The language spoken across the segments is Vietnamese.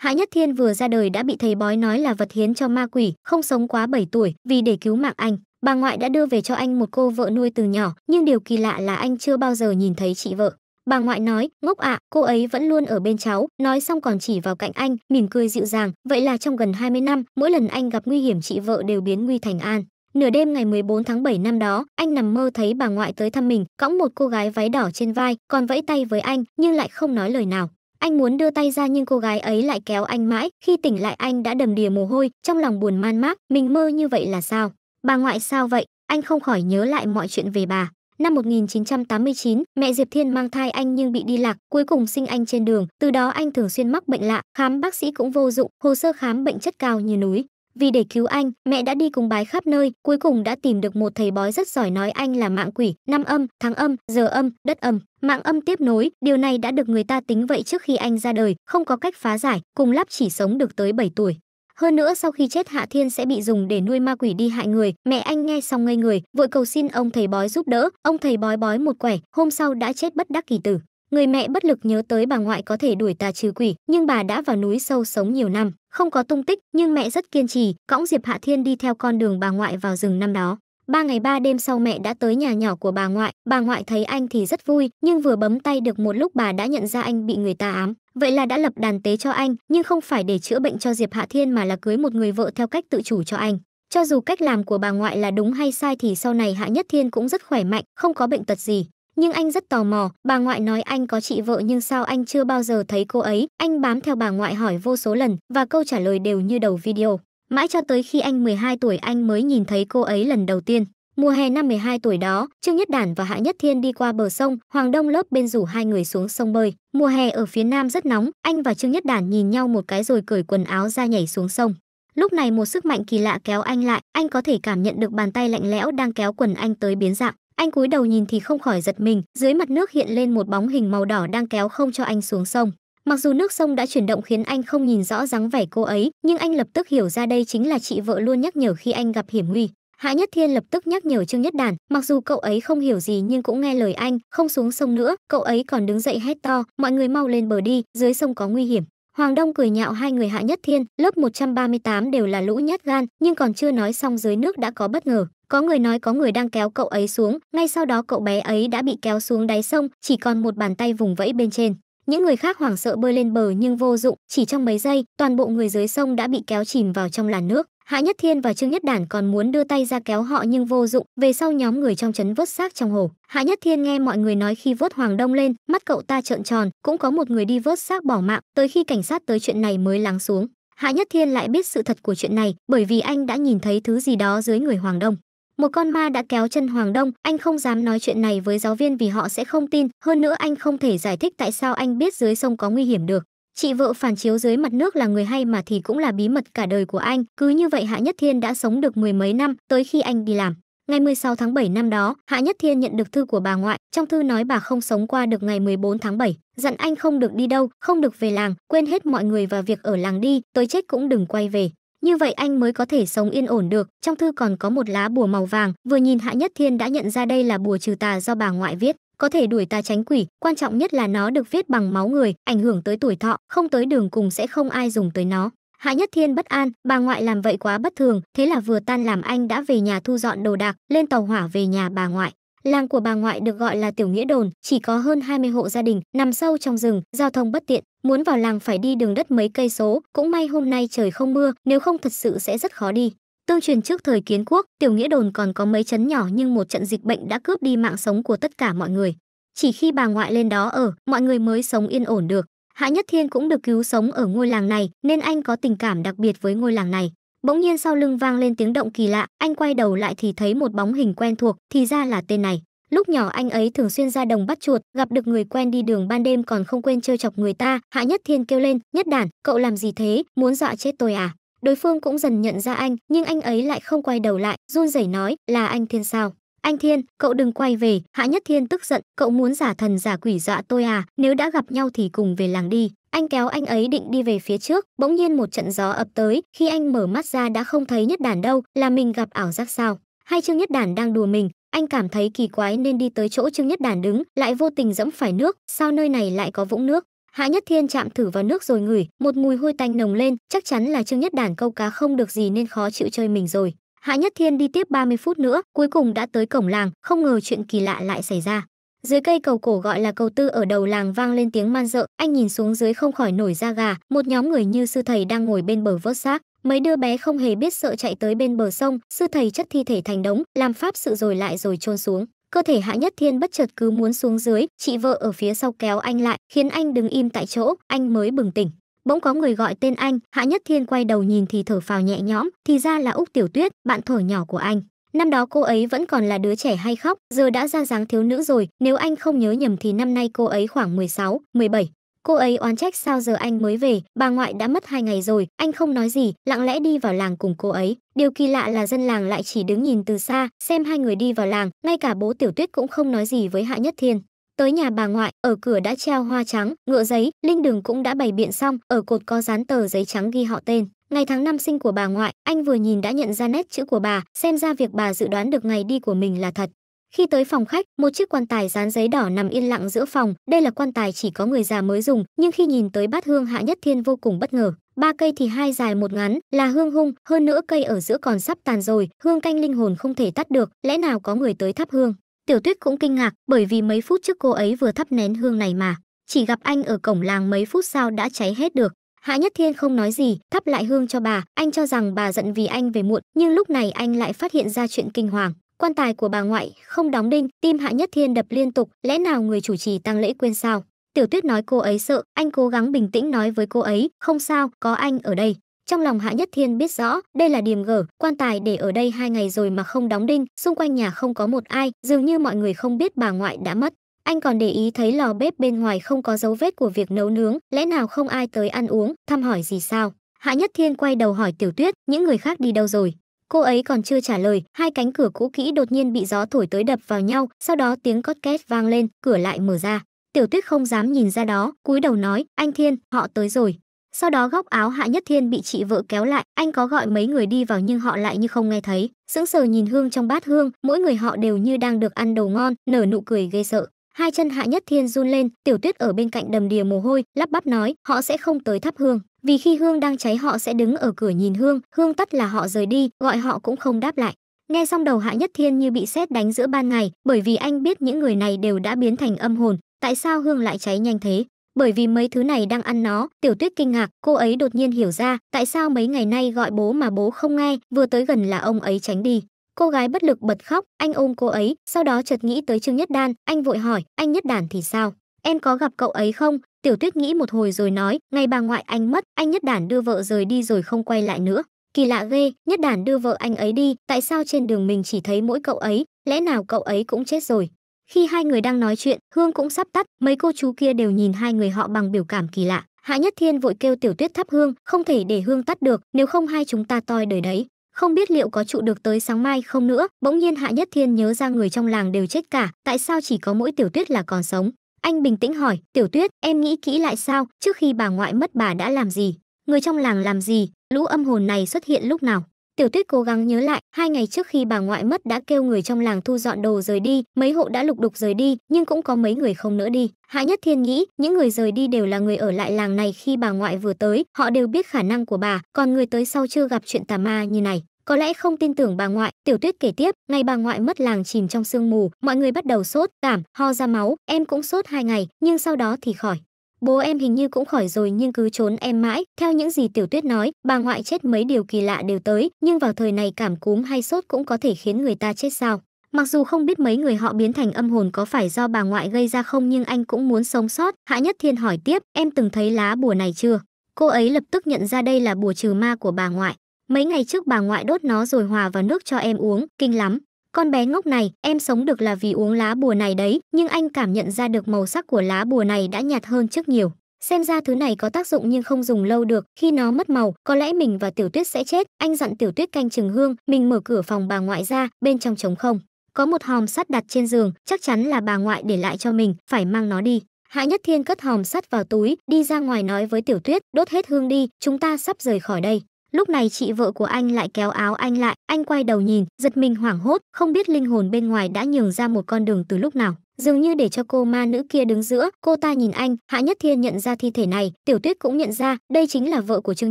Hạ Nhất Thiên vừa ra đời đã bị thầy bói nói là vật hiến cho ma quỷ, không sống quá 7 tuổi, vì để cứu mạng anh, bà ngoại đã đưa về cho anh một cô vợ nuôi từ nhỏ, nhưng điều kỳ lạ là anh chưa bao giờ nhìn thấy chị vợ. Bà ngoại nói, ngốc ạ, cô ấy vẫn luôn ở bên cháu, nói xong còn chỉ vào cạnh anh, mỉm cười dịu dàng, vậy là trong gần 20 năm, mỗi lần anh gặp nguy hiểm chị vợ đều biến nguy thành an. Nửa đêm ngày 14 tháng 7 năm đó, anh nằm mơ thấy bà ngoại tới thăm mình, cõng một cô gái váy đỏ trên vai, còn vẫy tay với anh, nhưng lại không nói lời nào. Anh muốn đưa tay ra nhưng cô gái ấy lại kéo anh mãi, khi tỉnh lại anh đã đầm đìa mồ hôi, trong lòng buồn man mác, mình mơ như vậy là sao? Bà ngoại sao vậy? Anh không khỏi nhớ lại mọi chuyện về bà. Năm 1989, mẹ Diệp Thiên mang thai anh nhưng bị đi lạc, cuối cùng sinh anh trên đường, từ đó anh thường xuyên mắc bệnh lạ, khám bác sĩ cũng vô dụng, hồ sơ khám bệnh chất cao như núi. Vì để cứu anh, mẹ đã đi cùng bái khắp nơi, cuối cùng đã tìm được một thầy bói rất giỏi nói anh là mạng quỷ, năm âm, tháng âm, giờ âm, đất âm, mạng âm tiếp nối, điều này đã được người ta tính vậy trước khi anh ra đời, không có cách phá giải, cùng lắp chỉ sống được tới 7 tuổi. Hơn nữa sau khi chết Hạ Thiên sẽ bị dùng để nuôi ma quỷ đi hại người, mẹ anh nghe xong ngây người, vội cầu xin ông thầy bói giúp đỡ, ông thầy bói bói một quẻ, hôm sau đã chết bất đắc kỳ tử. Người mẹ bất lực nhớ tới bà ngoại có thể đuổi tà trừ quỷ, nhưng bà đã vào núi sâu sống nhiều năm. Không có tung tích, nhưng mẹ rất kiên trì, cõng Diệp Hạ Thiên đi theo con đường bà ngoại vào rừng năm đó. Ba ngày ba đêm sau mẹ đã tới nhà nhỏ của bà ngoại, bà ngoại thấy anh thì rất vui, nhưng vừa bấm tay được một lúc bà đã nhận ra anh bị người ta ám. Vậy là đã lập đàn tế cho anh, nhưng không phải để chữa bệnh cho Diệp Hạ Thiên mà là cưới một người vợ theo cách tự chủ cho anh. Cho dù cách làm của bà ngoại là đúng hay sai thì sau này Hạ Nhất Thiên cũng rất khỏe mạnh, không có bệnh tật gì nhưng anh rất tò mò, bà ngoại nói anh có chị vợ nhưng sao anh chưa bao giờ thấy cô ấy. Anh bám theo bà ngoại hỏi vô số lần và câu trả lời đều như đầu video. Mãi cho tới khi anh 12 tuổi anh mới nhìn thấy cô ấy lần đầu tiên. Mùa hè năm 12 tuổi đó, Trương Nhất Đản và Hạ Nhất Thiên đi qua bờ sông, Hoàng Đông lớp bên rủ hai người xuống sông bơi. Mùa hè ở phía nam rất nóng, anh và Trương Nhất Đản nhìn nhau một cái rồi cởi quần áo ra nhảy xuống sông. Lúc này một sức mạnh kỳ lạ kéo anh lại, anh có thể cảm nhận được bàn tay lạnh lẽo đang kéo quần anh tới biến dạng anh cúi đầu nhìn thì không khỏi giật mình dưới mặt nước hiện lên một bóng hình màu đỏ đang kéo không cho anh xuống sông mặc dù nước sông đã chuyển động khiến anh không nhìn rõ dáng vẻ cô ấy nhưng anh lập tức hiểu ra đây chính là chị vợ luôn nhắc nhở khi anh gặp hiểm nguy hạ nhất thiên lập tức nhắc nhở trương nhất đàn mặc dù cậu ấy không hiểu gì nhưng cũng nghe lời anh không xuống sông nữa cậu ấy còn đứng dậy hét to mọi người mau lên bờ đi dưới sông có nguy hiểm Hoàng Đông cười nhạo hai người Hạ Nhất Thiên, lớp 138 đều là lũ nhát gan, nhưng còn chưa nói xong dưới nước đã có bất ngờ. Có người nói có người đang kéo cậu ấy xuống, ngay sau đó cậu bé ấy đã bị kéo xuống đáy sông, chỉ còn một bàn tay vùng vẫy bên trên. Những người khác hoảng sợ bơi lên bờ nhưng vô dụng, chỉ trong mấy giây, toàn bộ người dưới sông đã bị kéo chìm vào trong làn nước. Hạ Nhất Thiên và Trương Nhất Đản còn muốn đưa tay ra kéo họ nhưng vô dụng, về sau nhóm người trong trấn vớt xác trong hồ. Hạ Nhất Thiên nghe mọi người nói khi vớt Hoàng Đông lên, mắt cậu ta trợn tròn, cũng có một người đi vớt xác bỏ mạng, tới khi cảnh sát tới chuyện này mới lắng xuống. Hạ Nhất Thiên lại biết sự thật của chuyện này, bởi vì anh đã nhìn thấy thứ gì đó dưới người Hoàng Đông một con ma đã kéo chân Hoàng Đông, anh không dám nói chuyện này với giáo viên vì họ sẽ không tin, hơn nữa anh không thể giải thích tại sao anh biết dưới sông có nguy hiểm được. Chị vợ phản chiếu dưới mặt nước là người hay mà thì cũng là bí mật cả đời của anh, cứ như vậy Hạ Nhất Thiên đã sống được mười mấy năm, tới khi anh đi làm. Ngày 16 tháng 7 năm đó, Hạ Nhất Thiên nhận được thư của bà ngoại, trong thư nói bà không sống qua được ngày 14 tháng 7, dặn anh không được đi đâu, không được về làng, quên hết mọi người và việc ở làng đi, tới chết cũng đừng quay về. Như vậy anh mới có thể sống yên ổn được. Trong thư còn có một lá bùa màu vàng, vừa nhìn Hạ Nhất Thiên đã nhận ra đây là bùa trừ tà do bà ngoại viết có thể đuổi tà tránh quỷ, quan trọng nhất là nó được viết bằng máu người, ảnh hưởng tới tuổi thọ, không tới đường cùng sẽ không ai dùng tới nó. Hạ Nhất Thiên bất an, bà ngoại làm vậy quá bất thường, thế là vừa tan làm anh đã về nhà thu dọn đồ đạc, lên tàu hỏa về nhà bà ngoại. Làng của bà ngoại được gọi là Tiểu Nghĩa Đồn, chỉ có hơn 20 hộ gia đình, nằm sâu trong rừng, giao thông bất tiện, muốn vào làng phải đi đường đất mấy cây số, cũng may hôm nay trời không mưa, nếu không thật sự sẽ rất khó đi. Tương truyền trước thời kiến quốc, Tiểu Nghĩa Đồn còn có mấy chấn nhỏ nhưng một trận dịch bệnh đã cướp đi mạng sống của tất cả mọi người. Chỉ khi bà ngoại lên đó ở, mọi người mới sống yên ổn được. Hạ Nhất Thiên cũng được cứu sống ở ngôi làng này, nên anh có tình cảm đặc biệt với ngôi làng này. Bỗng nhiên sau lưng vang lên tiếng động kỳ lạ, anh quay đầu lại thì thấy một bóng hình quen thuộc, thì ra là tên này. Lúc nhỏ anh ấy thường xuyên ra đồng bắt chuột, gặp được người quen đi đường ban đêm còn không quên trêu chọc người ta, Hạ Nhất Thiên kêu lên, "Nhất Đản, cậu làm gì thế, muốn dọa chết tôi à?" Đối phương cũng dần nhận ra anh, nhưng anh ấy lại không quay đầu lại, run rẩy nói, "Là anh Thiên sao?" Anh Thiên, cậu đừng quay về, Hạ Nhất Thiên tức giận, cậu muốn giả thần giả quỷ dọa tôi à, nếu đã gặp nhau thì cùng về làng đi. Anh kéo anh ấy định đi về phía trước, bỗng nhiên một trận gió ập tới, khi anh mở mắt ra đã không thấy nhất đản đâu, là mình gặp ảo giác sao. Hay Trương Nhất Đản đang đùa mình, anh cảm thấy kỳ quái nên đi tới chỗ Trương Nhất Đản đứng, lại vô tình dẫm phải nước, sao nơi này lại có vũng nước. Hạ Nhất Thiên chạm thử vào nước rồi ngửi, một mùi hôi tanh nồng lên, chắc chắn là Trương Nhất Đản câu cá không được gì nên khó chịu chơi mình rồi. Hạ Nhất Thiên đi tiếp 30 phút nữa, cuối cùng đã tới cổng làng, không ngờ chuyện kỳ lạ lại xảy ra. Dưới cây cầu cổ gọi là cầu tư ở đầu làng vang lên tiếng man dợ, anh nhìn xuống dưới không khỏi nổi da gà, một nhóm người như sư thầy đang ngồi bên bờ vớt xác. Mấy đứa bé không hề biết sợ chạy tới bên bờ sông, sư thầy chất thi thể thành đống, làm pháp sự rồi lại rồi chôn xuống. Cơ thể Hạ Nhất Thiên bất chợt cứ muốn xuống dưới, chị vợ ở phía sau kéo anh lại, khiến anh đứng im tại chỗ, anh mới bừng tỉnh bỗng có người gọi tên anh hạ nhất thiên quay đầu nhìn thì thở phào nhẹ nhõm thì ra là úc tiểu tuyết bạn thổi nhỏ của anh năm đó cô ấy vẫn còn là đứa trẻ hay khóc giờ đã ra dáng thiếu nữ rồi nếu anh không nhớ nhầm thì năm nay cô ấy khoảng 16, 17. cô ấy oán trách sao giờ anh mới về bà ngoại đã mất hai ngày rồi anh không nói gì lặng lẽ đi vào làng cùng cô ấy điều kỳ lạ là dân làng lại chỉ đứng nhìn từ xa xem hai người đi vào làng ngay cả bố tiểu tuyết cũng không nói gì với hạ nhất thiên Tới nhà bà ngoại, ở cửa đã treo hoa trắng, ngựa giấy, linh đường cũng đã bày biện xong, ở cột có dán tờ giấy trắng ghi họ tên. Ngày tháng năm sinh của bà ngoại, anh vừa nhìn đã nhận ra nét chữ của bà, xem ra việc bà dự đoán được ngày đi của mình là thật. Khi tới phòng khách, một chiếc quan tài dán giấy đỏ nằm yên lặng giữa phòng, đây là quan tài chỉ có người già mới dùng, nhưng khi nhìn tới bát hương Hạ Nhất Thiên vô cùng bất ngờ. Ba cây thì hai dài một ngắn, là hương hung, hơn nữa cây ở giữa còn sắp tàn rồi, hương canh linh hồn không thể tắt được, lẽ nào có người tới thắp hương. Tiểu Tuyết cũng kinh ngạc bởi vì mấy phút trước cô ấy vừa thắp nén hương này mà, chỉ gặp anh ở cổng làng mấy phút sau đã cháy hết được. Hạ Nhất Thiên không nói gì, thắp lại hương cho bà, anh cho rằng bà giận vì anh về muộn, nhưng lúc này anh lại phát hiện ra chuyện kinh hoàng. Quan tài của bà ngoại không đóng đinh, tim Hạ Nhất Thiên đập liên tục, lẽ nào người chủ trì tang lễ quên sao? Tiểu Tuyết nói cô ấy sợ, anh cố gắng bình tĩnh nói với cô ấy, không sao, có anh ở đây. Trong lòng Hạ Nhất Thiên biết rõ, đây là điềm gở, quan tài để ở đây hai ngày rồi mà không đóng đinh, xung quanh nhà không có một ai, dường như mọi người không biết bà ngoại đã mất. Anh còn để ý thấy lò bếp bên ngoài không có dấu vết của việc nấu nướng, lẽ nào không ai tới ăn uống, thăm hỏi gì sao? Hạ Nhất Thiên quay đầu hỏi Tiểu Tuyết, những người khác đi đâu rồi? Cô ấy còn chưa trả lời, hai cánh cửa cũ kỹ đột nhiên bị gió thổi tới đập vào nhau, sau đó tiếng cót két vang lên, cửa lại mở ra. Tiểu Tuyết không dám nhìn ra đó, cúi đầu nói, anh Thiên, họ tới rồi. Sau đó góc áo Hạ Nhất Thiên bị chị vợ kéo lại, anh có gọi mấy người đi vào nhưng họ lại như không nghe thấy, sững sờ nhìn hương trong bát hương, mỗi người họ đều như đang được ăn đồ ngon, nở nụ cười ghê sợ. Hai chân Hạ Nhất Thiên run lên, Tiểu Tuyết ở bên cạnh đầm đìa mồ hôi, lắp bắp nói, họ sẽ không tới thắp hương, vì khi hương đang cháy họ sẽ đứng ở cửa nhìn hương, hương tắt là họ rời đi, gọi họ cũng không đáp lại. Nghe xong đầu Hạ Nhất Thiên như bị sét đánh giữa ban ngày, bởi vì anh biết những người này đều đã biến thành âm hồn, tại sao hương lại cháy nhanh thế? bởi vì mấy thứ này đang ăn nó tiểu tuyết kinh ngạc cô ấy đột nhiên hiểu ra tại sao mấy ngày nay gọi bố mà bố không nghe vừa tới gần là ông ấy tránh đi cô gái bất lực bật khóc anh ôm cô ấy sau đó chợt nghĩ tới trương nhất đan anh vội hỏi anh nhất đản thì sao em có gặp cậu ấy không tiểu tuyết nghĩ một hồi rồi nói ngày bà ngoại anh mất anh nhất đản đưa vợ rời đi rồi không quay lại nữa kỳ lạ ghê nhất đản đưa vợ anh ấy đi tại sao trên đường mình chỉ thấy mỗi cậu ấy lẽ nào cậu ấy cũng chết rồi khi hai người đang nói chuyện, hương cũng sắp tắt, mấy cô chú kia đều nhìn hai người họ bằng biểu cảm kỳ lạ. Hạ Nhất Thiên vội kêu Tiểu Tuyết thắp hương, không thể để hương tắt được, nếu không hai chúng ta toi đời đấy. Không biết liệu có trụ được tới sáng mai không nữa, bỗng nhiên Hạ Nhất Thiên nhớ ra người trong làng đều chết cả, tại sao chỉ có mỗi Tiểu Tuyết là còn sống? Anh bình tĩnh hỏi, Tiểu Tuyết, em nghĩ kỹ lại sao, trước khi bà ngoại mất bà đã làm gì? Người trong làng làm gì? Lũ âm hồn này xuất hiện lúc nào? Tiểu Tuyết cố gắng nhớ lại, hai ngày trước khi bà ngoại mất đã kêu người trong làng thu dọn đồ rời đi, mấy hộ đã lục đục rời đi, nhưng cũng có mấy người không nữa đi. Hạ Nhất Thiên nghĩ, những người rời đi đều là người ở lại làng này khi bà ngoại vừa tới, họ đều biết khả năng của bà, còn người tới sau chưa gặp chuyện tà ma như này. Có lẽ không tin tưởng bà ngoại, Tiểu Tuyết kể tiếp, ngày bà ngoại mất làng chìm trong sương mù, mọi người bắt đầu sốt, cảm, ho ra máu, em cũng sốt hai ngày, nhưng sau đó thì khỏi. Bố em hình như cũng khỏi rồi nhưng cứ trốn em mãi. Theo những gì Tiểu Tuyết nói, bà ngoại chết mấy điều kỳ lạ đều tới, nhưng vào thời này cảm cúm hay sốt cũng có thể khiến người ta chết sao? Mặc dù không biết mấy người họ biến thành âm hồn có phải do bà ngoại gây ra không nhưng anh cũng muốn sống sót. Hạ Nhất Thiên hỏi tiếp, em từng thấy lá bùa này chưa? Cô ấy lập tức nhận ra đây là bùa trừ ma của bà ngoại. Mấy ngày trước bà ngoại đốt nó rồi hòa vào nước cho em uống, kinh lắm. Con bé ngốc này, em sống được là vì uống lá bùa này đấy, nhưng anh cảm nhận ra được màu sắc của lá bùa này đã nhạt hơn trước nhiều. Xem ra thứ này có tác dụng nhưng không dùng lâu được, khi nó mất màu, có lẽ mình và Tiểu Tuyết sẽ chết. Anh dặn Tiểu Tuyết canh chừng hương, mình mở cửa phòng bà ngoại ra, bên trong trống không. Có một hòm sắt đặt trên giường, chắc chắn là bà ngoại để lại cho mình, phải mang nó đi. Hạ Nhất Thiên cất hòm sắt vào túi, đi ra ngoài nói với Tiểu Tuyết, đốt hết hương đi, chúng ta sắp rời khỏi đây. Lúc này chị vợ của anh lại kéo áo anh lại, anh quay đầu nhìn, giật mình hoảng hốt, không biết linh hồn bên ngoài đã nhường ra một con đường từ lúc nào. Dường như để cho cô ma nữ kia đứng giữa, cô ta nhìn anh, Hạ Nhất Thiên nhận ra thi thể này, Tiểu Tuyết cũng nhận ra, đây chính là vợ của Trương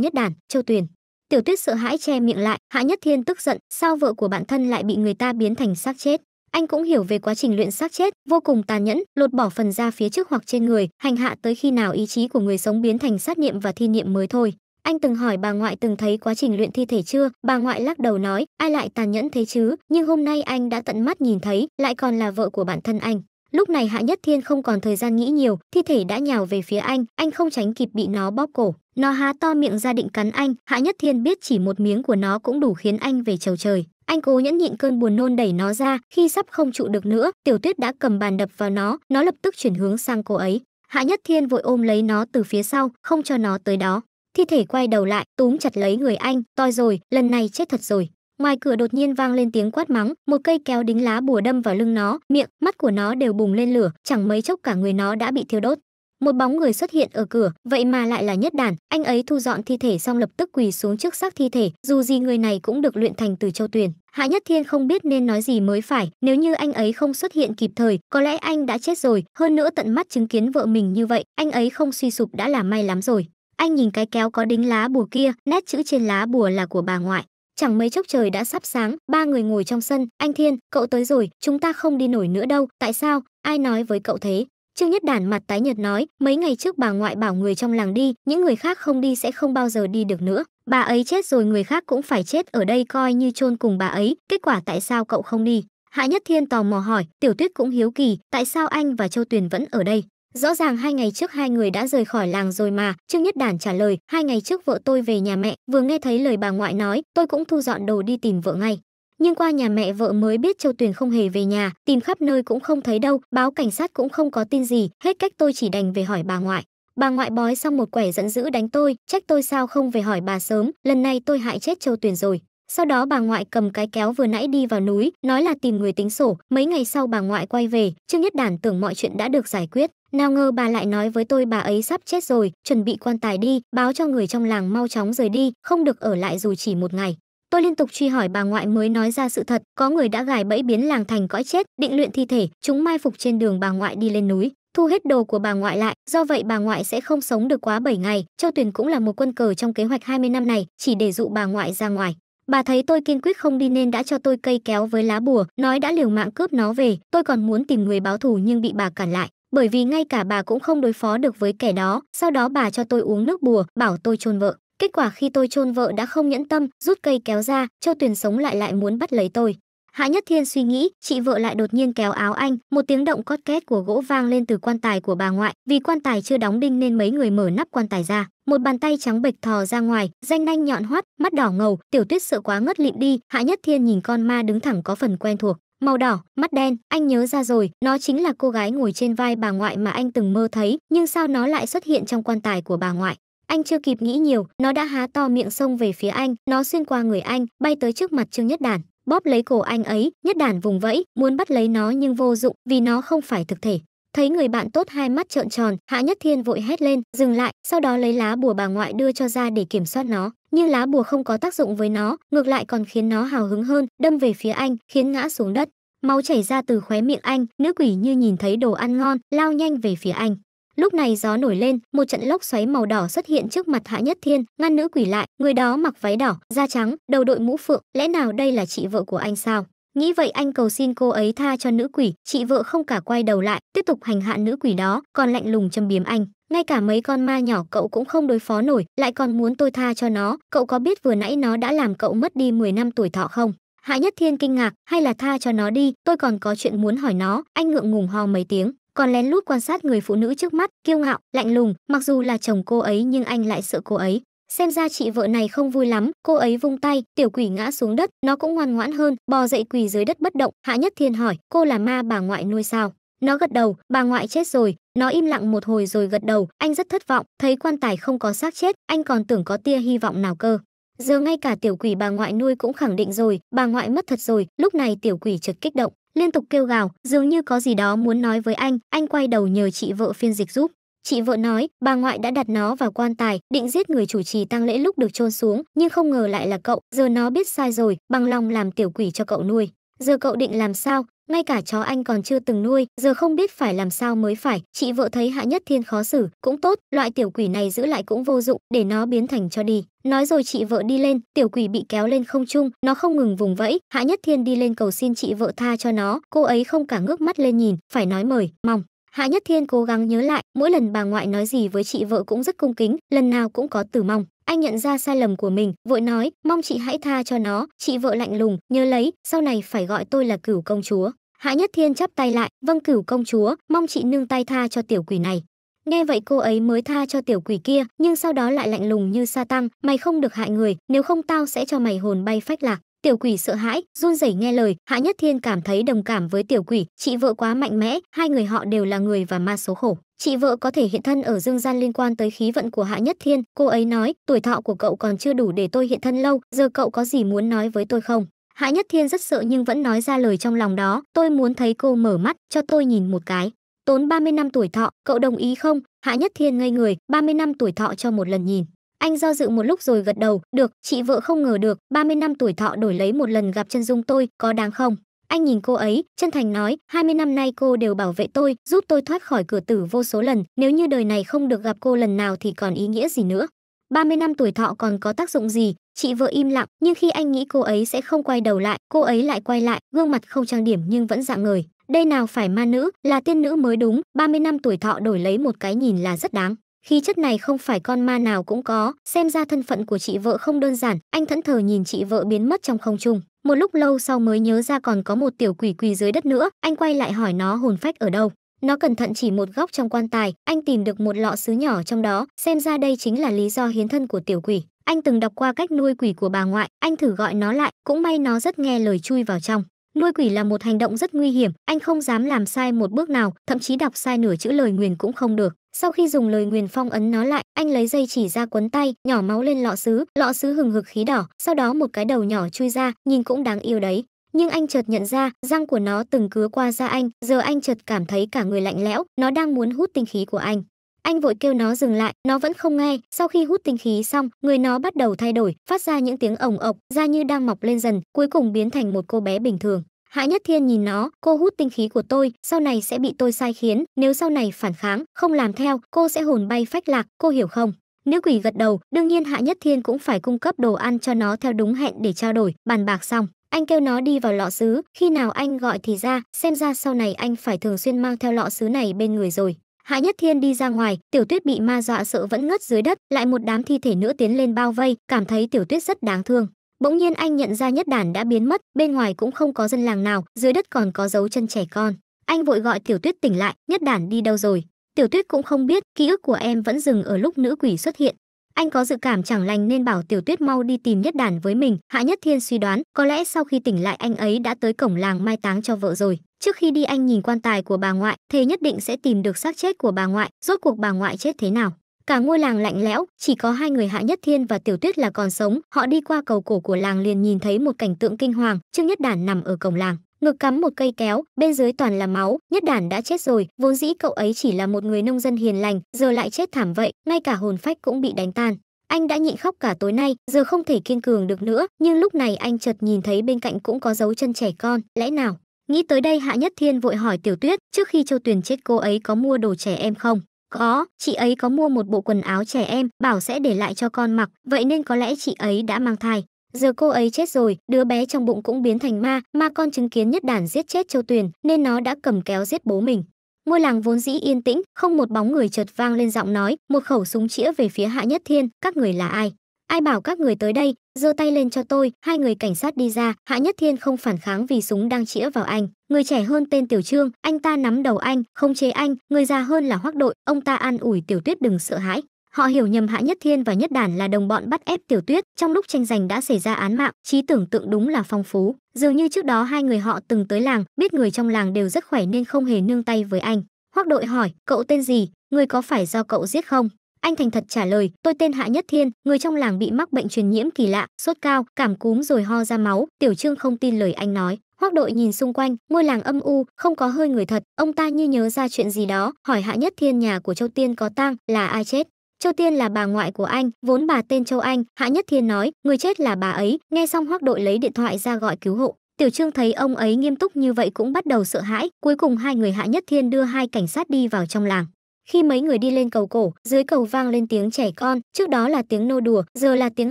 Nhất Đản, Châu Tuyền. Tiểu Tuyết sợ hãi che miệng lại, Hạ Nhất Thiên tức giận, sao vợ của bản thân lại bị người ta biến thành xác chết. Anh cũng hiểu về quá trình luyện xác chết, vô cùng tàn nhẫn, lột bỏ phần da phía trước hoặc trên người, hành hạ tới khi nào ý chí của người sống biến thành sát niệm và thi niệm mới thôi. Anh từng hỏi bà ngoại từng thấy quá trình luyện thi thể chưa, bà ngoại lắc đầu nói, ai lại tàn nhẫn thế chứ, nhưng hôm nay anh đã tận mắt nhìn thấy, lại còn là vợ của bản thân anh. Lúc này Hạ Nhất Thiên không còn thời gian nghĩ nhiều, thi thể đã nhào về phía anh, anh không tránh kịp bị nó bóp cổ. Nó há to miệng ra định cắn anh, Hạ Nhất Thiên biết chỉ một miếng của nó cũng đủ khiến anh về chầu trời. Anh cố nhẫn nhịn cơn buồn nôn đẩy nó ra, khi sắp không trụ được nữa, Tiểu Tuyết đã cầm bàn đập vào nó, nó lập tức chuyển hướng sang cô ấy. Hạ Nhất Thiên vội ôm lấy nó từ phía sau, không cho nó tới đó. Thi thể quay đầu lại, túm chặt lấy người anh, toi rồi, lần này chết thật rồi. Ngoài cửa đột nhiên vang lên tiếng quát mắng, một cây kéo đính lá bùa đâm vào lưng nó, miệng, mắt của nó đều bùng lên lửa, chẳng mấy chốc cả người nó đã bị thiêu đốt. Một bóng người xuất hiện ở cửa, vậy mà lại là nhất Đản. anh ấy thu dọn thi thể xong lập tức quỳ xuống trước xác thi thể, dù gì người này cũng được luyện thành từ châu tuyền. Hạ Nhất Thiên không biết nên nói gì mới phải, nếu như anh ấy không xuất hiện kịp thời, có lẽ anh đã chết rồi, hơn nữa tận mắt chứng kiến vợ mình như vậy, anh ấy không suy sụp đã là may lắm rồi. Anh nhìn cái kéo có đính lá bùa kia, nét chữ trên lá bùa là của bà ngoại. Chẳng mấy chốc trời đã sắp sáng, ba người ngồi trong sân, anh Thiên, cậu tới rồi, chúng ta không đi nổi nữa đâu, tại sao, ai nói với cậu thế? Trương Nhất Đản mặt tái nhợt nói, mấy ngày trước bà ngoại bảo người trong làng đi, những người khác không đi sẽ không bao giờ đi được nữa. Bà ấy chết rồi người khác cũng phải chết ở đây coi như chôn cùng bà ấy, kết quả tại sao cậu không đi? Hạ Nhất Thiên tò mò hỏi, Tiểu Tuyết cũng hiếu kỳ, tại sao anh và Châu Tuyền vẫn ở đây? Rõ ràng hai ngày trước hai người đã rời khỏi làng rồi mà, Trương Nhất Đản trả lời, hai ngày trước vợ tôi về nhà mẹ, vừa nghe thấy lời bà ngoại nói, tôi cũng thu dọn đồ đi tìm vợ ngay. Nhưng qua nhà mẹ vợ mới biết Châu Tuyền không hề về nhà, tìm khắp nơi cũng không thấy đâu, báo cảnh sát cũng không có tin gì, hết cách tôi chỉ đành về hỏi bà ngoại. Bà ngoại bói xong một quẻ giận dữ đánh tôi, trách tôi sao không về hỏi bà sớm, lần này tôi hại chết Châu Tuyền rồi. Sau đó bà ngoại cầm cái kéo vừa nãy đi vào núi, nói là tìm người tính sổ, mấy ngày sau bà ngoại quay về, Trương Nhất Đản tưởng mọi chuyện đã được giải quyết. Nào ngờ bà lại nói với tôi bà ấy sắp chết rồi, chuẩn bị quan tài đi, báo cho người trong làng mau chóng rời đi, không được ở lại dù chỉ một ngày. Tôi liên tục truy hỏi bà ngoại mới nói ra sự thật, có người đã gài bẫy biến làng thành cõi chết, định luyện thi thể, chúng mai phục trên đường bà ngoại đi lên núi, thu hết đồ của bà ngoại lại, do vậy bà ngoại sẽ không sống được quá 7 ngày, Châu Tuyền cũng là một quân cờ trong kế hoạch 20 năm này, chỉ để dụ bà ngoại ra ngoài. Bà thấy tôi kiên quyết không đi nên đã cho tôi cây kéo với lá bùa, nói đã liều mạng cướp nó về, tôi còn muốn tìm người báo thù nhưng bị bà cản lại bởi vì ngay cả bà cũng không đối phó được với kẻ đó sau đó bà cho tôi uống nước bùa bảo tôi chôn vợ kết quả khi tôi chôn vợ đã không nhẫn tâm rút cây kéo ra châu tuyền sống lại lại muốn bắt lấy tôi hạ nhất thiên suy nghĩ chị vợ lại đột nhiên kéo áo anh một tiếng động cót két của gỗ vang lên từ quan tài của bà ngoại vì quan tài chưa đóng đinh nên mấy người mở nắp quan tài ra một bàn tay trắng bệch thò ra ngoài danh nanh nhọn hoắt mắt đỏ ngầu tiểu tuyết sợ quá ngất lịm đi hạ nhất thiên nhìn con ma đứng thẳng có phần quen thuộc màu đỏ mắt đen anh nhớ ra rồi nó chính là cô gái ngồi trên vai bà ngoại mà anh từng mơ thấy nhưng sao nó lại xuất hiện trong quan tài của bà ngoại anh chưa kịp nghĩ nhiều nó đã há to miệng xông về phía anh nó xuyên qua người anh bay tới trước mặt trương nhất đản bóp lấy cổ anh ấy nhất đản vùng vẫy muốn bắt lấy nó nhưng vô dụng vì nó không phải thực thể Thấy người bạn tốt hai mắt trợn tròn, Hạ Nhất Thiên vội hét lên, dừng lại, sau đó lấy lá bùa bà ngoại đưa cho ra để kiểm soát nó. Nhưng lá bùa không có tác dụng với nó, ngược lại còn khiến nó hào hứng hơn, đâm về phía anh, khiến ngã xuống đất. Máu chảy ra từ khóe miệng anh, nữ quỷ như nhìn thấy đồ ăn ngon, lao nhanh về phía anh. Lúc này gió nổi lên, một trận lốc xoáy màu đỏ xuất hiện trước mặt Hạ Nhất Thiên, ngăn nữ quỷ lại, người đó mặc váy đỏ, da trắng, đầu đội mũ phượng, lẽ nào đây là chị vợ của anh sao? Nghĩ vậy anh cầu xin cô ấy tha cho nữ quỷ, chị vợ không cả quay đầu lại, tiếp tục hành hạ nữ quỷ đó, còn lạnh lùng châm biếm anh. Ngay cả mấy con ma nhỏ cậu cũng không đối phó nổi, lại còn muốn tôi tha cho nó, cậu có biết vừa nãy nó đã làm cậu mất đi 10 năm tuổi thọ không? Hạ Nhất Thiên kinh ngạc, hay là tha cho nó đi, tôi còn có chuyện muốn hỏi nó, anh ngượng ngùng ho mấy tiếng, còn lén lút quan sát người phụ nữ trước mắt, kiêu ngạo, lạnh lùng, mặc dù là chồng cô ấy nhưng anh lại sợ cô ấy. Xem ra chị vợ này không vui lắm, cô ấy vung tay, tiểu quỷ ngã xuống đất, nó cũng ngoan ngoãn hơn, bò dậy quỳ dưới đất bất động, Hạ Nhất Thiên hỏi, cô là ma bà ngoại nuôi sao? Nó gật đầu, bà ngoại chết rồi, nó im lặng một hồi rồi gật đầu, anh rất thất vọng, thấy quan tài không có xác chết, anh còn tưởng có tia hy vọng nào cơ. Giờ ngay cả tiểu quỷ bà ngoại nuôi cũng khẳng định rồi, bà ngoại mất thật rồi, lúc này tiểu quỷ chợt kích động, liên tục kêu gào, dường như có gì đó muốn nói với anh, anh quay đầu nhờ chị vợ phiên dịch giúp. Chị vợ nói, bà ngoại đã đặt nó vào quan tài, định giết người chủ trì tang lễ lúc được chôn xuống, nhưng không ngờ lại là cậu, giờ nó biết sai rồi, bằng lòng làm tiểu quỷ cho cậu nuôi. Giờ cậu định làm sao? Ngay cả chó anh còn chưa từng nuôi, giờ không biết phải làm sao mới phải. Chị vợ thấy Hạ Nhất Thiên khó xử, cũng tốt, loại tiểu quỷ này giữ lại cũng vô dụng, để nó biến thành cho đi. Nói rồi chị vợ đi lên, tiểu quỷ bị kéo lên không trung, nó không ngừng vùng vẫy, Hạ Nhất Thiên đi lên cầu xin chị vợ tha cho nó, cô ấy không cả ngước mắt lên nhìn, phải nói mời, mong. Hạ Nhất Thiên cố gắng nhớ lại, mỗi lần bà ngoại nói gì với chị vợ cũng rất cung kính, lần nào cũng có từ mong. Anh nhận ra sai lầm của mình, vội nói, mong chị hãy tha cho nó, chị vợ lạnh lùng, nhớ lấy, sau này phải gọi tôi là cửu công chúa. Hạ Nhất Thiên chắp tay lại, vâng cửu công chúa, mong chị nương tay tha cho tiểu quỷ này. Nghe vậy cô ấy mới tha cho tiểu quỷ kia, nhưng sau đó lại lạnh lùng như sa tăng, mày không được hại người, nếu không tao sẽ cho mày hồn bay phách lạc. Tiểu quỷ sợ hãi, run rẩy nghe lời, Hạ Nhất Thiên cảm thấy đồng cảm với tiểu quỷ, chị vợ quá mạnh mẽ, hai người họ đều là người và ma số khổ. Chị vợ có thể hiện thân ở dương gian liên quan tới khí vận của Hạ Nhất Thiên, cô ấy nói, tuổi thọ của cậu còn chưa đủ để tôi hiện thân lâu, giờ cậu có gì muốn nói với tôi không? Hạ Nhất Thiên rất sợ nhưng vẫn nói ra lời trong lòng đó, tôi muốn thấy cô mở mắt, cho tôi nhìn một cái. Tốn 30 năm tuổi thọ, cậu đồng ý không? Hạ Nhất Thiên ngây người, 30 năm tuổi thọ cho một lần nhìn. Anh do dự một lúc rồi gật đầu, được, chị vợ không ngờ được, 30 năm tuổi thọ đổi lấy một lần gặp chân dung tôi, có đáng không? Anh nhìn cô ấy, chân thành nói, 20 năm nay cô đều bảo vệ tôi, giúp tôi thoát khỏi cửa tử vô số lần, nếu như đời này không được gặp cô lần nào thì còn ý nghĩa gì nữa. 30 năm tuổi thọ còn có tác dụng gì? Chị vợ im lặng, nhưng khi anh nghĩ cô ấy sẽ không quay đầu lại, cô ấy lại quay lại, gương mặt không trang điểm nhưng vẫn dạng người. Đây nào phải ma nữ, là tiên nữ mới đúng, 30 năm tuổi thọ đổi lấy một cái nhìn là rất đáng. Khí chất này không phải con ma nào cũng có, xem ra thân phận của chị vợ không đơn giản, anh thẫn thờ nhìn chị vợ biến mất trong không trung. Một lúc lâu sau mới nhớ ra còn có một tiểu quỷ quỳ dưới đất nữa, anh quay lại hỏi nó hồn phách ở đâu. Nó cẩn thận chỉ một góc trong quan tài, anh tìm được một lọ sứ nhỏ trong đó, xem ra đây chính là lý do hiến thân của tiểu quỷ. Anh từng đọc qua cách nuôi quỷ của bà ngoại, anh thử gọi nó lại, cũng may nó rất nghe lời chui vào trong. Nuôi quỷ là một hành động rất nguy hiểm, anh không dám làm sai một bước nào, thậm chí đọc sai nửa chữ lời nguyền cũng không được. Sau khi dùng lời nguyền phong ấn nó lại, anh lấy dây chỉ ra quấn tay, nhỏ máu lên lọ sứ, lọ sứ hừng hực khí đỏ, sau đó một cái đầu nhỏ chui ra, nhìn cũng đáng yêu đấy. Nhưng anh chợt nhận ra, răng của nó từng cứa qua da anh, giờ anh chợt cảm thấy cả người lạnh lẽo, nó đang muốn hút tinh khí của anh. Anh vội kêu nó dừng lại, nó vẫn không nghe, sau khi hút tinh khí xong, người nó bắt đầu thay đổi, phát ra những tiếng ồng ộc, da như đang mọc lên dần, cuối cùng biến thành một cô bé bình thường. Hạ Nhất Thiên nhìn nó, cô hút tinh khí của tôi, sau này sẽ bị tôi sai khiến, nếu sau này phản kháng, không làm theo, cô sẽ hồn bay phách lạc, cô hiểu không? Nữ quỷ gật đầu, đương nhiên Hạ Nhất Thiên cũng phải cung cấp đồ ăn cho nó theo đúng hẹn để trao đổi, bàn bạc xong. Anh kêu nó đi vào lọ sứ, khi nào anh gọi thì ra, xem ra sau này anh phải thường xuyên mang theo lọ sứ này bên người rồi. Hạ Nhất Thiên đi ra ngoài, Tiểu Tuyết bị ma dọa sợ vẫn ngất dưới đất, lại một đám thi thể nữa tiến lên bao vây, cảm thấy Tiểu Tuyết rất đáng thương bỗng nhiên anh nhận ra nhất đàn đã biến mất bên ngoài cũng không có dân làng nào dưới đất còn có dấu chân trẻ con anh vội gọi tiểu tuyết tỉnh lại nhất đàn đi đâu rồi tiểu tuyết cũng không biết ký ức của em vẫn dừng ở lúc nữ quỷ xuất hiện anh có dự cảm chẳng lành nên bảo tiểu tuyết mau đi tìm nhất đàn với mình hạ nhất thiên suy đoán có lẽ sau khi tỉnh lại anh ấy đã tới cổng làng mai táng cho vợ rồi trước khi đi anh nhìn quan tài của bà ngoại thề nhất định sẽ tìm được xác chết của bà ngoại rốt cuộc bà ngoại chết thế nào cả ngôi làng lạnh lẽo chỉ có hai người hạ nhất thiên và tiểu tuyết là còn sống họ đi qua cầu cổ của làng liền nhìn thấy một cảnh tượng kinh hoàng trương nhất đản nằm ở cổng làng ngực cắm một cây kéo, bên dưới toàn là máu, nhất đản đã chết rồi, vốn dĩ cậu ấy chỉ là một người nông dân hiền lành, giờ lại chết thảm vậy, ngay cả hồn phách cũng bị đánh tan. Anh đã nhịn khóc cả tối nay, giờ không thể kiên cường được nữa, nhưng lúc này anh chợt nhìn thấy bên cạnh cũng có dấu chân trẻ con, lẽ nào? Nghĩ tới đây Hạ Nhất Thiên vội hỏi Tiểu Tuyết, trước khi Châu Tuyền chết cô ấy có mua đồ trẻ em không? Có, chị ấy có mua một bộ quần áo trẻ em, bảo sẽ để lại cho con mặc, vậy nên có lẽ chị ấy đã mang thai. Giờ cô ấy chết rồi, đứa bé trong bụng cũng biến thành ma, ma con chứng kiến nhất đàn giết chết Châu Tuyền, nên nó đã cầm kéo giết bố mình. Ngôi làng vốn dĩ yên tĩnh, không một bóng người chợt vang lên giọng nói, một khẩu súng chĩa về phía Hạ Nhất Thiên, các người là ai? Ai bảo các người tới đây, giơ tay lên cho tôi, hai người cảnh sát đi ra, Hạ Nhất Thiên không phản kháng vì súng đang chĩa vào anh người trẻ hơn tên Tiểu Trương, anh ta nắm đầu anh, không chế anh, người già hơn là Hoắc Đội, ông ta an ủi Tiểu Tuyết đừng sợ hãi. Họ hiểu nhầm Hạ Nhất Thiên và Nhất Đản là đồng bọn bắt ép Tiểu Tuyết, trong lúc tranh giành đã xảy ra án mạng, trí tưởng tượng đúng là phong phú, dường như trước đó hai người họ từng tới làng, biết người trong làng đều rất khỏe nên không hề nương tay với anh. Hoắc Đội hỏi, cậu tên gì, người có phải do cậu giết không? Anh thành thật trả lời, tôi tên Hạ Nhất Thiên, người trong làng bị mắc bệnh truyền nhiễm kỳ lạ, sốt cao, cảm cúm rồi ho ra máu, Tiểu Trương không tin lời anh nói, Hoác đội nhìn xung quanh, ngôi làng âm u, không có hơi người thật, ông ta như nhớ ra chuyện gì đó, hỏi hạ nhất thiên nhà của Châu Tiên có tang, là ai chết? Châu Tiên là bà ngoại của anh, vốn bà tên Châu Anh, Hạ Nhất Thiên nói, người chết là bà ấy, nghe xong hoác đội lấy điện thoại ra gọi cứu hộ. Tiểu Trương thấy ông ấy nghiêm túc như vậy cũng bắt đầu sợ hãi, cuối cùng hai người Hạ Nhất Thiên đưa hai cảnh sát đi vào trong làng. Khi mấy người đi lên cầu cổ, dưới cầu vang lên tiếng trẻ con, trước đó là tiếng nô đùa, giờ là tiếng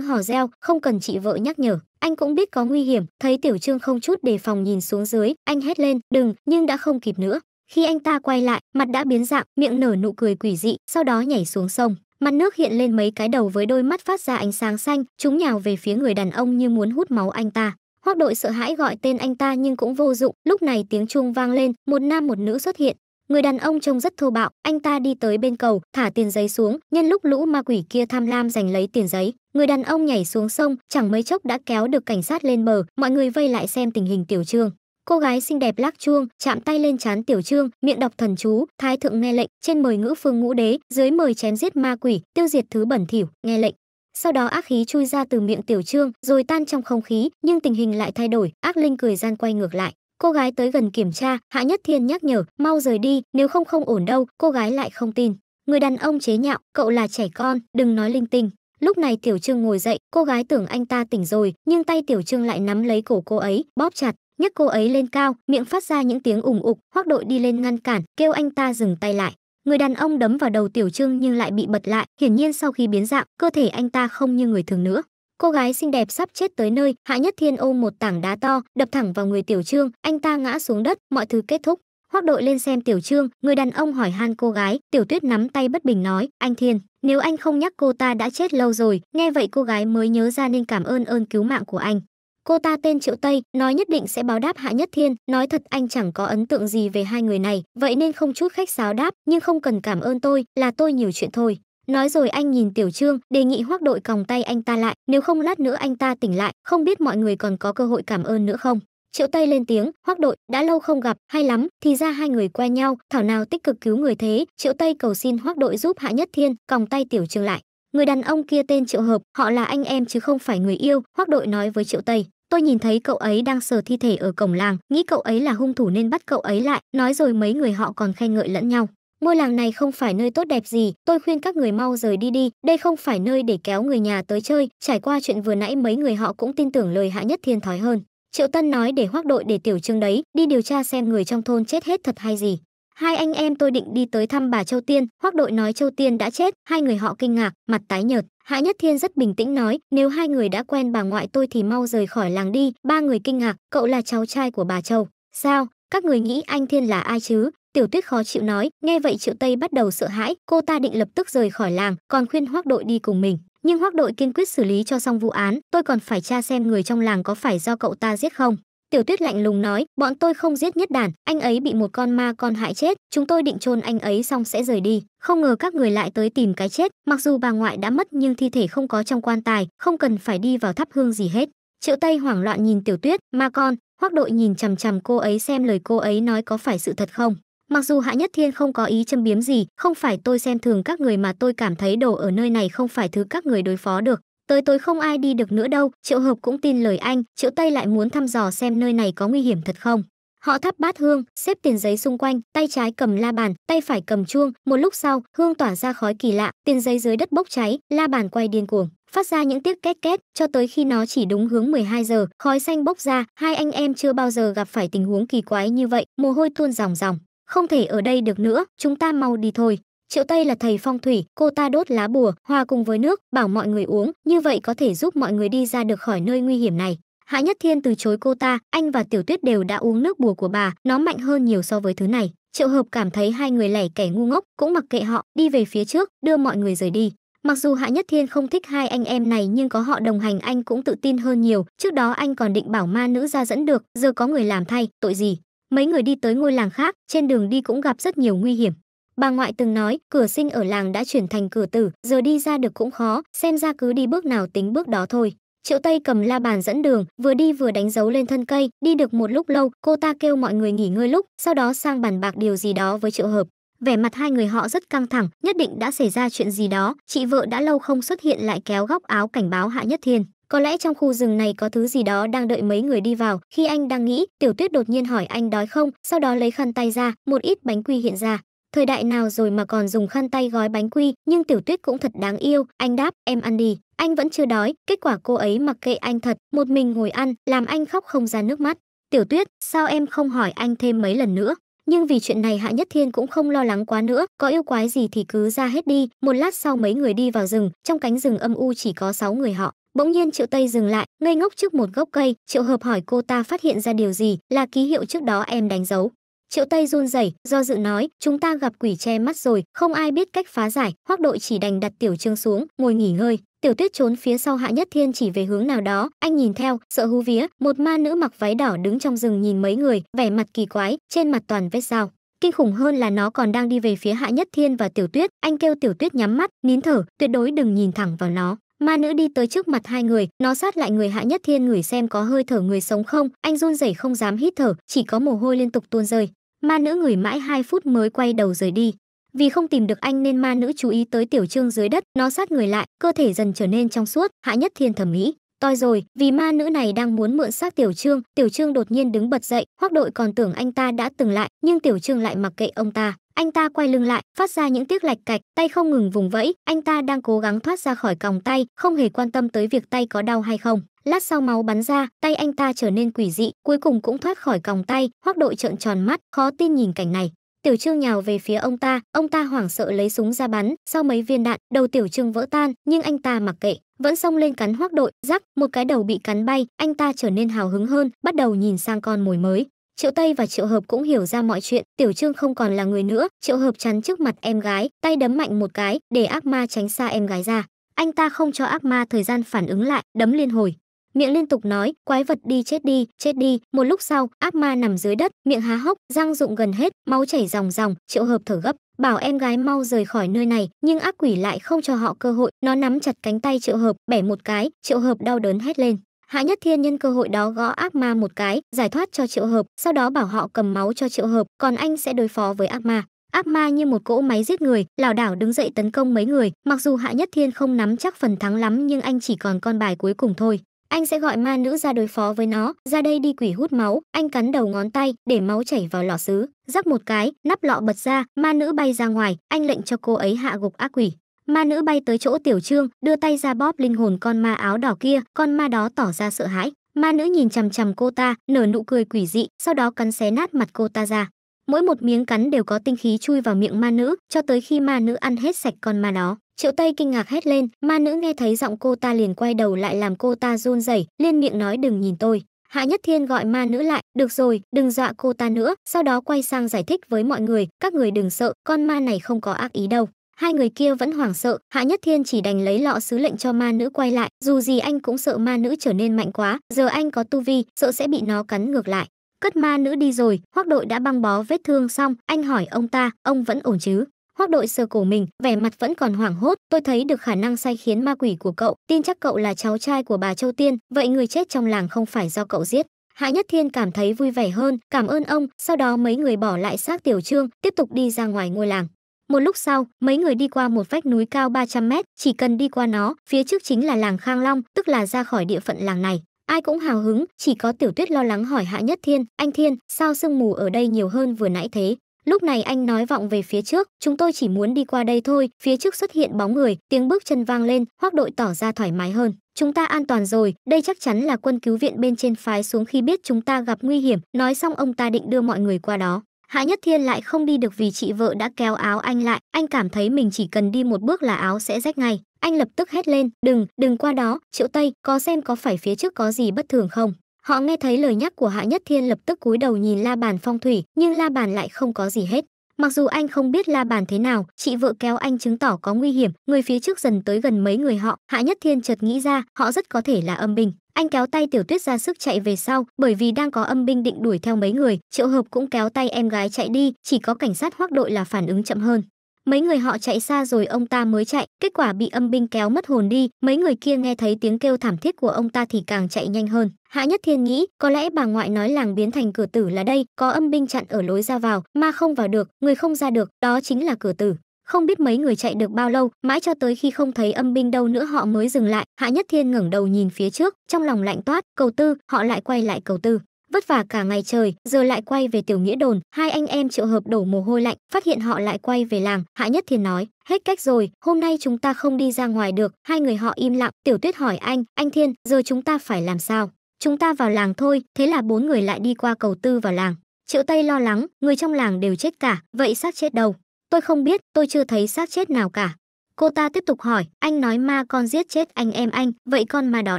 hò reo, không cần chị vợ nhắc nhở. Anh cũng biết có nguy hiểm, thấy Tiểu Trương không chút đề phòng nhìn xuống dưới, anh hét lên, đừng, nhưng đã không kịp nữa. Khi anh ta quay lại, mặt đã biến dạng, miệng nở nụ cười quỷ dị, sau đó nhảy xuống sông. Mặt nước hiện lên mấy cái đầu với đôi mắt phát ra ánh sáng xanh, chúng nhào về phía người đàn ông như muốn hút máu anh ta. Hoắc đội sợ hãi gọi tên anh ta nhưng cũng vô dụng, lúc này tiếng chuông vang lên, một nam một nữ xuất hiện, Người đàn ông trông rất thô bạo, anh ta đi tới bên cầu, thả tiền giấy xuống, nhân lúc lũ ma quỷ kia tham lam giành lấy tiền giấy, người đàn ông nhảy xuống sông, chẳng mấy chốc đã kéo được cảnh sát lên bờ, mọi người vây lại xem tình hình tiểu trương. Cô gái xinh đẹp lắc chuông, chạm tay lên trán tiểu trương, miệng đọc thần chú, thái thượng nghe lệnh, trên mời ngữ phương ngũ đế, dưới mời chém giết ma quỷ, tiêu diệt thứ bẩn thỉu, nghe lệnh. Sau đó ác khí chui ra từ miệng tiểu trương, rồi tan trong không khí, nhưng tình hình lại thay đổi, ác linh cười gian quay ngược lại cô gái tới gần kiểm tra hạ nhất thiên nhắc nhở mau rời đi nếu không không ổn đâu cô gái lại không tin người đàn ông chế nhạo cậu là trẻ con đừng nói linh tinh lúc này tiểu trương ngồi dậy cô gái tưởng anh ta tỉnh rồi nhưng tay tiểu trương lại nắm lấy cổ cô ấy bóp chặt nhấc cô ấy lên cao miệng phát ra những tiếng ủng ục hoác đội đi lên ngăn cản kêu anh ta dừng tay lại người đàn ông đấm vào đầu tiểu trương nhưng lại bị bật lại hiển nhiên sau khi biến dạng cơ thể anh ta không như người thường nữa cô gái xinh đẹp sắp chết tới nơi hạ nhất thiên ôm một tảng đá to đập thẳng vào người tiểu trương anh ta ngã xuống đất mọi thứ kết thúc hoác đội lên xem tiểu trương người đàn ông hỏi han cô gái tiểu tuyết nắm tay bất bình nói anh thiên nếu anh không nhắc cô ta đã chết lâu rồi nghe vậy cô gái mới nhớ ra nên cảm ơn ơn cứu mạng của anh cô ta tên triệu tây nói nhất định sẽ báo đáp hạ nhất thiên nói thật anh chẳng có ấn tượng gì về hai người này vậy nên không chút khách sáo đáp nhưng không cần cảm ơn tôi là tôi nhiều chuyện thôi Nói rồi anh nhìn Tiểu Trương, đề nghị hoác đội còng tay anh ta lại, nếu không lát nữa anh ta tỉnh lại, không biết mọi người còn có cơ hội cảm ơn nữa không. Triệu Tây lên tiếng, hoác đội, đã lâu không gặp, hay lắm, thì ra hai người quen nhau, thảo nào tích cực cứu người thế, Triệu Tây cầu xin hoác đội giúp Hạ Nhất Thiên, còng tay Tiểu Trương lại. Người đàn ông kia tên Triệu Hợp, họ là anh em chứ không phải người yêu, hoác đội nói với Triệu Tây. Tôi nhìn thấy cậu ấy đang sờ thi thể ở cổng làng, nghĩ cậu ấy là hung thủ nên bắt cậu ấy lại, nói rồi mấy người họ còn khen ngợi lẫn nhau ngôi làng này không phải nơi tốt đẹp gì, tôi khuyên các người mau rời đi đi, đây không phải nơi để kéo người nhà tới chơi, trải qua chuyện vừa nãy mấy người họ cũng tin tưởng lời Hạ Nhất Thiên thói hơn. Triệu Tân nói để hoác đội để tiểu trương đấy, đi điều tra xem người trong thôn chết hết thật hay gì. Hai anh em tôi định đi tới thăm bà Châu Tiên, hoác đội nói Châu Tiên đã chết, hai người họ kinh ngạc, mặt tái nhợt. Hạ Nhất Thiên rất bình tĩnh nói, nếu hai người đã quen bà ngoại tôi thì mau rời khỏi làng đi, ba người kinh ngạc, cậu là cháu trai của bà Châu. Sao, các người nghĩ anh Thiên là ai chứ, Tiểu Tuyết khó chịu nói, nghe vậy Triệu Tây bắt đầu sợ hãi, cô ta định lập tức rời khỏi làng, còn khuyên Hoắc đội đi cùng mình. Nhưng Hoắc đội kiên quyết xử lý cho xong vụ án, tôi còn phải tra xem người trong làng có phải do cậu ta giết không. Tiểu Tuyết lạnh lùng nói, bọn tôi không giết nhất đàn, anh ấy bị một con ma con hại chết, chúng tôi định chôn anh ấy xong sẽ rời đi, không ngờ các người lại tới tìm cái chết, mặc dù bà ngoại đã mất nhưng thi thể không có trong quan tài, không cần phải đi vào thắp hương gì hết. Triệu Tây hoảng loạn nhìn Tiểu Tuyết, ma con, Hoắc đội nhìn chằm chằm cô ấy xem lời cô ấy nói có phải sự thật không. Mặc dù Hạ Nhất Thiên không có ý châm biếm gì, không phải tôi xem thường các người mà tôi cảm thấy đồ ở nơi này không phải thứ các người đối phó được. Tới tối không ai đi được nữa đâu, Triệu Hợp cũng tin lời anh, Triệu Tây lại muốn thăm dò xem nơi này có nguy hiểm thật không. Họ thắp bát hương, xếp tiền giấy xung quanh, tay trái cầm la bàn, tay phải cầm chuông, một lúc sau, hương tỏa ra khói kỳ lạ, tiền giấy dưới đất bốc cháy, la bàn quay điên cuồng, phát ra những tiếng két két, cho tới khi nó chỉ đúng hướng 12 giờ, khói xanh bốc ra, hai anh em chưa bao giờ gặp phải tình huống kỳ quái như vậy, mồ hôi tuôn ròng ròng không thể ở đây được nữa, chúng ta mau đi thôi. Triệu Tây là thầy phong thủy, cô ta đốt lá bùa, hòa cùng với nước, bảo mọi người uống, như vậy có thể giúp mọi người đi ra được khỏi nơi nguy hiểm này. Hạ Nhất Thiên từ chối cô ta, anh và Tiểu Tuyết đều đã uống nước bùa của bà, nó mạnh hơn nhiều so với thứ này. Triệu Hợp cảm thấy hai người lẻ kẻ ngu ngốc, cũng mặc kệ họ, đi về phía trước, đưa mọi người rời đi. Mặc dù Hạ Nhất Thiên không thích hai anh em này nhưng có họ đồng hành anh cũng tự tin hơn nhiều, trước đó anh còn định bảo ma nữ ra dẫn được, giờ có người làm thay, tội gì. Mấy người đi tới ngôi làng khác, trên đường đi cũng gặp rất nhiều nguy hiểm. Bà ngoại từng nói, cửa sinh ở làng đã chuyển thành cửa tử, giờ đi ra được cũng khó, xem ra cứ đi bước nào tính bước đó thôi. Triệu Tây cầm la bàn dẫn đường, vừa đi vừa đánh dấu lên thân cây, đi được một lúc lâu, cô ta kêu mọi người nghỉ ngơi lúc, sau đó sang bàn bạc điều gì đó với Triệu Hợp. Vẻ mặt hai người họ rất căng thẳng, nhất định đã xảy ra chuyện gì đó, chị vợ đã lâu không xuất hiện lại kéo góc áo cảnh báo Hạ Nhất Thiên. Có lẽ trong khu rừng này có thứ gì đó đang đợi mấy người đi vào. Khi anh đang nghĩ, Tiểu Tuyết đột nhiên hỏi anh đói không, sau đó lấy khăn tay ra, một ít bánh quy hiện ra. Thời đại nào rồi mà còn dùng khăn tay gói bánh quy, nhưng Tiểu Tuyết cũng thật đáng yêu, anh đáp, em ăn đi. Anh vẫn chưa đói, kết quả cô ấy mặc kệ anh thật, một mình ngồi ăn, làm anh khóc không ra nước mắt. Tiểu Tuyết, sao em không hỏi anh thêm mấy lần nữa? Nhưng vì chuyện này Hạ Nhất Thiên cũng không lo lắng quá nữa, có yêu quái gì thì cứ ra hết đi, một lát sau mấy người đi vào rừng, trong cánh rừng âm u chỉ có sáu người họ. Bỗng nhiên Triệu Tây dừng lại, ngây ngốc trước một gốc cây, Triệu Hợp hỏi cô ta phát hiện ra điều gì, là ký hiệu trước đó em đánh dấu. Triệu Tây run rẩy, do dự nói, chúng ta gặp quỷ che mắt rồi, không ai biết cách phá giải, hoắc đội chỉ đành đặt tiểu trương xuống, ngồi nghỉ ngơi. Tiểu Tuyết trốn phía sau Hạ Nhất Thiên chỉ về hướng nào đó, anh nhìn theo, sợ hú vía, một ma nữ mặc váy đỏ đứng trong rừng nhìn mấy người, vẻ mặt kỳ quái, trên mặt toàn vết dao. Kinh khủng hơn là nó còn đang đi về phía Hạ Nhất Thiên và Tiểu Tuyết, anh kêu Tiểu Tuyết nhắm mắt, nín thở, tuyệt đối đừng nhìn thẳng vào nó. Ma nữ đi tới trước mặt hai người, nó sát lại người Hạ Nhất Thiên ngửi xem có hơi thở người sống không, anh run rẩy không dám hít thở, chỉ có mồ hôi liên tục tuôn rơi. Ma nữ ngửi mãi 2 phút mới quay đầu rời đi. Vì không tìm được anh nên ma nữ chú ý tới Tiểu Trương dưới đất, nó sát người lại, cơ thể dần trở nên trong suốt, Hạ Nhất Thiên thầm nghĩ, toi rồi, vì ma nữ này đang muốn mượn xác Tiểu Trương, Tiểu Trương đột nhiên đứng bật dậy, Hoắc đội còn tưởng anh ta đã từng lại, nhưng Tiểu Trương lại mặc kệ ông ta, anh ta quay lưng lại phát ra những tiếng lạch cạch tay không ngừng vùng vẫy anh ta đang cố gắng thoát ra khỏi còng tay không hề quan tâm tới việc tay có đau hay không lát sau máu bắn ra tay anh ta trở nên quỷ dị cuối cùng cũng thoát khỏi còng tay hoắc đội trợn tròn mắt khó tin nhìn cảnh này tiểu trương nhào về phía ông ta ông ta hoảng sợ lấy súng ra bắn sau mấy viên đạn đầu tiểu trương vỡ tan nhưng anh ta mặc kệ vẫn xông lên cắn hoắc đội rắc một cái đầu bị cắn bay anh ta trở nên hào hứng hơn bắt đầu nhìn sang con mồi mới Triệu Tây và Triệu Hợp cũng hiểu ra mọi chuyện, Tiểu Trương không còn là người nữa, Triệu Hợp chắn trước mặt em gái, tay đấm mạnh một cái, để ác ma tránh xa em gái ra. Anh ta không cho ác ma thời gian phản ứng lại, đấm liên hồi. Miệng liên tục nói, quái vật đi chết đi, chết đi, một lúc sau, ác ma nằm dưới đất, miệng há hốc, răng rụng gần hết, máu chảy ròng ròng, Triệu Hợp thở gấp, bảo em gái mau rời khỏi nơi này, nhưng ác quỷ lại không cho họ cơ hội, nó nắm chặt cánh tay Triệu Hợp, bẻ một cái, Triệu Hợp đau đớn hét lên. Hạ Nhất Thiên nhân cơ hội đó gõ ác ma một cái, giải thoát cho Triệu Hợp, sau đó bảo họ cầm máu cho Triệu Hợp, còn anh sẽ đối phó với ác ma. Ác ma như một cỗ máy giết người, lảo đảo đứng dậy tấn công mấy người, mặc dù Hạ Nhất Thiên không nắm chắc phần thắng lắm nhưng anh chỉ còn con bài cuối cùng thôi. Anh sẽ gọi ma nữ ra đối phó với nó, ra đây đi quỷ hút máu, anh cắn đầu ngón tay, để máu chảy vào lọ sứ, rắc một cái, nắp lọ bật ra, ma nữ bay ra ngoài, anh lệnh cho cô ấy hạ gục ác quỷ. Ma nữ bay tới chỗ Tiểu Trương, đưa tay ra bóp linh hồn con ma áo đỏ kia, con ma đó tỏ ra sợ hãi. Ma nữ nhìn chằm chằm cô ta, nở nụ cười quỷ dị, sau đó cắn xé nát mặt cô ta ra. Mỗi một miếng cắn đều có tinh khí chui vào miệng ma nữ, cho tới khi ma nữ ăn hết sạch con ma đó. Triệu Tây kinh ngạc hét lên, ma nữ nghe thấy giọng cô ta liền quay đầu lại làm cô ta run rẩy, liên miệng nói đừng nhìn tôi. Hạ Nhất Thiên gọi ma nữ lại, được rồi, đừng dọa cô ta nữa, sau đó quay sang giải thích với mọi người, các người đừng sợ, con ma này không có ác ý đâu hai người kia vẫn hoảng sợ hạ nhất thiên chỉ đành lấy lọ sứ lệnh cho ma nữ quay lại dù gì anh cũng sợ ma nữ trở nên mạnh quá giờ anh có tu vi sợ sẽ bị nó cắn ngược lại cất ma nữ đi rồi hoác đội đã băng bó vết thương xong anh hỏi ông ta ông vẫn ổn chứ hoác đội sờ cổ mình vẻ mặt vẫn còn hoảng hốt tôi thấy được khả năng sai khiến ma quỷ của cậu tin chắc cậu là cháu trai của bà châu tiên vậy người chết trong làng không phải do cậu giết Hạ Nhất Thiên cảm thấy vui vẻ hơn, cảm ơn ông, sau đó mấy người bỏ lại xác Tiểu Trương, tiếp tục đi ra ngoài ngôi làng. Một lúc sau, mấy người đi qua một vách núi cao 300 mét, chỉ cần đi qua nó, phía trước chính là làng Khang Long, tức là ra khỏi địa phận làng này. Ai cũng hào hứng, chỉ có Tiểu Tuyết lo lắng hỏi Hạ Nhất Thiên, anh Thiên, sao sương mù ở đây nhiều hơn vừa nãy thế? Lúc này anh nói vọng về phía trước, chúng tôi chỉ muốn đi qua đây thôi, phía trước xuất hiện bóng người, tiếng bước chân vang lên, hoác đội tỏ ra thoải mái hơn. Chúng ta an toàn rồi, đây chắc chắn là quân cứu viện bên trên phái xuống khi biết chúng ta gặp nguy hiểm, nói xong ông ta định đưa mọi người qua đó. Hạ Nhất Thiên lại không đi được vì chị vợ đã kéo áo anh lại, anh cảm thấy mình chỉ cần đi một bước là áo sẽ rách ngay. Anh lập tức hét lên, đừng, đừng qua đó, Triệu Tây, có xem có phải phía trước có gì bất thường không? Họ nghe thấy lời nhắc của Hạ Nhất Thiên lập tức cúi đầu nhìn la bàn phong thủy, nhưng la bàn lại không có gì hết. Mặc dù anh không biết la bàn thế nào, chị vợ kéo anh chứng tỏ có nguy hiểm, người phía trước dần tới gần mấy người họ, Hạ Nhất Thiên chợt nghĩ ra, họ rất có thể là âm binh. Anh kéo tay Tiểu Tuyết ra sức chạy về sau, bởi vì đang có âm binh định đuổi theo mấy người, Triệu Hợp cũng kéo tay em gái chạy đi, chỉ có cảnh sát hoắc đội là phản ứng chậm hơn. Mấy người họ chạy xa rồi ông ta mới chạy, kết quả bị âm binh kéo mất hồn đi, mấy người kia nghe thấy tiếng kêu thảm thiết của ông ta thì càng chạy nhanh hơn. Hạ Nhất Thiên nghĩ, có lẽ bà ngoại nói làng biến thành cửa tử là đây, có âm binh chặn ở lối ra vào, mà không vào được, người không ra được, đó chính là cửa tử. Không biết mấy người chạy được bao lâu, mãi cho tới khi không thấy âm binh đâu nữa họ mới dừng lại. Hạ Nhất Thiên ngẩng đầu nhìn phía trước, trong lòng lạnh toát, cầu tư, họ lại quay lại cầu tư vất vả cả ngày trời giờ lại quay về tiểu nghĩa đồn hai anh em triệu hợp đổ mồ hôi lạnh phát hiện họ lại quay về làng hạ nhất thiên nói hết cách rồi hôm nay chúng ta không đi ra ngoài được hai người họ im lặng tiểu tuyết hỏi anh anh thiên giờ chúng ta phải làm sao chúng ta vào làng thôi thế là bốn người lại đi qua cầu tư vào làng triệu tây lo lắng người trong làng đều chết cả vậy xác chết đâu tôi không biết tôi chưa thấy xác chết nào cả cô ta tiếp tục hỏi anh nói ma con giết chết anh em anh vậy con ma đó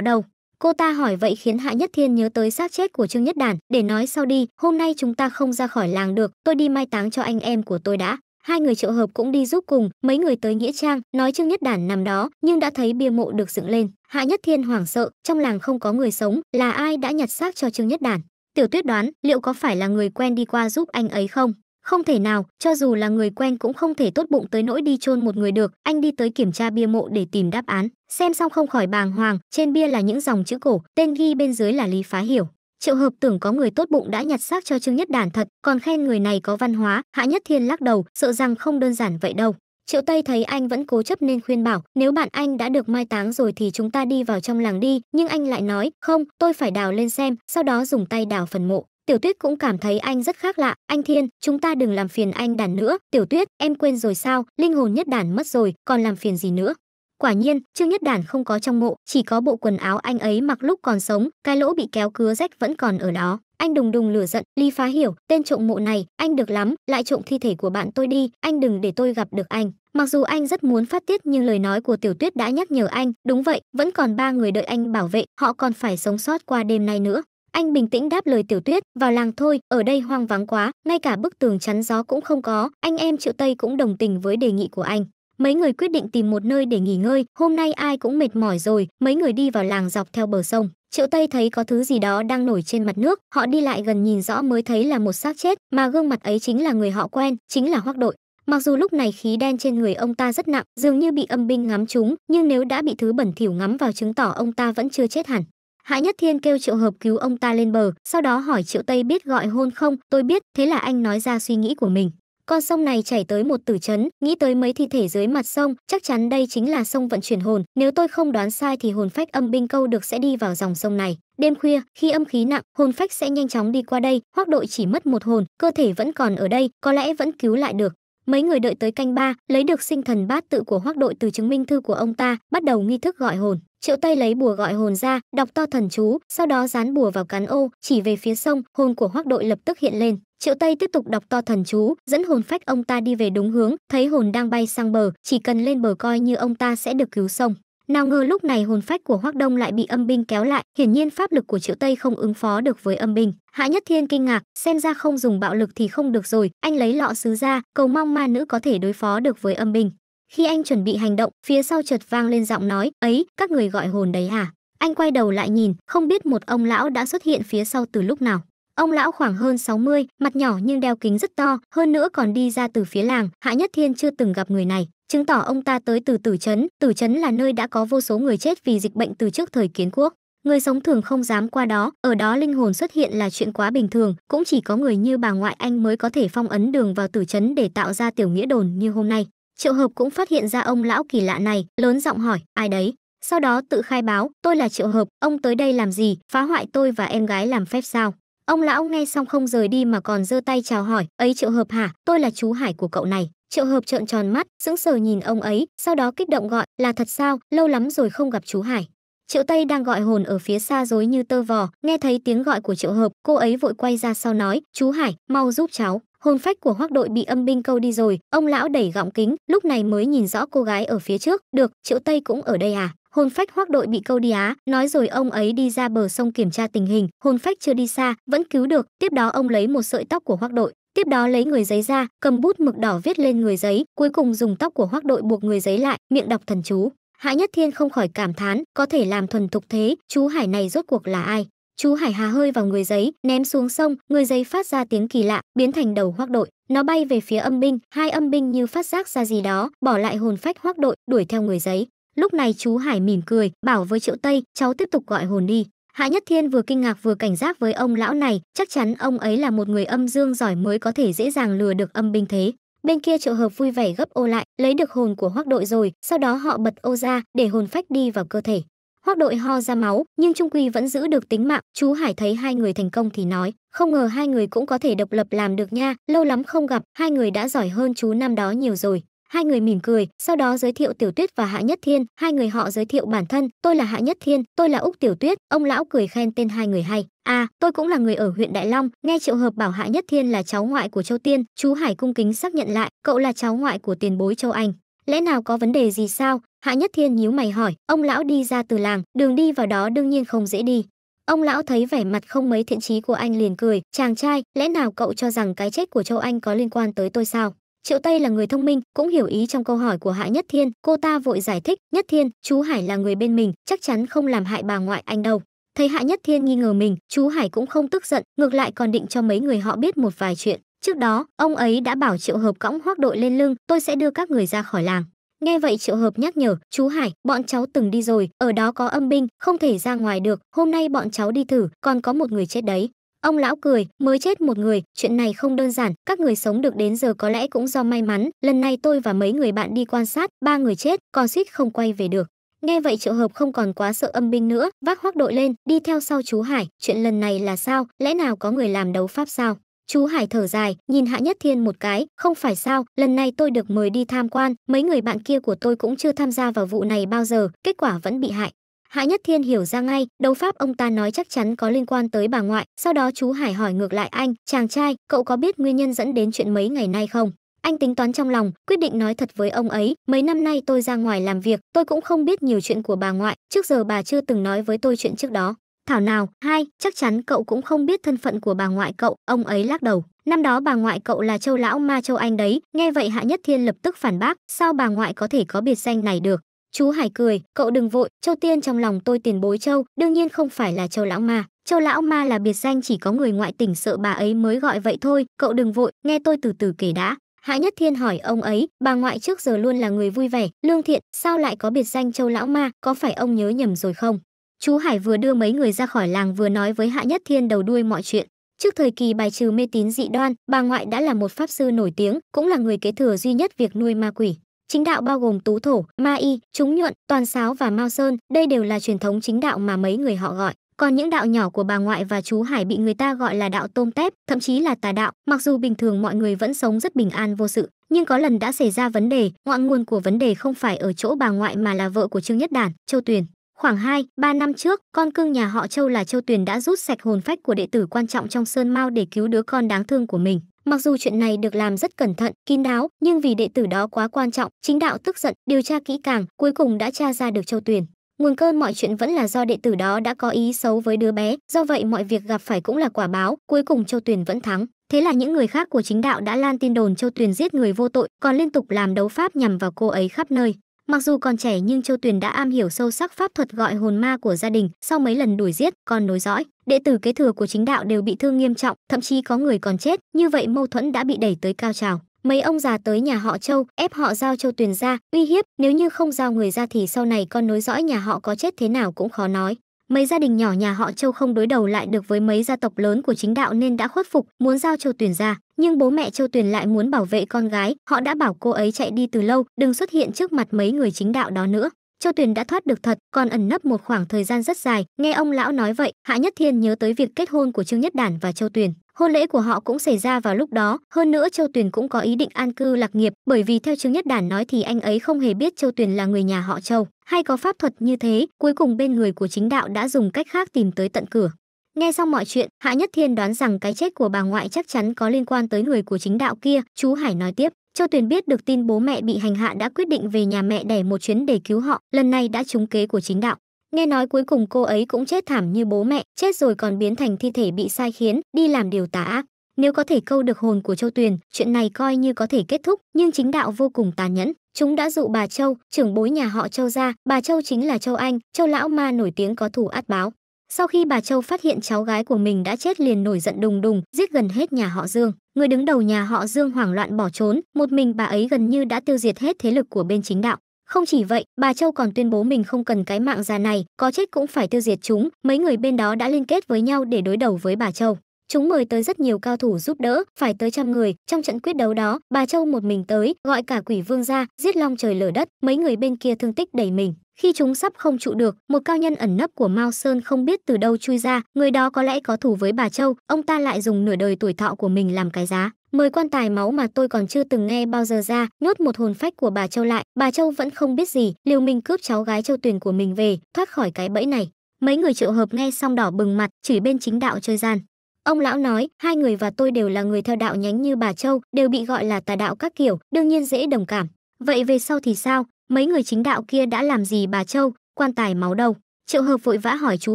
đâu Cô ta hỏi vậy khiến Hạ Nhất Thiên nhớ tới xác chết của Trương Nhất Đàn để nói sau đi, hôm nay chúng ta không ra khỏi làng được, tôi đi mai táng cho anh em của tôi đã. Hai người triệu hợp cũng đi giúp cùng, mấy người tới Nghĩa Trang, nói Trương Nhất Đản nằm đó, nhưng đã thấy bia mộ được dựng lên. Hạ Nhất Thiên hoảng sợ, trong làng không có người sống, là ai đã nhặt xác cho Trương Nhất Đản? Tiểu Tuyết đoán, liệu có phải là người quen đi qua giúp anh ấy không? Không thể nào, cho dù là người quen cũng không thể tốt bụng tới nỗi đi chôn một người được, anh đi tới kiểm tra bia mộ để tìm đáp án. Xem xong không khỏi bàng hoàng, trên bia là những dòng chữ cổ, tên ghi bên dưới là Lý Phá Hiểu. Triệu Hợp tưởng có người tốt bụng đã nhặt xác cho Trương Nhất Đản thật, còn khen người này có văn hóa, Hạ Nhất Thiên lắc đầu, sợ rằng không đơn giản vậy đâu. Triệu Tây thấy anh vẫn cố chấp nên khuyên bảo, nếu bạn anh đã được mai táng rồi thì chúng ta đi vào trong làng đi, nhưng anh lại nói, không, tôi phải đào lên xem, sau đó dùng tay đào phần mộ. Tiểu Tuyết cũng cảm thấy anh rất khác lạ, "Anh Thiên, chúng ta đừng làm phiền anh đàn nữa, Tiểu Tuyết, em quên rồi sao, linh hồn nhất đàn mất rồi, còn làm phiền gì nữa?" Quả nhiên, Trương Nhất Đản không có trong mộ, chỉ có bộ quần áo anh ấy mặc lúc còn sống, cái lỗ bị kéo cứa rách vẫn còn ở đó. Anh đùng đùng lửa giận, Ly Phá hiểu, tên trộm mộ này, anh được lắm, lại trộm thi thể của bạn tôi đi, anh đừng để tôi gặp được anh. Mặc dù anh rất muốn phát tiết nhưng lời nói của Tiểu Tuyết đã nhắc nhở anh, đúng vậy, vẫn còn ba người đợi anh bảo vệ, họ còn phải sống sót qua đêm nay nữa. Anh bình tĩnh đáp lời Tiểu Tuyết, vào làng thôi, ở đây hoang vắng quá, ngay cả bức tường chắn gió cũng không có, anh em Triệu Tây cũng đồng tình với đề nghị của anh. Mấy người quyết định tìm một nơi để nghỉ ngơi, hôm nay ai cũng mệt mỏi rồi, mấy người đi vào làng dọc theo bờ sông. Triệu Tây thấy có thứ gì đó đang nổi trên mặt nước, họ đi lại gần nhìn rõ mới thấy là một xác chết, mà gương mặt ấy chính là người họ quen, chính là Hoắc Đội. Mặc dù lúc này khí đen trên người ông ta rất nặng, dường như bị âm binh ngắm trúng, nhưng nếu đã bị thứ bẩn thỉu ngắm vào chứng tỏ ông ta vẫn chưa chết hẳn. Hạ Nhất Thiên kêu Triệu Hợp cứu ông ta lên bờ, sau đó hỏi Triệu Tây biết gọi hôn không, tôi biết, thế là anh nói ra suy nghĩ của mình. Con sông này chảy tới một tử trấn, nghĩ tới mấy thi thể dưới mặt sông, chắc chắn đây chính là sông vận chuyển hồn, nếu tôi không đoán sai thì hồn phách âm binh câu được sẽ đi vào dòng sông này. Đêm khuya, khi âm khí nặng, hồn phách sẽ nhanh chóng đi qua đây, hoắc đội chỉ mất một hồn, cơ thể vẫn còn ở đây, có lẽ vẫn cứu lại được. Mấy người đợi tới canh ba, lấy được sinh thần bát tự của hoắc đội từ chứng minh thư của ông ta, bắt đầu nghi thức gọi hồn triệu tay lấy bùa gọi hồn ra đọc to thần chú sau đó dán bùa vào cắn ô chỉ về phía sông hồn của hoác đội lập tức hiện lên triệu tây tiếp tục đọc to thần chú dẫn hồn phách ông ta đi về đúng hướng thấy hồn đang bay sang bờ chỉ cần lên bờ coi như ông ta sẽ được cứu sông nào ngờ lúc này hồn phách của Hoắc Đông lại bị âm binh kéo lại, hiển nhiên pháp lực của Triệu Tây không ứng phó được với âm binh. Hạ Nhất Thiên kinh ngạc, xem ra không dùng bạo lực thì không được rồi, anh lấy lọ sứ ra, cầu mong ma nữ có thể đối phó được với âm binh. Khi anh chuẩn bị hành động, phía sau chợt vang lên giọng nói, ấy, các người gọi hồn đấy à? Anh quay đầu lại nhìn, không biết một ông lão đã xuất hiện phía sau từ lúc nào. Ông lão khoảng hơn 60, mặt nhỏ nhưng đeo kính rất to, hơn nữa còn đi ra từ phía làng, Hạ Nhất Thiên chưa từng gặp người này, chứng tỏ ông ta tới từ Tử Trấn, Tử Trấn là nơi đã có vô số người chết vì dịch bệnh từ trước thời kiến quốc. Người sống thường không dám qua đó, ở đó linh hồn xuất hiện là chuyện quá bình thường, cũng chỉ có người như bà ngoại anh mới có thể phong ấn đường vào Tử Trấn để tạo ra tiểu nghĩa đồn như hôm nay. Triệu Hợp cũng phát hiện ra ông lão kỳ lạ này, lớn giọng hỏi, ai đấy? Sau đó tự khai báo, tôi là Triệu Hợp, ông tới đây làm gì, phá hoại tôi và em gái làm phép sao? Ông lão nghe xong không rời đi mà còn giơ tay chào hỏi, ấy Triệu Hợp hả, tôi là chú Hải của cậu này. Triệu Hợp trợn tròn mắt, sững sờ nhìn ông ấy, sau đó kích động gọi, là thật sao, lâu lắm rồi không gặp chú Hải. Triệu Tây đang gọi hồn ở phía xa dối như tơ vò, nghe thấy tiếng gọi của Triệu Hợp, cô ấy vội quay ra sau nói, chú Hải, mau giúp cháu hồn phách của hoác đội bị âm binh câu đi rồi ông lão đẩy gọng kính lúc này mới nhìn rõ cô gái ở phía trước được triệu tây cũng ở đây à hồn phách hoác đội bị câu đi á nói rồi ông ấy đi ra bờ sông kiểm tra tình hình hồn phách chưa đi xa vẫn cứu được tiếp đó ông lấy một sợi tóc của hoác đội tiếp đó lấy người giấy ra cầm bút mực đỏ viết lên người giấy cuối cùng dùng tóc của hoác đội buộc người giấy lại miệng đọc thần chú hạ nhất thiên không khỏi cảm thán có thể làm thuần thục thế chú hải này rốt cuộc là ai Chú Hải Hà hơi vào người giấy, ném xuống sông, người giấy phát ra tiếng kỳ lạ, biến thành đầu hoác đội. Nó bay về phía âm binh, hai âm binh như phát giác ra gì đó, bỏ lại hồn phách hoác đội, đuổi theo người giấy. Lúc này chú Hải mỉm cười, bảo với Triệu Tây, cháu tiếp tục gọi hồn đi. Hạ Nhất Thiên vừa kinh ngạc vừa cảnh giác với ông lão này, chắc chắn ông ấy là một người âm dương giỏi mới có thể dễ dàng lừa được âm binh thế. Bên kia triệu hợp vui vẻ gấp ô lại, lấy được hồn của hoác đội rồi, sau đó họ bật ô ra để hồn phách đi vào cơ thể. Hoác đội ho ra máu, nhưng Trung Quy vẫn giữ được tính mạng. Chú Hải thấy hai người thành công thì nói, không ngờ hai người cũng có thể độc lập làm được nha, lâu lắm không gặp, hai người đã giỏi hơn chú năm đó nhiều rồi. Hai người mỉm cười, sau đó giới thiệu Tiểu Tuyết và Hạ Nhất Thiên, hai người họ giới thiệu bản thân, tôi là Hạ Nhất Thiên, tôi là Úc Tiểu Tuyết, ông lão cười khen tên hai người hay. À, tôi cũng là người ở huyện Đại Long, nghe Triệu Hợp bảo Hạ Nhất Thiên là cháu ngoại của Châu Tiên, chú Hải cung kính xác nhận lại, cậu là cháu ngoại của tiền bối Châu Anh lẽ nào có vấn đề gì sao hạ nhất thiên nhíu mày hỏi ông lão đi ra từ làng đường đi vào đó đương nhiên không dễ đi ông lão thấy vẻ mặt không mấy thiện chí của anh liền cười chàng trai lẽ nào cậu cho rằng cái chết của châu anh có liên quan tới tôi sao triệu tây là người thông minh cũng hiểu ý trong câu hỏi của hạ nhất thiên cô ta vội giải thích nhất thiên chú hải là người bên mình chắc chắn không làm hại bà ngoại anh đâu thấy hạ nhất thiên nghi ngờ mình chú hải cũng không tức giận ngược lại còn định cho mấy người họ biết một vài chuyện Trước đó, ông ấy đã bảo Triệu Hợp cõng hoác đội lên lưng, tôi sẽ đưa các người ra khỏi làng. Nghe vậy Triệu Hợp nhắc nhở, chú Hải, bọn cháu từng đi rồi, ở đó có âm binh, không thể ra ngoài được, hôm nay bọn cháu đi thử, còn có một người chết đấy. Ông lão cười, mới chết một người, chuyện này không đơn giản, các người sống được đến giờ có lẽ cũng do may mắn, lần này tôi và mấy người bạn đi quan sát, ba người chết, còn suýt không quay về được. Nghe vậy Triệu Hợp không còn quá sợ âm binh nữa, vác hoác đội lên, đi theo sau chú Hải, chuyện lần này là sao, lẽ nào có người làm đấu pháp sao? Chú Hải thở dài, nhìn Hạ Nhất Thiên một cái, không phải sao, lần này tôi được mời đi tham quan, mấy người bạn kia của tôi cũng chưa tham gia vào vụ này bao giờ, kết quả vẫn bị hại. Hạ Nhất Thiên hiểu ra ngay, đấu pháp ông ta nói chắc chắn có liên quan tới bà ngoại, sau đó chú Hải hỏi ngược lại anh, chàng trai, cậu có biết nguyên nhân dẫn đến chuyện mấy ngày nay không? Anh tính toán trong lòng, quyết định nói thật với ông ấy, mấy năm nay tôi ra ngoài làm việc, tôi cũng không biết nhiều chuyện của bà ngoại, trước giờ bà chưa từng nói với tôi chuyện trước đó. Thảo nào, hai, chắc chắn cậu cũng không biết thân phận của bà ngoại cậu, ông ấy lắc đầu. Năm đó bà ngoại cậu là châu lão ma châu Anh đấy, nghe vậy Hạ Nhất Thiên lập tức phản bác, sao bà ngoại có thể có biệt danh này được. Chú Hải cười, cậu đừng vội, châu tiên trong lòng tôi tiền bối châu, đương nhiên không phải là châu lão ma. Châu lão ma là biệt danh chỉ có người ngoại tỉnh sợ bà ấy mới gọi vậy thôi, cậu đừng vội, nghe tôi từ từ kể đã. Hạ Nhất Thiên hỏi ông ấy, bà ngoại trước giờ luôn là người vui vẻ, lương thiện, sao lại có biệt danh châu lão ma, có phải ông nhớ nhầm rồi không? Chú Hải vừa đưa mấy người ra khỏi làng vừa nói với Hạ Nhất Thiên đầu đuôi mọi chuyện. Trước thời kỳ bài trừ mê tín dị đoan, bà ngoại đã là một pháp sư nổi tiếng, cũng là người kế thừa duy nhất việc nuôi ma quỷ. Chính đạo bao gồm Tú Thổ, Ma Y, Trúng Nhuận, Toàn Sáo và Mao Sơn, đây đều là truyền thống chính đạo mà mấy người họ gọi. Còn những đạo nhỏ của bà ngoại và chú Hải bị người ta gọi là đạo tôm tép, thậm chí là tà đạo, mặc dù bình thường mọi người vẫn sống rất bình an vô sự, nhưng có lần đã xảy ra vấn đề, ngọn nguồn của vấn đề không phải ở chỗ bà ngoại mà là vợ của Trương Nhất Đản, Châu Tuyền. Khoảng 2-3 năm trước, con cưng nhà họ Châu là Châu Tuyền đã rút sạch hồn phách của đệ tử quan trọng trong Sơn Mao để cứu đứa con đáng thương của mình. Mặc dù chuyện này được làm rất cẩn thận, kín đáo, nhưng vì đệ tử đó quá quan trọng, chính đạo tức giận, điều tra kỹ càng, cuối cùng đã tra ra được Châu Tuyền. Nguồn cơn mọi chuyện vẫn là do đệ tử đó đã có ý xấu với đứa bé, do vậy mọi việc gặp phải cũng là quả báo, cuối cùng Châu Tuyền vẫn thắng. Thế là những người khác của chính đạo đã lan tin đồn Châu Tuyền giết người vô tội, còn liên tục làm đấu pháp nhằm vào cô ấy khắp nơi. Mặc dù còn trẻ nhưng Châu Tuyền đã am hiểu sâu sắc pháp thuật gọi hồn ma của gia đình, sau mấy lần đuổi giết, con nối dõi, đệ tử kế thừa của chính đạo đều bị thương nghiêm trọng, thậm chí có người còn chết, như vậy mâu thuẫn đã bị đẩy tới cao trào. Mấy ông già tới nhà họ Châu, ép họ giao Châu Tuyền ra, uy hiếp, nếu như không giao người ra thì sau này con nối dõi nhà họ có chết thế nào cũng khó nói mấy gia đình nhỏ nhà họ Châu không đối đầu lại được với mấy gia tộc lớn của chính đạo nên đã khuất phục, muốn giao Châu Tuyền ra, nhưng bố mẹ Châu Tuyền lại muốn bảo vệ con gái, họ đã bảo cô ấy chạy đi từ lâu, đừng xuất hiện trước mặt mấy người chính đạo đó nữa. Châu Tuyền đã thoát được thật, còn ẩn nấp một khoảng thời gian rất dài. Nghe ông lão nói vậy, Hạ Nhất Thiên nhớ tới việc kết hôn của Trương Nhất Đản và Châu Tuyền. Hôn lễ của họ cũng xảy ra vào lúc đó, hơn nữa Châu Tuyền cũng có ý định an cư lạc nghiệp, bởi vì theo Trương Nhất Đản nói thì anh ấy không hề biết Châu Tuyền là người nhà họ Châu, hay có pháp thuật như thế, cuối cùng bên người của chính đạo đã dùng cách khác tìm tới tận cửa. Nghe xong mọi chuyện, Hạ Nhất Thiên đoán rằng cái chết của bà ngoại chắc chắn có liên quan tới người của chính đạo kia, chú Hải nói tiếp. Châu Tuyền biết được tin bố mẹ bị hành hạ đã quyết định về nhà mẹ đẻ một chuyến để cứu họ, lần này đã trúng kế của chính đạo. Nghe nói cuối cùng cô ấy cũng chết thảm như bố mẹ, chết rồi còn biến thành thi thể bị sai khiến, đi làm điều tà ác. Nếu có thể câu được hồn của Châu Tuyền, chuyện này coi như có thể kết thúc, nhưng chính đạo vô cùng tàn nhẫn. Chúng đã dụ bà Châu, trưởng bối nhà họ Châu ra, bà Châu chính là Châu Anh, Châu Lão Ma nổi tiếng có thủ át báo. Sau khi bà Châu phát hiện cháu gái của mình đã chết liền nổi giận đùng đùng, giết gần hết nhà họ Dương. Người đứng đầu nhà họ Dương hoảng loạn bỏ trốn, một mình bà ấy gần như đã tiêu diệt hết thế lực của bên chính đạo. Không chỉ vậy, bà Châu còn tuyên bố mình không cần cái mạng già này, có chết cũng phải tiêu diệt chúng. Mấy người bên đó đã liên kết với nhau để đối đầu với bà Châu. Chúng mời tới rất nhiều cao thủ giúp đỡ, phải tới trăm người. Trong trận quyết đấu đó, bà Châu một mình tới, gọi cả quỷ vương ra, giết long trời lở đất, mấy người bên kia thương tích đầy mình. Khi chúng sắp không trụ được, một cao nhân ẩn nấp của Mao Sơn không biết từ đâu chui ra, người đó có lẽ có thù với bà Châu, ông ta lại dùng nửa đời tuổi thọ của mình làm cái giá. Mời quan tài máu mà tôi còn chưa từng nghe bao giờ ra, nhốt một hồn phách của bà Châu lại, bà Châu vẫn không biết gì, liều mình cướp cháu gái Châu Tuyền của mình về, thoát khỏi cái bẫy này. Mấy người triệu hợp nghe xong đỏ bừng mặt, chửi bên chính đạo chơi gian. Ông lão nói, hai người và tôi đều là người theo đạo nhánh như bà Châu, đều bị gọi là tà đạo các kiểu, đương nhiên dễ đồng cảm. Vậy về sau thì sao, mấy người chính đạo kia đã làm gì bà châu quan tài máu đâu triệu hợp vội vã hỏi chú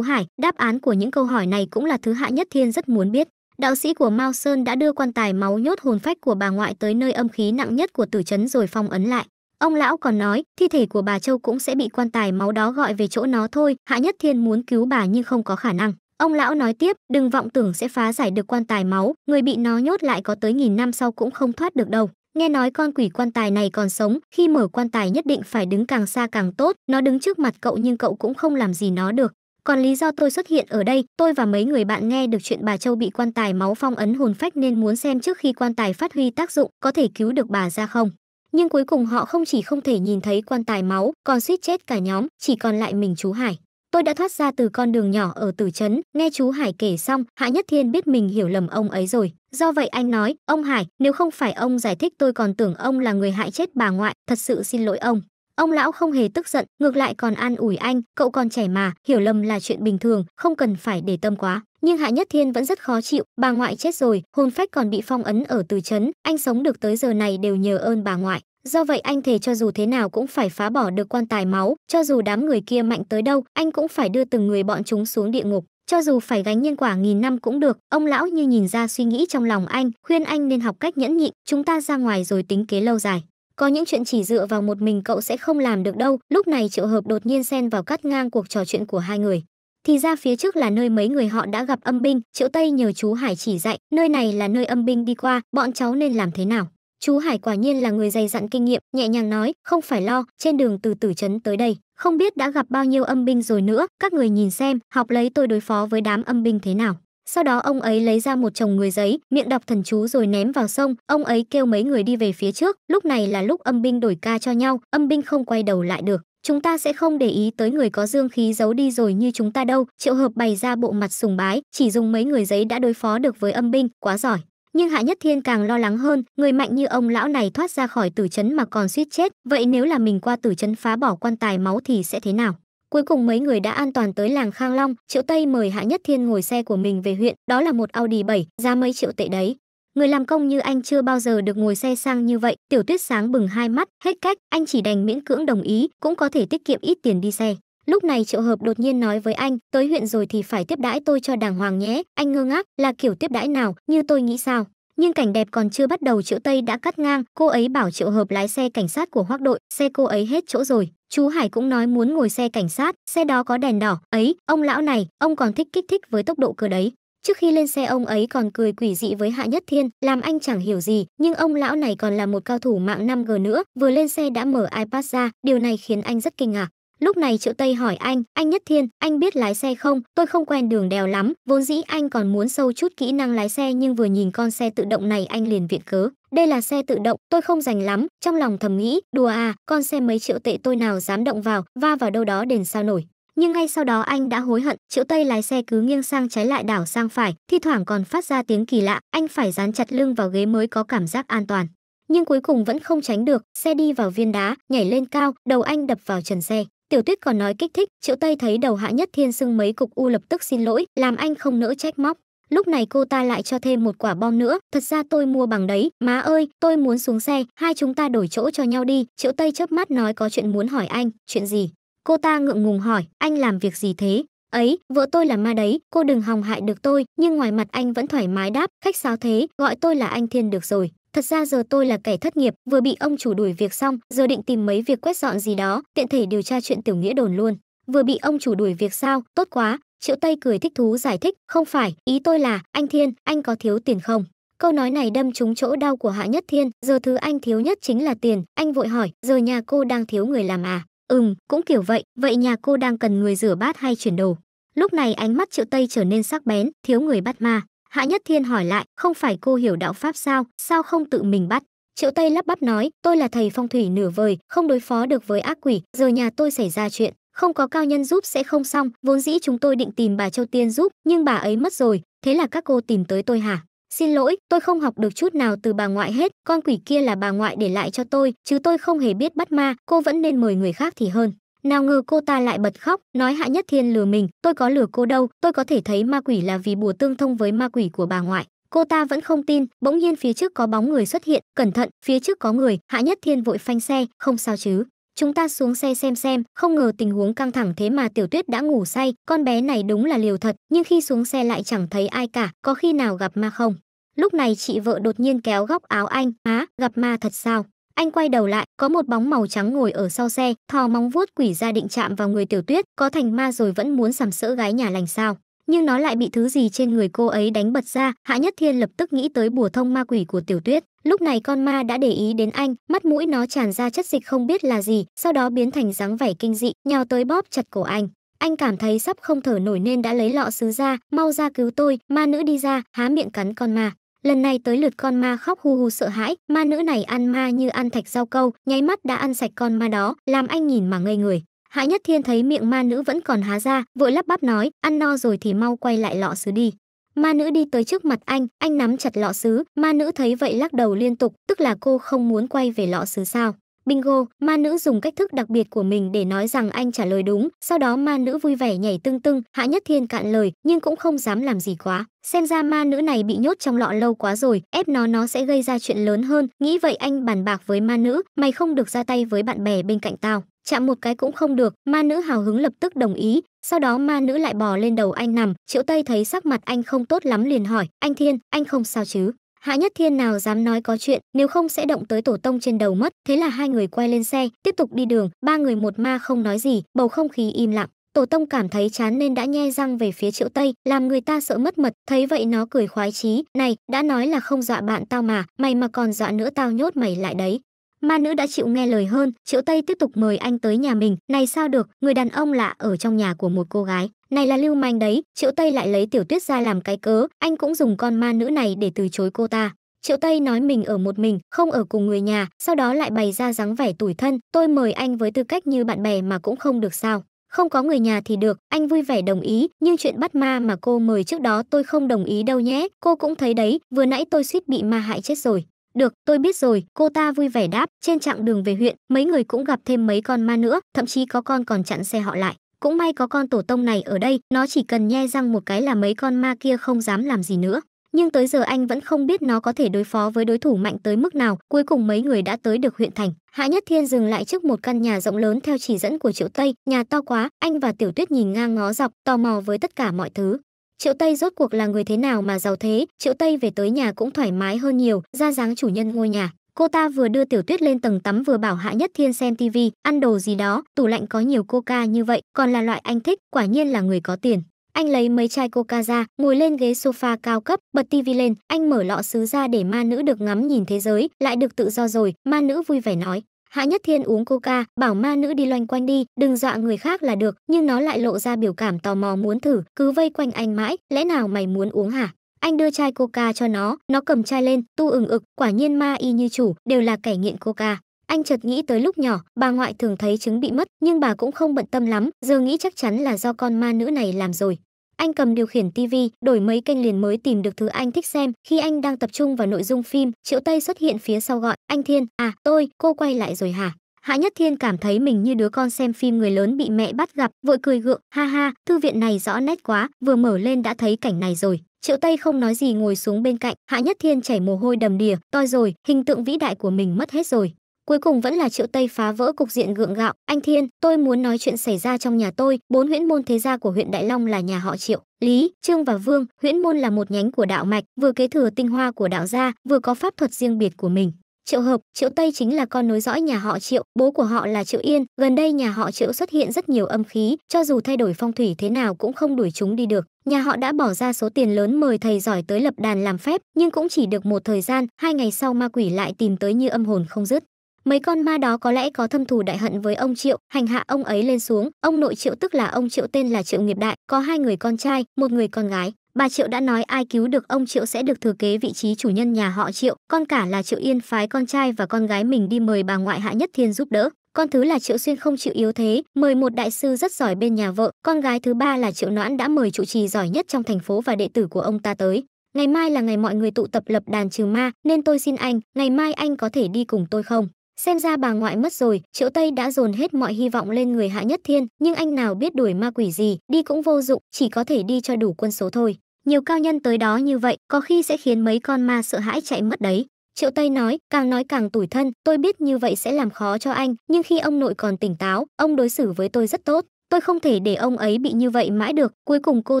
hải đáp án của những câu hỏi này cũng là thứ hạ nhất thiên rất muốn biết đạo sĩ của mao sơn đã đưa quan tài máu nhốt hồn phách của bà ngoại tới nơi âm khí nặng nhất của tử trấn rồi phong ấn lại ông lão còn nói thi thể của bà châu cũng sẽ bị quan tài máu đó gọi về chỗ nó thôi hạ nhất thiên muốn cứu bà nhưng không có khả năng ông lão nói tiếp đừng vọng tưởng sẽ phá giải được quan tài máu người bị nó nhốt lại có tới nghìn năm sau cũng không thoát được đâu Nghe nói con quỷ quan tài này còn sống, khi mở quan tài nhất định phải đứng càng xa càng tốt, nó đứng trước mặt cậu nhưng cậu cũng không làm gì nó được. Còn lý do tôi xuất hiện ở đây, tôi và mấy người bạn nghe được chuyện bà Châu bị quan tài máu phong ấn hồn phách nên muốn xem trước khi quan tài phát huy tác dụng có thể cứu được bà ra không. Nhưng cuối cùng họ không chỉ không thể nhìn thấy quan tài máu, còn suýt chết cả nhóm, chỉ còn lại mình chú Hải tôi đã thoát ra từ con đường nhỏ ở tử trấn nghe chú hải kể xong hạ nhất thiên biết mình hiểu lầm ông ấy rồi do vậy anh nói ông hải nếu không phải ông giải thích tôi còn tưởng ông là người hại chết bà ngoại thật sự xin lỗi ông ông lão không hề tức giận ngược lại còn an ủi anh cậu còn trẻ mà hiểu lầm là chuyện bình thường không cần phải để tâm quá nhưng hạ nhất thiên vẫn rất khó chịu bà ngoại chết rồi hồn phách còn bị phong ấn ở từ chấn anh sống được tới giờ này đều nhờ ơn bà ngoại Do vậy anh thề cho dù thế nào cũng phải phá bỏ được quan tài máu, cho dù đám người kia mạnh tới đâu, anh cũng phải đưa từng người bọn chúng xuống địa ngục, cho dù phải gánh nhân quả nghìn năm cũng được. Ông lão như nhìn ra suy nghĩ trong lòng anh, khuyên anh nên học cách nhẫn nhịn, chúng ta ra ngoài rồi tính kế lâu dài. Có những chuyện chỉ dựa vào một mình cậu sẽ không làm được đâu. Lúc này Triệu Hợp đột nhiên xen vào cắt ngang cuộc trò chuyện của hai người. Thì ra phía trước là nơi mấy người họ đã gặp âm binh, Triệu Tây nhờ chú Hải chỉ dạy, nơi này là nơi âm binh đi qua, bọn cháu nên làm thế nào. Chú Hải quả nhiên là người dày dặn kinh nghiệm, nhẹ nhàng nói, không phải lo, trên đường từ tử trấn tới đây, không biết đã gặp bao nhiêu âm binh rồi nữa, các người nhìn xem, học lấy tôi đối phó với đám âm binh thế nào. Sau đó ông ấy lấy ra một chồng người giấy, miệng đọc thần chú rồi ném vào sông, ông ấy kêu mấy người đi về phía trước, lúc này là lúc âm binh đổi ca cho nhau, âm binh không quay đầu lại được. Chúng ta sẽ không để ý tới người có dương khí giấu đi rồi như chúng ta đâu, triệu hợp bày ra bộ mặt sùng bái, chỉ dùng mấy người giấy đã đối phó được với âm binh, quá giỏi nhưng hạ nhất thiên càng lo lắng hơn người mạnh như ông lão này thoát ra khỏi tử trấn mà còn suýt chết vậy nếu là mình qua tử trấn phá bỏ quan tài máu thì sẽ thế nào cuối cùng mấy người đã an toàn tới làng khang long triệu tây mời hạ nhất thiên ngồi xe của mình về huyện đó là một audi 7, giá mấy triệu tệ đấy người làm công như anh chưa bao giờ được ngồi xe sang như vậy tiểu tuyết sáng bừng hai mắt hết cách anh chỉ đành miễn cưỡng đồng ý cũng có thể tiết kiệm ít tiền đi xe Lúc này Triệu Hợp đột nhiên nói với anh, tới huyện rồi thì phải tiếp đãi tôi cho đàng hoàng nhé. Anh ngơ ngác, là kiểu tiếp đãi nào, như tôi nghĩ sao? Nhưng cảnh đẹp còn chưa bắt đầu Triệu Tây đã cắt ngang, cô ấy bảo Triệu Hợp lái xe cảnh sát của hoác đội, xe cô ấy hết chỗ rồi. Chú Hải cũng nói muốn ngồi xe cảnh sát, xe đó có đèn đỏ, ấy, ông lão này, ông còn thích kích thích với tốc độ cơ đấy. Trước khi lên xe ông ấy còn cười quỷ dị với Hạ Nhất Thiên, làm anh chẳng hiểu gì, nhưng ông lão này còn là một cao thủ mạng 5G nữa, vừa lên xe đã mở iPad ra, điều này khiến anh rất kinh ngạc. Lúc này Triệu Tây hỏi anh, anh Nhất Thiên, anh biết lái xe không? Tôi không quen đường đèo lắm, vốn dĩ anh còn muốn sâu chút kỹ năng lái xe nhưng vừa nhìn con xe tự động này anh liền viện cớ. Đây là xe tự động, tôi không dành lắm, trong lòng thầm nghĩ, đùa à, con xe mấy triệu tệ tôi nào dám động vào, va vào đâu đó đền sao nổi. Nhưng ngay sau đó anh đã hối hận, Triệu Tây lái xe cứ nghiêng sang trái lại đảo sang phải, thi thoảng còn phát ra tiếng kỳ lạ, anh phải dán chặt lưng vào ghế mới có cảm giác an toàn nhưng cuối cùng vẫn không tránh được, xe đi vào viên đá, nhảy lên cao, đầu anh đập vào trần xe. Tiểu Tuyết còn nói kích thích, Triệu Tây thấy đầu Hạ Nhất Thiên sưng mấy cục u lập tức xin lỗi, làm anh không nỡ trách móc. Lúc này cô ta lại cho thêm một quả bom nữa, thật ra tôi mua bằng đấy, má ơi, tôi muốn xuống xe, hai chúng ta đổi chỗ cho nhau đi. Triệu Tây chớp mắt nói có chuyện muốn hỏi anh, chuyện gì? Cô ta ngượng ngùng hỏi, anh làm việc gì thế? Ấy, vợ tôi là ma đấy, cô đừng hòng hại được tôi, nhưng ngoài mặt anh vẫn thoải mái đáp, khách sáo thế, gọi tôi là anh Thiên được rồi. Thật ra giờ tôi là kẻ thất nghiệp, vừa bị ông chủ đuổi việc xong, giờ định tìm mấy việc quét dọn gì đó, tiện thể điều tra chuyện tiểu nghĩa đồn luôn. Vừa bị ông chủ đuổi việc sao, tốt quá. Triệu Tây cười thích thú giải thích, không phải, ý tôi là, anh Thiên, anh có thiếu tiền không? Câu nói này đâm trúng chỗ đau của Hạ Nhất Thiên, giờ thứ anh thiếu nhất chính là tiền, anh vội hỏi, giờ nhà cô đang thiếu người làm à? Ừm, cũng kiểu vậy, vậy nhà cô đang cần người rửa bát hay chuyển đồ. Lúc này ánh mắt Triệu Tây trở nên sắc bén, thiếu người bắt ma. Hạ Nhất Thiên hỏi lại, không phải cô hiểu đạo pháp sao, sao không tự mình bắt? Triệu Tây lắp bắp nói, tôi là thầy phong thủy nửa vời, không đối phó được với ác quỷ, giờ nhà tôi xảy ra chuyện, không có cao nhân giúp sẽ không xong, vốn dĩ chúng tôi định tìm bà Châu Tiên giúp, nhưng bà ấy mất rồi, thế là các cô tìm tới tôi hả? Xin lỗi, tôi không học được chút nào từ bà ngoại hết, con quỷ kia là bà ngoại để lại cho tôi, chứ tôi không hề biết bắt ma, cô vẫn nên mời người khác thì hơn nào ngờ cô ta lại bật khóc nói hạ nhất thiên lừa mình tôi có lừa cô đâu tôi có thể thấy ma quỷ là vì bùa tương thông với ma quỷ của bà ngoại cô ta vẫn không tin bỗng nhiên phía trước có bóng người xuất hiện cẩn thận phía trước có người hạ nhất thiên vội phanh xe không sao chứ chúng ta xuống xe xem xem không ngờ tình huống căng thẳng thế mà tiểu tuyết đã ngủ say con bé này đúng là liều thật nhưng khi xuống xe lại chẳng thấy ai cả có khi nào gặp ma không lúc này chị vợ đột nhiên kéo góc áo anh á gặp ma thật sao anh quay đầu lại, có một bóng màu trắng ngồi ở sau xe, thò móng vuốt quỷ ra định chạm vào người Tiểu Tuyết, có thành ma rồi vẫn muốn sàm sỡ gái nhà lành sao? Nhưng nó lại bị thứ gì trên người cô ấy đánh bật ra, Hạ Nhất Thiên lập tức nghĩ tới bùa thông ma quỷ của Tiểu Tuyết. Lúc này con ma đã để ý đến anh, mắt mũi nó tràn ra chất dịch không biết là gì, sau đó biến thành dáng vẻ kinh dị, nhào tới bóp chặt cổ anh. Anh cảm thấy sắp không thở nổi nên đã lấy lọ sứ ra, mau ra cứu tôi, ma nữ đi ra, há miệng cắn con ma. Lần này tới lượt con ma khóc hu hu sợ hãi, ma nữ này ăn ma như ăn thạch rau câu, nháy mắt đã ăn sạch con ma đó, làm anh nhìn mà ngây người. Hạ Nhất Thiên thấy miệng ma nữ vẫn còn há ra, vội lắp bắp nói, ăn no rồi thì mau quay lại lọ sứ đi. Ma nữ đi tới trước mặt anh, anh nắm chặt lọ sứ, ma nữ thấy vậy lắc đầu liên tục, tức là cô không muốn quay về lọ sứ sao. Bingo, ma nữ dùng cách thức đặc biệt của mình để nói rằng anh trả lời đúng, sau đó ma nữ vui vẻ nhảy tưng tưng, Hạ Nhất Thiên cạn lời, nhưng cũng không dám làm gì quá. Xem ra ma nữ này bị nhốt trong lọ lâu quá rồi, ép nó nó sẽ gây ra chuyện lớn hơn, nghĩ vậy anh bàn bạc với ma nữ, mày không được ra tay với bạn bè bên cạnh tao. Chạm một cái cũng không được, ma nữ hào hứng lập tức đồng ý, sau đó ma nữ lại bò lên đầu anh nằm, Triệu Tây thấy sắc mặt anh không tốt lắm liền hỏi, anh Thiên, anh không sao chứ? Hạ Nhất Thiên nào dám nói có chuyện, nếu không sẽ động tới tổ tông trên đầu mất. Thế là hai người quay lên xe, tiếp tục đi đường, ba người một ma không nói gì, bầu không khí im lặng. Tổ tông cảm thấy chán nên đã nhe răng về phía triệu tây, làm người ta sợ mất mật, thấy vậy nó cười khoái chí, này, đã nói là không dọa bạn tao mà, mày mà còn dọa nữa tao nhốt mày lại đấy. Ma nữ đã chịu nghe lời hơn, Triệu Tây tiếp tục mời anh tới nhà mình, này sao được, người đàn ông lạ ở trong nhà của một cô gái, này là lưu manh đấy, Triệu Tây lại lấy Tiểu Tuyết ra làm cái cớ, anh cũng dùng con ma nữ này để từ chối cô ta. Triệu Tây nói mình ở một mình, không ở cùng người nhà, sau đó lại bày ra dáng vẻ tủi thân, tôi mời anh với tư cách như bạn bè mà cũng không được sao. Không có người nhà thì được, anh vui vẻ đồng ý, nhưng chuyện bắt ma mà cô mời trước đó tôi không đồng ý đâu nhé, cô cũng thấy đấy, vừa nãy tôi suýt bị ma hại chết rồi. Được, tôi biết rồi, cô ta vui vẻ đáp, trên chặng đường về huyện, mấy người cũng gặp thêm mấy con ma nữa, thậm chí có con còn chặn xe họ lại. Cũng may có con tổ tông này ở đây, nó chỉ cần nhe răng một cái là mấy con ma kia không dám làm gì nữa. Nhưng tới giờ anh vẫn không biết nó có thể đối phó với đối thủ mạnh tới mức nào, cuối cùng mấy người đã tới được huyện thành. Hạ Nhất Thiên dừng lại trước một căn nhà rộng lớn theo chỉ dẫn của Triệu Tây, nhà to quá, anh và Tiểu Tuyết nhìn ngang ngó dọc, tò mò với tất cả mọi thứ. Triệu Tây rốt cuộc là người thế nào mà giàu thế, Triệu Tây về tới nhà cũng thoải mái hơn nhiều, ra dáng chủ nhân ngôi nhà. Cô ta vừa đưa Tiểu Tuyết lên tầng tắm vừa bảo Hạ Nhất Thiên xem tivi, ăn đồ gì đó, tủ lạnh có nhiều coca như vậy, còn là loại anh thích, quả nhiên là người có tiền. Anh lấy mấy chai coca ra, ngồi lên ghế sofa cao cấp, bật tivi lên, anh mở lọ xứ ra để ma nữ được ngắm nhìn thế giới, lại được tự do rồi, ma nữ vui vẻ nói, Hạ Nhất Thiên uống coca, bảo ma nữ đi loanh quanh đi, đừng dọa người khác là được, nhưng nó lại lộ ra biểu cảm tò mò muốn thử, cứ vây quanh anh mãi, lẽ nào mày muốn uống hả? Anh đưa chai coca cho nó, nó cầm chai lên, tu ừng ực, quả nhiên ma y như chủ, đều là kẻ nghiện coca. Anh chợt nghĩ tới lúc nhỏ, bà ngoại thường thấy trứng bị mất, nhưng bà cũng không bận tâm lắm, giờ nghĩ chắc chắn là do con ma nữ này làm rồi. Anh cầm điều khiển TV, đổi mấy kênh liền mới tìm được thứ anh thích xem. Khi anh đang tập trung vào nội dung phim, Triệu Tây xuất hiện phía sau gọi, anh Thiên, à, tôi, cô quay lại rồi hả? Hạ Nhất Thiên cảm thấy mình như đứa con xem phim người lớn bị mẹ bắt gặp, vội cười gượng, ha ha, thư viện này rõ nét quá, vừa mở lên đã thấy cảnh này rồi. Triệu Tây không nói gì ngồi xuống bên cạnh, Hạ Nhất Thiên chảy mồ hôi đầm đìa, toi rồi, hình tượng vĩ đại của mình mất hết rồi cuối cùng vẫn là triệu tây phá vỡ cục diện gượng gạo anh thiên tôi muốn nói chuyện xảy ra trong nhà tôi bốn huyễn môn thế gia của huyện đại long là nhà họ triệu lý trương và vương huyễn môn là một nhánh của đạo mạch vừa kế thừa tinh hoa của đạo gia vừa có pháp thuật riêng biệt của mình Triệu Hợp, Triệu Tây chính là con nối dõi nhà họ Triệu, bố của họ là Triệu Yên, gần đây nhà họ Triệu xuất hiện rất nhiều âm khí, cho dù thay đổi phong thủy thế nào cũng không đuổi chúng đi được. Nhà họ đã bỏ ra số tiền lớn mời thầy giỏi tới lập đàn làm phép, nhưng cũng chỉ được một thời gian, hai ngày sau ma quỷ lại tìm tới như âm hồn không dứt. Mấy con ma đó có lẽ có thâm thù đại hận với ông Triệu, hành hạ ông ấy lên xuống. Ông nội Triệu tức là ông Triệu tên là Triệu Nghiệp Đại, có hai người con trai, một người con gái. Bà Triệu đã nói ai cứu được ông Triệu sẽ được thừa kế vị trí chủ nhân nhà họ Triệu, con cả là Triệu Yên phái con trai và con gái mình đi mời bà ngoại Hạ Nhất Thiên giúp đỡ. Con thứ là Triệu Xuyên không chịu yếu thế, mời một đại sư rất giỏi bên nhà vợ, con gái thứ ba là Triệu Noãn đã mời trụ trì giỏi nhất trong thành phố và đệ tử của ông ta tới. Ngày mai là ngày mọi người tụ tập lập đàn trừ ma, nên tôi xin anh, ngày mai anh có thể đi cùng tôi không? Xem ra bà ngoại mất rồi, Triệu Tây đã dồn hết mọi hy vọng lên người Hạ Nhất Thiên, nhưng anh nào biết đuổi ma quỷ gì, đi cũng vô dụng, chỉ có thể đi cho đủ quân số thôi. Nhiều cao nhân tới đó như vậy, có khi sẽ khiến mấy con ma sợ hãi chạy mất đấy. Triệu Tây nói, càng nói càng tủi thân, tôi biết như vậy sẽ làm khó cho anh, nhưng khi ông nội còn tỉnh táo, ông đối xử với tôi rất tốt. Tôi không thể để ông ấy bị như vậy mãi được, cuối cùng cô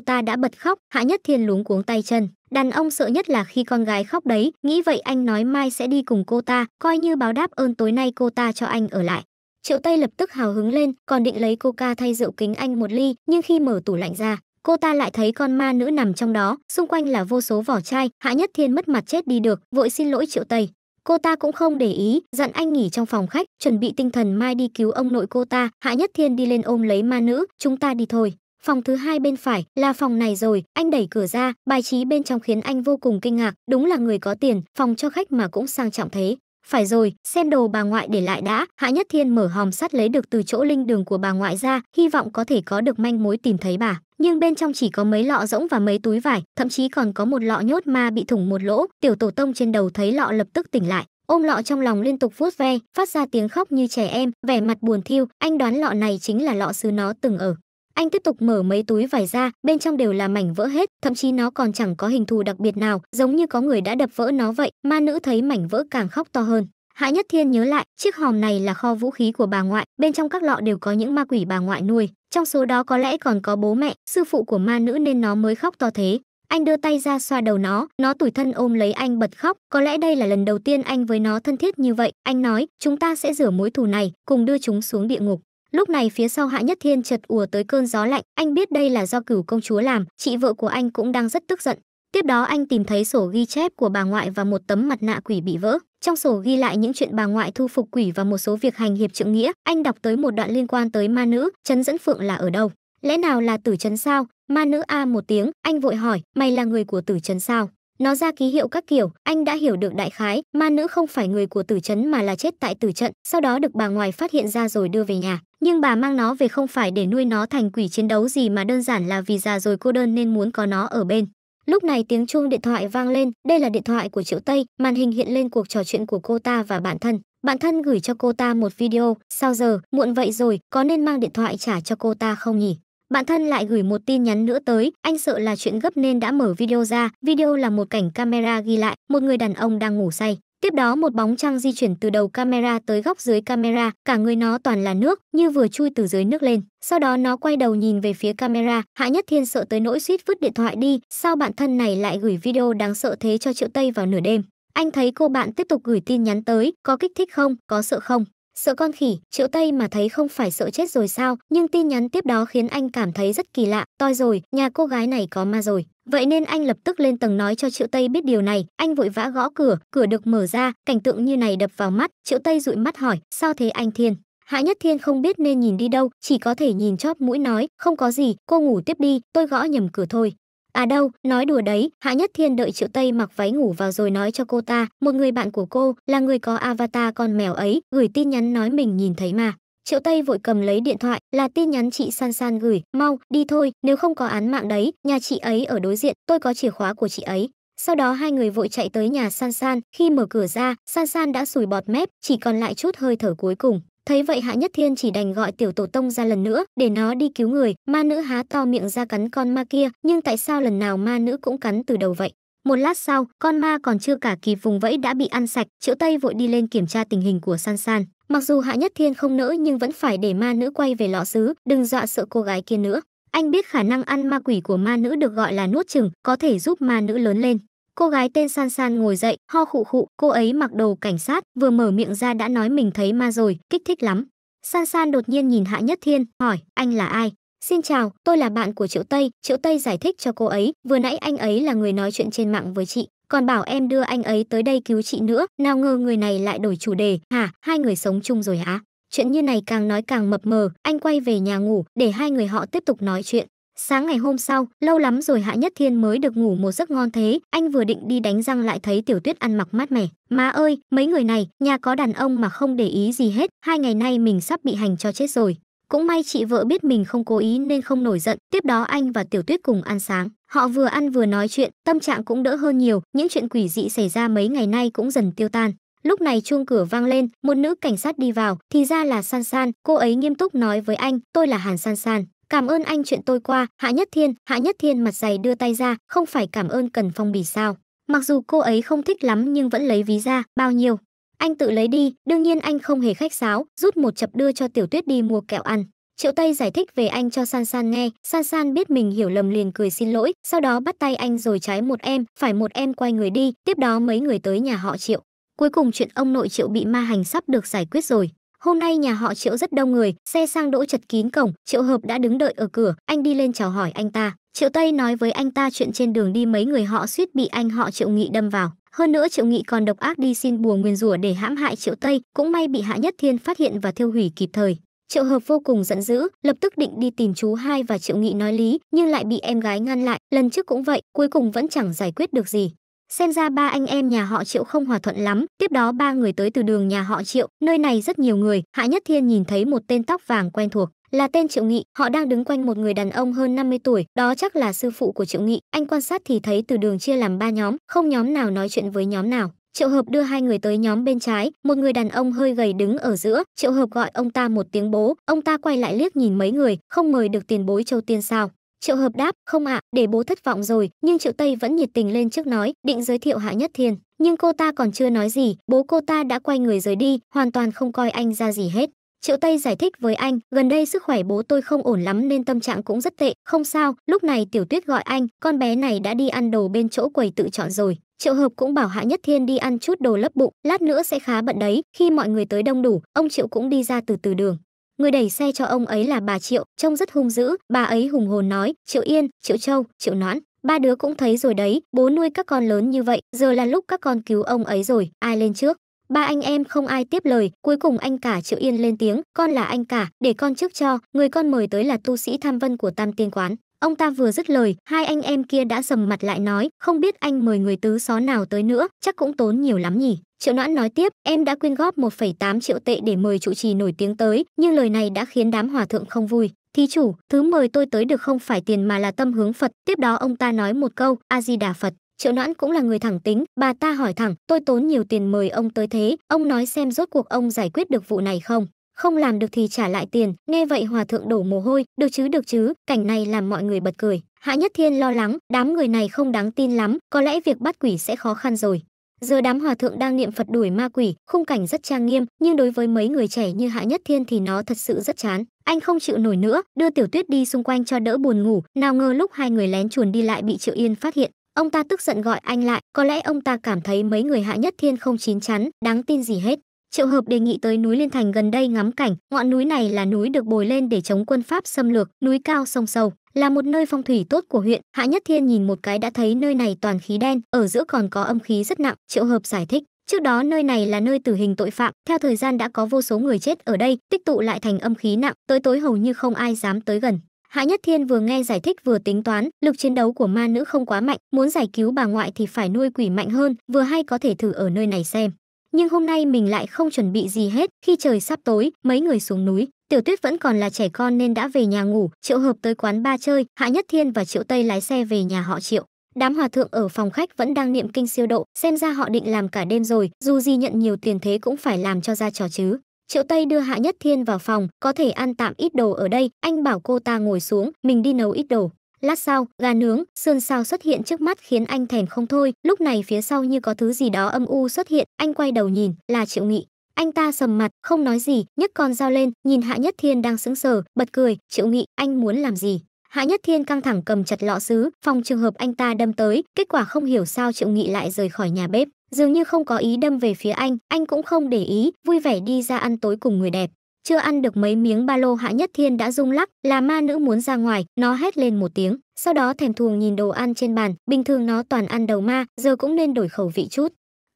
ta đã bật khóc, Hạ Nhất Thiên luống cuống tay chân. Đàn ông sợ nhất là khi con gái khóc đấy, nghĩ vậy anh nói mai sẽ đi cùng cô ta, coi như báo đáp ơn tối nay cô ta cho anh ở lại. Triệu Tây lập tức hào hứng lên, còn định lấy coca thay rượu kính anh một ly, nhưng khi mở tủ lạnh ra, cô ta lại thấy con ma nữ nằm trong đó, xung quanh là vô số vỏ chai, Hạ Nhất Thiên mất mặt chết đi được, vội xin lỗi Triệu Tây cô ta cũng không để ý dặn anh nghỉ trong phòng khách chuẩn bị tinh thần mai đi cứu ông nội cô ta hạ nhất thiên đi lên ôm lấy ma nữ chúng ta đi thôi phòng thứ hai bên phải là phòng này rồi anh đẩy cửa ra bài trí bên trong khiến anh vô cùng kinh ngạc đúng là người có tiền phòng cho khách mà cũng sang trọng thế phải rồi xem đồ bà ngoại để lại đã hạ nhất thiên mở hòm sắt lấy được từ chỗ linh đường của bà ngoại ra hy vọng có thể có được manh mối tìm thấy bà nhưng bên trong chỉ có mấy lọ rỗng và mấy túi vải, thậm chí còn có một lọ nhốt ma bị thủng một lỗ. Tiểu tổ tông trên đầu thấy lọ lập tức tỉnh lại, ôm lọ trong lòng liên tục vuốt ve, phát ra tiếng khóc như trẻ em, vẻ mặt buồn thiêu, anh đoán lọ này chính là lọ xứ nó từng ở. Anh tiếp tục mở mấy túi vải ra, bên trong đều là mảnh vỡ hết, thậm chí nó còn chẳng có hình thù đặc biệt nào, giống như có người đã đập vỡ nó vậy. Ma nữ thấy mảnh vỡ càng khóc to hơn. Hạ Nhất Thiên nhớ lại, chiếc hòm này là kho vũ khí của bà ngoại, bên trong các lọ đều có những ma quỷ bà ngoại nuôi, trong số đó có lẽ còn có bố mẹ, sư phụ của ma nữ nên nó mới khóc to thế. Anh đưa tay ra xoa đầu nó, nó tủi thân ôm lấy anh bật khóc, có lẽ đây là lần đầu tiên anh với nó thân thiết như vậy. Anh nói, chúng ta sẽ rửa mối thù này, cùng đưa chúng xuống địa ngục. Lúc này phía sau Hạ Nhất Thiên chợt ùa tới cơn gió lạnh, anh biết đây là do cửu công chúa làm, chị vợ của anh cũng đang rất tức giận. Tiếp đó anh tìm thấy sổ ghi chép của bà ngoại và một tấm mặt nạ quỷ bị vỡ. Trong sổ ghi lại những chuyện bà ngoại thu phục quỷ và một số việc hành hiệp trượng nghĩa, anh đọc tới một đoạn liên quan tới ma nữ, Trấn Dẫn Phượng là ở đâu? Lẽ nào là tử trấn sao? Ma nữ a một tiếng, anh vội hỏi, mày là người của tử trấn sao? Nó ra ký hiệu các kiểu, anh đã hiểu được đại khái, ma nữ không phải người của tử trấn mà là chết tại tử trận, sau đó được bà ngoại phát hiện ra rồi đưa về nhà. Nhưng bà mang nó về không phải để nuôi nó thành quỷ chiến đấu gì mà đơn giản là vì già rồi cô đơn nên muốn có nó ở bên. Lúc này tiếng chuông điện thoại vang lên, đây là điện thoại của Triệu Tây, màn hình hiện lên cuộc trò chuyện của cô ta và bản thân. Bạn thân gửi cho cô ta một video, sao giờ, muộn vậy rồi, có nên mang điện thoại trả cho cô ta không nhỉ? Bạn thân lại gửi một tin nhắn nữa tới, anh sợ là chuyện gấp nên đã mở video ra, video là một cảnh camera ghi lại, một người đàn ông đang ngủ say. Tiếp đó một bóng trăng di chuyển từ đầu camera tới góc dưới camera, cả người nó toàn là nước, như vừa chui từ dưới nước lên. Sau đó nó quay đầu nhìn về phía camera, Hạ Nhất Thiên sợ tới nỗi suýt vứt điện thoại đi, sao bạn thân này lại gửi video đáng sợ thế cho Triệu Tây vào nửa đêm. Anh thấy cô bạn tiếp tục gửi tin nhắn tới, có kích thích không, có sợ không? Sợ con khỉ, Triệu Tây mà thấy không phải sợ chết rồi sao, nhưng tin nhắn tiếp đó khiến anh cảm thấy rất kỳ lạ, toi rồi, nhà cô gái này có ma rồi. Vậy nên anh lập tức lên tầng nói cho Triệu Tây biết điều này, anh vội vã gõ cửa, cửa được mở ra, cảnh tượng như này đập vào mắt, Triệu Tây dụi mắt hỏi, sao thế anh Thiên? Hạ Nhất Thiên không biết nên nhìn đi đâu, chỉ có thể nhìn chóp mũi nói, không có gì, cô ngủ tiếp đi, tôi gõ nhầm cửa thôi. À đâu, nói đùa đấy, Hạ Nhất Thiên đợi Triệu Tây mặc váy ngủ vào rồi nói cho cô ta, một người bạn của cô, là người có avatar con mèo ấy, gửi tin nhắn nói mình nhìn thấy mà. Triệu Tây vội cầm lấy điện thoại, là tin nhắn chị San San gửi, "Mau, đi thôi, nếu không có án mạng đấy, nhà chị ấy ở đối diện, tôi có chìa khóa của chị ấy." Sau đó hai người vội chạy tới nhà San San, khi mở cửa ra, San San đã sùi bọt mép, chỉ còn lại chút hơi thở cuối cùng. Thấy vậy Hạ Nhất Thiên chỉ đành gọi tiểu tổ tông ra lần nữa để nó đi cứu người, ma nữ há to miệng ra cắn con ma kia, nhưng tại sao lần nào ma nữ cũng cắn từ đầu vậy? Một lát sau, con ma còn chưa cả kịp vùng vẫy đã bị ăn sạch, Triệu Tây vội đi lên kiểm tra tình hình của San San. Mặc dù Hạ Nhất Thiên không nỡ nhưng vẫn phải để ma nữ quay về lọ xứ, đừng dọa sợ cô gái kia nữa. Anh biết khả năng ăn ma quỷ của ma nữ được gọi là nuốt chừng, có thể giúp ma nữ lớn lên. Cô gái tên San San ngồi dậy, ho khụ khụ, cô ấy mặc đồ cảnh sát, vừa mở miệng ra đã nói mình thấy ma rồi, kích thích lắm. San San đột nhiên nhìn Hạ Nhất Thiên, hỏi, anh là ai? Xin chào, tôi là bạn của Triệu Tây. Triệu Tây giải thích cho cô ấy, vừa nãy anh ấy là người nói chuyện trên mạng với chị, còn bảo em đưa anh ấy tới đây cứu chị nữa. Nào ngờ người này lại đổi chủ đề, hả? Hai người sống chung rồi hả? Chuyện như này càng nói càng mập mờ, anh quay về nhà ngủ để hai người họ tiếp tục nói chuyện. Sáng ngày hôm sau, lâu lắm rồi Hạ Nhất Thiên mới được ngủ một giấc ngon thế, anh vừa định đi đánh răng lại thấy Tiểu Tuyết ăn mặc mát mẻ. Má ơi, mấy người này, nhà có đàn ông mà không để ý gì hết, hai ngày nay mình sắp bị hành cho chết rồi. Cũng may chị vợ biết mình không cố ý nên không nổi giận. Tiếp đó anh và Tiểu Tuyết cùng ăn sáng. Họ vừa ăn vừa nói chuyện, tâm trạng cũng đỡ hơn nhiều. Những chuyện quỷ dị xảy ra mấy ngày nay cũng dần tiêu tan. Lúc này chuông cửa vang lên, một nữ cảnh sát đi vào, thì ra là San San, cô ấy nghiêm túc nói với anh, tôi là Hàn San San. Cảm ơn anh chuyện tôi qua, Hạ Nhất Thiên, Hạ Nhất Thiên mặt dày đưa tay ra, không phải cảm ơn cần phong bì sao. Mặc dù cô ấy không thích lắm nhưng vẫn lấy ví ra, bao nhiêu, anh tự lấy đi, đương nhiên anh không hề khách sáo, rút một chập đưa cho Tiểu Tuyết đi mua kẹo ăn. Triệu Tây giải thích về anh cho San San nghe, San San biết mình hiểu lầm liền cười xin lỗi, sau đó bắt tay anh rồi trái một em, phải một em quay người đi, tiếp đó mấy người tới nhà họ Triệu. Cuối cùng chuyện ông nội Triệu bị ma hành sắp được giải quyết rồi. Hôm nay nhà họ Triệu rất đông người, xe sang đỗ chật kín cổng, Triệu Hợp đã đứng đợi ở cửa, anh đi lên chào hỏi anh ta. Triệu Tây nói với anh ta chuyện trên đường đi mấy người họ suýt bị anh họ Triệu Nghị đâm vào. Hơn nữa Triệu Nghị còn độc ác đi xin bùa nguyên rủa để hãm hại Triệu Tây, cũng may bị Hạ Nhất Thiên phát hiện và thiêu hủy kịp thời. Triệu Hợp vô cùng giận dữ, lập tức định đi tìm chú hai và Triệu Nghị nói lý, nhưng lại bị em gái ngăn lại, lần trước cũng vậy, cuối cùng vẫn chẳng giải quyết được gì. Xem ra ba anh em nhà họ Triệu không hòa thuận lắm, tiếp đó ba người tới từ đường nhà họ Triệu, nơi này rất nhiều người, Hạ Nhất Thiên nhìn thấy một tên tóc vàng quen thuộc là tên Triệu Nghị, họ đang đứng quanh một người đàn ông hơn 50 tuổi, đó chắc là sư phụ của Triệu Nghị. Anh quan sát thì thấy từ đường chia làm ba nhóm, không nhóm nào nói chuyện với nhóm nào. Triệu Hợp đưa hai người tới nhóm bên trái, một người đàn ông hơi gầy đứng ở giữa, Triệu Hợp gọi ông ta một tiếng bố, ông ta quay lại liếc nhìn mấy người, không mời được tiền bối Châu Tiên sao? Triệu Hợp đáp, không ạ, để bố thất vọng rồi, nhưng Triệu Tây vẫn nhiệt tình lên trước nói, định giới thiệu Hạ Nhất Thiên. Nhưng cô ta còn chưa nói gì, bố cô ta đã quay người rời đi, hoàn toàn không coi anh ra gì hết. Triệu Tây giải thích với anh, gần đây sức khỏe bố tôi không ổn lắm nên tâm trạng cũng rất tệ, không sao, lúc này Tiểu Tuyết gọi anh, con bé này đã đi ăn đồ bên chỗ quầy tự chọn rồi. Triệu Hợp cũng bảo Hạ Nhất Thiên đi ăn chút đồ lấp bụng, lát nữa sẽ khá bận đấy, khi mọi người tới đông đủ, ông Triệu cũng đi ra từ từ đường. Người đẩy xe cho ông ấy là bà Triệu, trông rất hung dữ, bà ấy hùng hồn nói, Triệu Yên, Triệu Châu, Triệu Noãn, ba đứa cũng thấy rồi đấy, bố nuôi các con lớn như vậy, giờ là lúc các con cứu ông ấy rồi, ai lên trước. Ba anh em không ai tiếp lời, cuối cùng anh cả Triệu Yên lên tiếng, "Con là anh cả, để con trước cho, người con mời tới là tu sĩ Tham Vân của Tam Tiên quán." Ông ta vừa dứt lời, hai anh em kia đã sầm mặt lại nói, "Không biết anh mời người tứ xó nào tới nữa, chắc cũng tốn nhiều lắm nhỉ?" Triệu Noãn nói tiếp, em đã quyên góp 1,8 triệu tệ để mời trụ trì nổi tiếng tới, nhưng lời này đã khiến đám hòa thượng không vui. Thí chủ, thứ mời tôi tới được không phải tiền mà là tâm hướng Phật. Tiếp đó ông ta nói một câu, A Di Đà Phật. Triệu Noãn cũng là người thẳng tính, bà ta hỏi thẳng, tôi tốn nhiều tiền mời ông tới thế, ông nói xem rốt cuộc ông giải quyết được vụ này không? Không làm được thì trả lại tiền, nghe vậy hòa thượng đổ mồ hôi, được chứ được chứ, cảnh này làm mọi người bật cười. Hạ Nhất Thiên lo lắng, đám người này không đáng tin lắm, có lẽ việc bắt quỷ sẽ khó khăn rồi. Giờ đám hòa thượng đang niệm Phật đuổi ma quỷ, khung cảnh rất trang nghiêm, nhưng đối với mấy người trẻ như Hạ Nhất Thiên thì nó thật sự rất chán. Anh không chịu nổi nữa, đưa Tiểu Tuyết đi xung quanh cho đỡ buồn ngủ, nào ngờ lúc hai người lén chuồn đi lại bị Triệu Yên phát hiện. Ông ta tức giận gọi anh lại, có lẽ ông ta cảm thấy mấy người hạ nhất thiên không chín chắn, đáng tin gì hết. Triệu Hợp đề nghị tới núi Liên Thành gần đây ngắm cảnh, ngọn núi này là núi được bồi lên để chống quân Pháp xâm lược, núi cao sông sâu, là một nơi phong thủy tốt của huyện. Hạ Nhất Thiên nhìn một cái đã thấy nơi này toàn khí đen, ở giữa còn có âm khí rất nặng, Triệu Hợp giải thích. Trước đó nơi này là nơi tử hình tội phạm, theo thời gian đã có vô số người chết ở đây, tích tụ lại thành âm khí nặng, tới tối hầu như không ai dám tới gần. Hạ Nhất Thiên vừa nghe giải thích vừa tính toán, lực chiến đấu của ma nữ không quá mạnh, muốn giải cứu bà ngoại thì phải nuôi quỷ mạnh hơn, vừa hay có thể thử ở nơi này xem. Nhưng hôm nay mình lại không chuẩn bị gì hết, khi trời sắp tối, mấy người xuống núi, Tiểu Tuyết vẫn còn là trẻ con nên đã về nhà ngủ, Triệu Hợp tới quán ba chơi, Hạ Nhất Thiên và Triệu Tây lái xe về nhà họ Triệu. Đám hòa thượng ở phòng khách vẫn đang niệm kinh siêu độ, xem ra họ định làm cả đêm rồi, dù gì nhận nhiều tiền thế cũng phải làm cho ra trò chứ. Triệu Tây đưa Hạ Nhất Thiên vào phòng, có thể ăn tạm ít đồ ở đây, anh bảo cô ta ngồi xuống, mình đi nấu ít đồ. Lát sau, gà nướng, sườn sao xuất hiện trước mắt khiến anh thèm không thôi, lúc này phía sau như có thứ gì đó âm u xuất hiện, anh quay đầu nhìn, là Triệu Nghị. Anh ta sầm mặt, không nói gì, nhấc con dao lên, nhìn Hạ Nhất Thiên đang sững sờ, bật cười, Triệu Nghị, anh muốn làm gì? Hạ Nhất Thiên căng thẳng cầm chặt lọ sứ, phòng trường hợp anh ta đâm tới, kết quả không hiểu sao Triệu Nghị lại rời khỏi nhà bếp. Dường như không có ý đâm về phía anh, anh cũng không để ý, vui vẻ đi ra ăn tối cùng người đẹp. Chưa ăn được mấy miếng ba lô Hạ Nhất Thiên đã rung lắc, là ma nữ muốn ra ngoài, nó hét lên một tiếng, sau đó thèm thuồng nhìn đồ ăn trên bàn, bình thường nó toàn ăn đầu ma, giờ cũng nên đổi khẩu vị chút.